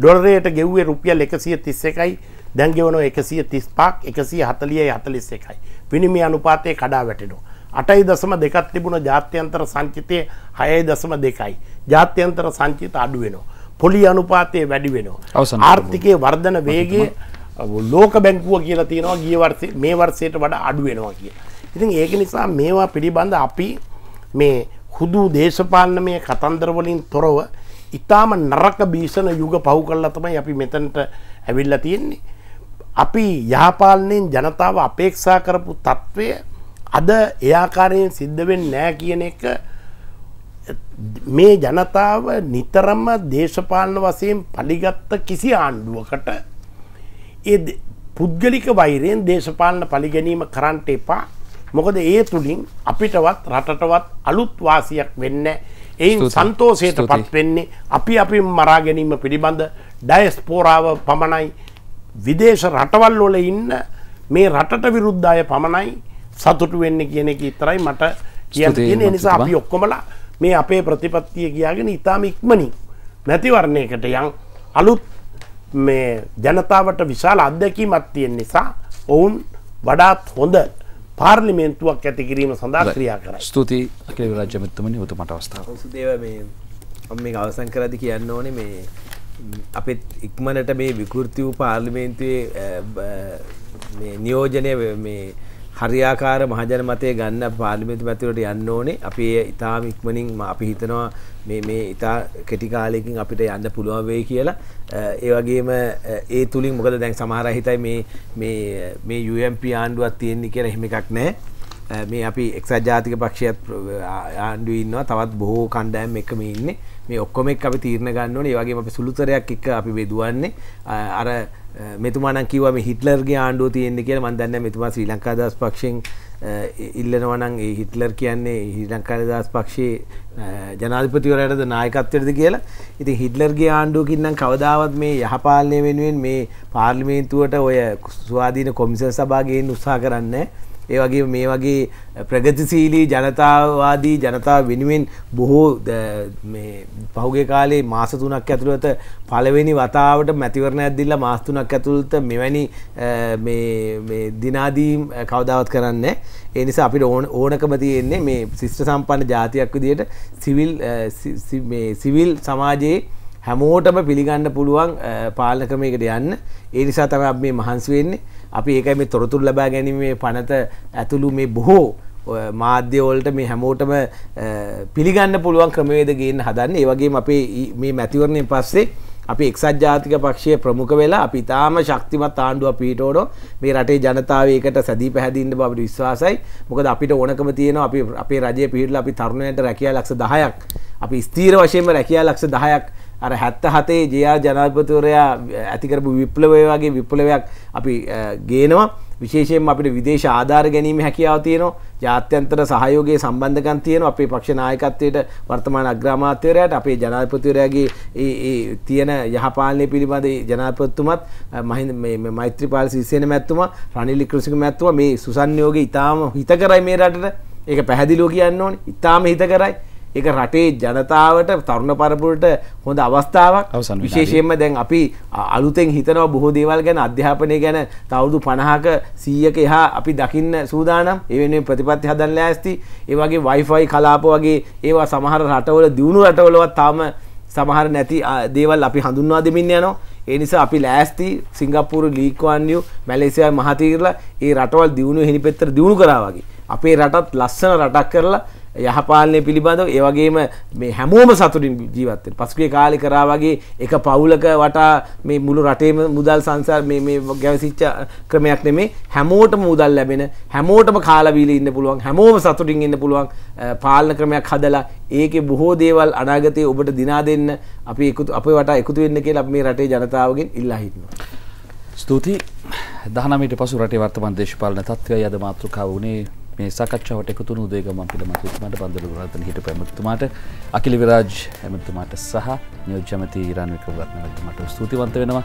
ඩොලරයට ගෙව්වේ රුපියල් එකසිය තිස්ස එකයි දැන්ගෙවනෝ එකසිය තිස් පාක් එකසිය හතලියයි හතලිස් එකයි. පිනිමි අනුපාතය කඩා වැටෙනවා. අටයි දසම දෙකක් තිබුණ ජාත්‍යන්තර සංචිතය හයයි දසම දෙකයි. ජාත්‍යන්තර සංචිත අඩු වෙනවා. පොලි අනුපාතය වැඩි වෙනවා. ආර්ථිකය වර්ධන වේගේ ලෝක බැංකුව කියලා තියෙනවා ගිය මේ වර්සයට වඩ අඩු වෙනවා කිය. ඉතින් ඒක නිසා මේවා පිළිබඳ අපි මේ හුදු දේශපාලනමය කතන්දරවලින් තොරව ඉතාම නරක බීෂණ යුග පහු කරලා තමයි අපි මෙතනට ඇවිල්ලා තියෙන්නේ. අපි යහපාලනයෙන් ජනතාව අපේක්ෂා කරපු තත්ත්වය අද එයාකාරයෙන් සිද්ධ වෙන් නෑ කියන එක මේ ජනතාව නිතරම දේශපාලන වසයෙන් පලිගත්ත කිසි ආණ්ඩුවකට ඒ පුද්ගලික වෛරයෙන් දේශපාලන පලිගැනීම කරන්ට එපා මොකද ඒ තුළින් අපිටවත් රටටවත් අලුත් වාසියක් වෙන්න එයින් සන්තෝසයට පත් වෙන්නේ අපි අපි මරාගැනීම පිළිබඳ ඩයස්පෝරාව පමණයි විදේශ රටවල් වොල ඉන්න මේ රටට විරුද්ධය පමණයි සතුටු වෙන්න කියන එක ඉතරයි මට කියන්න තියෙන නිසා අපි ඔක්කොමලා මේ අපේ ප්‍රතිපත්තිය ගියාගෙන ඉතාම ඉක්මනින් නැතිවරණයකට යන් අලුත් මේ ජනතාවට විශාල අත්දැකීමක් තියෙන නිසා ඔවුන් වඩාත් හොඳ පාර්ලිමේන්තුවක් ඇති කිරීම සඳහා ක්‍රියා කර ස්තුති අකිල රජමතුමනි උතුමට අවස්ථාව සුදේව මේ මේ අවසන් කරදි කියන්න ඕනේ මේ අපිත් ඉක්මනට මේ විකෘති වූ පාර්ලිමේන්තුවේ නියෝජනය මේ හරියාකාර මහජන මතය ගන්න පාලිමිතු පැතිවට යන්න ඕනේ අපි ඉතාම ඉක්මනින් අපි හිතනවා මේ මේ ඉතා කෙටිකාලයකින් අපිට යන්න පුළුවන් වෙයි කියලා ඒවගේම ඒ තුළින් මොකද දැන් සමහර හිතයි මේ UMP ආණ්ඩුවත් තියෙන්නේ කියලා එහෙම එකක් නෑ මේ අපි එක්සත් ජාතික පක්ෂයත් ආණ්ඩුව ඉන්නවා තවත් බොහෝ කණ්ඩෑම් එකම ඉන්නේ මේ ඔක්කොම එක් අපි තීරණ ගන්න ඕනේ ඒ වගේම අපි සුළුතරයක් එක්ක අපි බෙදුවන්නේ අර මෙතුමානන් කිවම හිටලර්ගේ ආණ්ඩුව තියෙන්න්නේ කියල මන්දන්න මෙතුමා ශ්‍රී ලංකාදස් පක්ෂෙන් ඉල්ලනවනන් ඒ හිටලර් කියන්නේ හිලංකාරදස් පක්ෂයේ ජනාධිපතිවරයටද නායකත්වයටද කියලා ඉති හිටලර්ගේ ආණ්ඩුවකින්නම් කවදාවත් මේ යහපාලනය වෙනුවෙන් මේ පාර්ලිමේන්තුවට ඔය ස්වාධීන කොමිසල් සභාගයෙන් උත්සා කරන්නේ ඒ වගේ මේ වගේ ප්‍රගතිශීලී ජනතාවාදී ජනතාව වෙනුවෙන් බොහෝ පහුගේ කාලේ මාස තුනක් ඇතුළත පළවෙනි වතාවට මැතිවරණ ඇදදිල්ල මාස්තුනක් ඇතුළත මෙවැනි දිනාදීම් කවදාවත් කරන්න ඒ නිසා අපිට ඕන ඕනකම තියෙන්නේ මේ ශිෂ්ට සම්පන්න ජාතියක් විදියට සිවිල් සිවිල් සමාජයේ හැමෝටම පිළිගන්න පුළුවන් පාලකමයකට යන්න ඒ නිසා තම අප මේ මහන්සි වෙන්නේ අපි ඒකයි මේ තොරතුර ලබා ගැනීමේ පනත ඇතුළු මේ බොහෝ මාධ්‍යවලට මේ හැමෝටම පිළිගන්න පුළුවන් ක්‍රමවේදගෙන් හදන්න ඒවගේ අපේ මේ මැතිවරණය පස්සේ අපි එක්සත් ජාතික පක්ෂය ප්‍රමුඛ වෙලා අපි තාම ශක්තිමත් ආණ්ඩුව පිටෝඩෝ මේ රටේ ජනතාවයකට සැදී පැහැදින්න බවට විශ්වාසයි මොකද අපිට ඕනකම තියෙනවා අපි අපේ රජය පිහිටලා අපි තරුණයට රැකියා ලක්ෂ 10ක් අපි ස්ථීර වශයෙන්ම රැකියා ලක්ෂ 10ක් අර 77 ජයා ජනාධිපතිවරයා ඇති කරපු විප්ලවය වගේ විප්ලවයක් අපි ගේනවා විශේෂයෙන් අපිට විදේශ ආධාර ගැනීම හැකියාව තියෙනවා ජාත්‍යන්තර සහයෝගයේ සම්බන්ධකම් තියෙනවා අපේ පක්ෂ නායකත්වයට වර්තමාන අග්‍රාමාත්‍යවරයාට අපේ ජනාධිපතිවරයාගේ ඒ තියෙන යහපාලනය පිළිබඳ ජනාධිපතිතුමත් මහින්ද මේ මෛත්‍රීපාල සිරිසේන මැතිතුමා රනිල් වික්‍රමසිංහ මැතිතුමා මේ සුසන්යෝගේ ඊටාම හිතකරයි මේ රටට ඒක පැහැදිලිව කියන්න ඕනේ ඊටාම හිතකරයි එක රටේ ජනතාවට තරුණ පරපුරට හොඳ අවස්ථාවක් විශේෂයෙන්ම දැන් අපි අලුතෙන් හිතනව බොහෝ දේවල් ගැන අධ්‍යාපනය ගැන තවුරුදු පණහක සීයක එහා අපි දකින්න සූදානම් එවෙන ප්‍රතිපත්ති හදන්න ලෑස්ති ඒවගේ වයිෆයි කලාප වගේ ඒවා සමහර රටවල දියුණු රටවලවත් තාම සමහර නැති දේවල් අපි හඳුන්වා දෙමින් යනවා ඒ නිසා අපි ලෑස්ති සිංගප්පූරු ලීක්වාන්යු මැලේසියා මහතීරලා ඒ රටවල් දියුණු හිනිපෙත්තර දියුණු කරා වගේ අපේ රටත් ලස්සන රටක් කරලා යහපාලනය පිළිබඳව ඒවගේම මේ හැමෝම සතුරින් ජීවත්තෙන් පසුකේ කාලි කරා වගේ එක පවුලක වටා මේ මුළු රටේම මුදල් සංසර් මේ ගැවසිච්ච ක්‍රමයක් නෙමේ හැමෝට මුදල් ලැබෙන හැමෝටම කාලවීල ඉන්න පුළුවන් හැමෝම සතුටින් ඉන්න පුළුවන් පාලන ක්‍රමයක් හදලා ඒක බොහෝ දේවල් අනාගතය ඔබට දිනා දෙන්න අපි එකතු අප වට එකතු වෙන්න කියලා මේ රටේ ජනතාවගෙන් ඉල්ලා හිටනවා. ස්තුතියි දහනමට පසු රටේ වර්තමන් දේශපාලන තත්වය අද මාතෘකාව වුණේ මේ සකච්ඡාවට එකතුුණු දේගමන් පිළමතුතුමාට බඳරු රතන හිට පැමතුමාට අකිලි විරාජ් ඇමතුමාට සහ නියෝජමති රණක රත්නවතුමට ස්තුතිවන්ත වෙනවා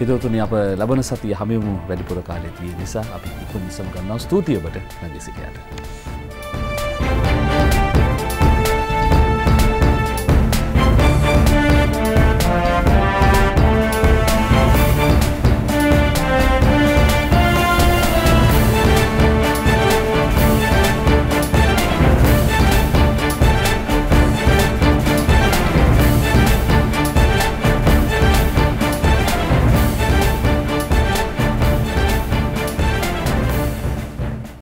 හිතවතුන අප ලබන සති හමිමු වැඩිපුර කාලෙතිය නිසා අපි ඉකුන් නිසම් ගන්නා ස්තුතියබට නැගසිකයට.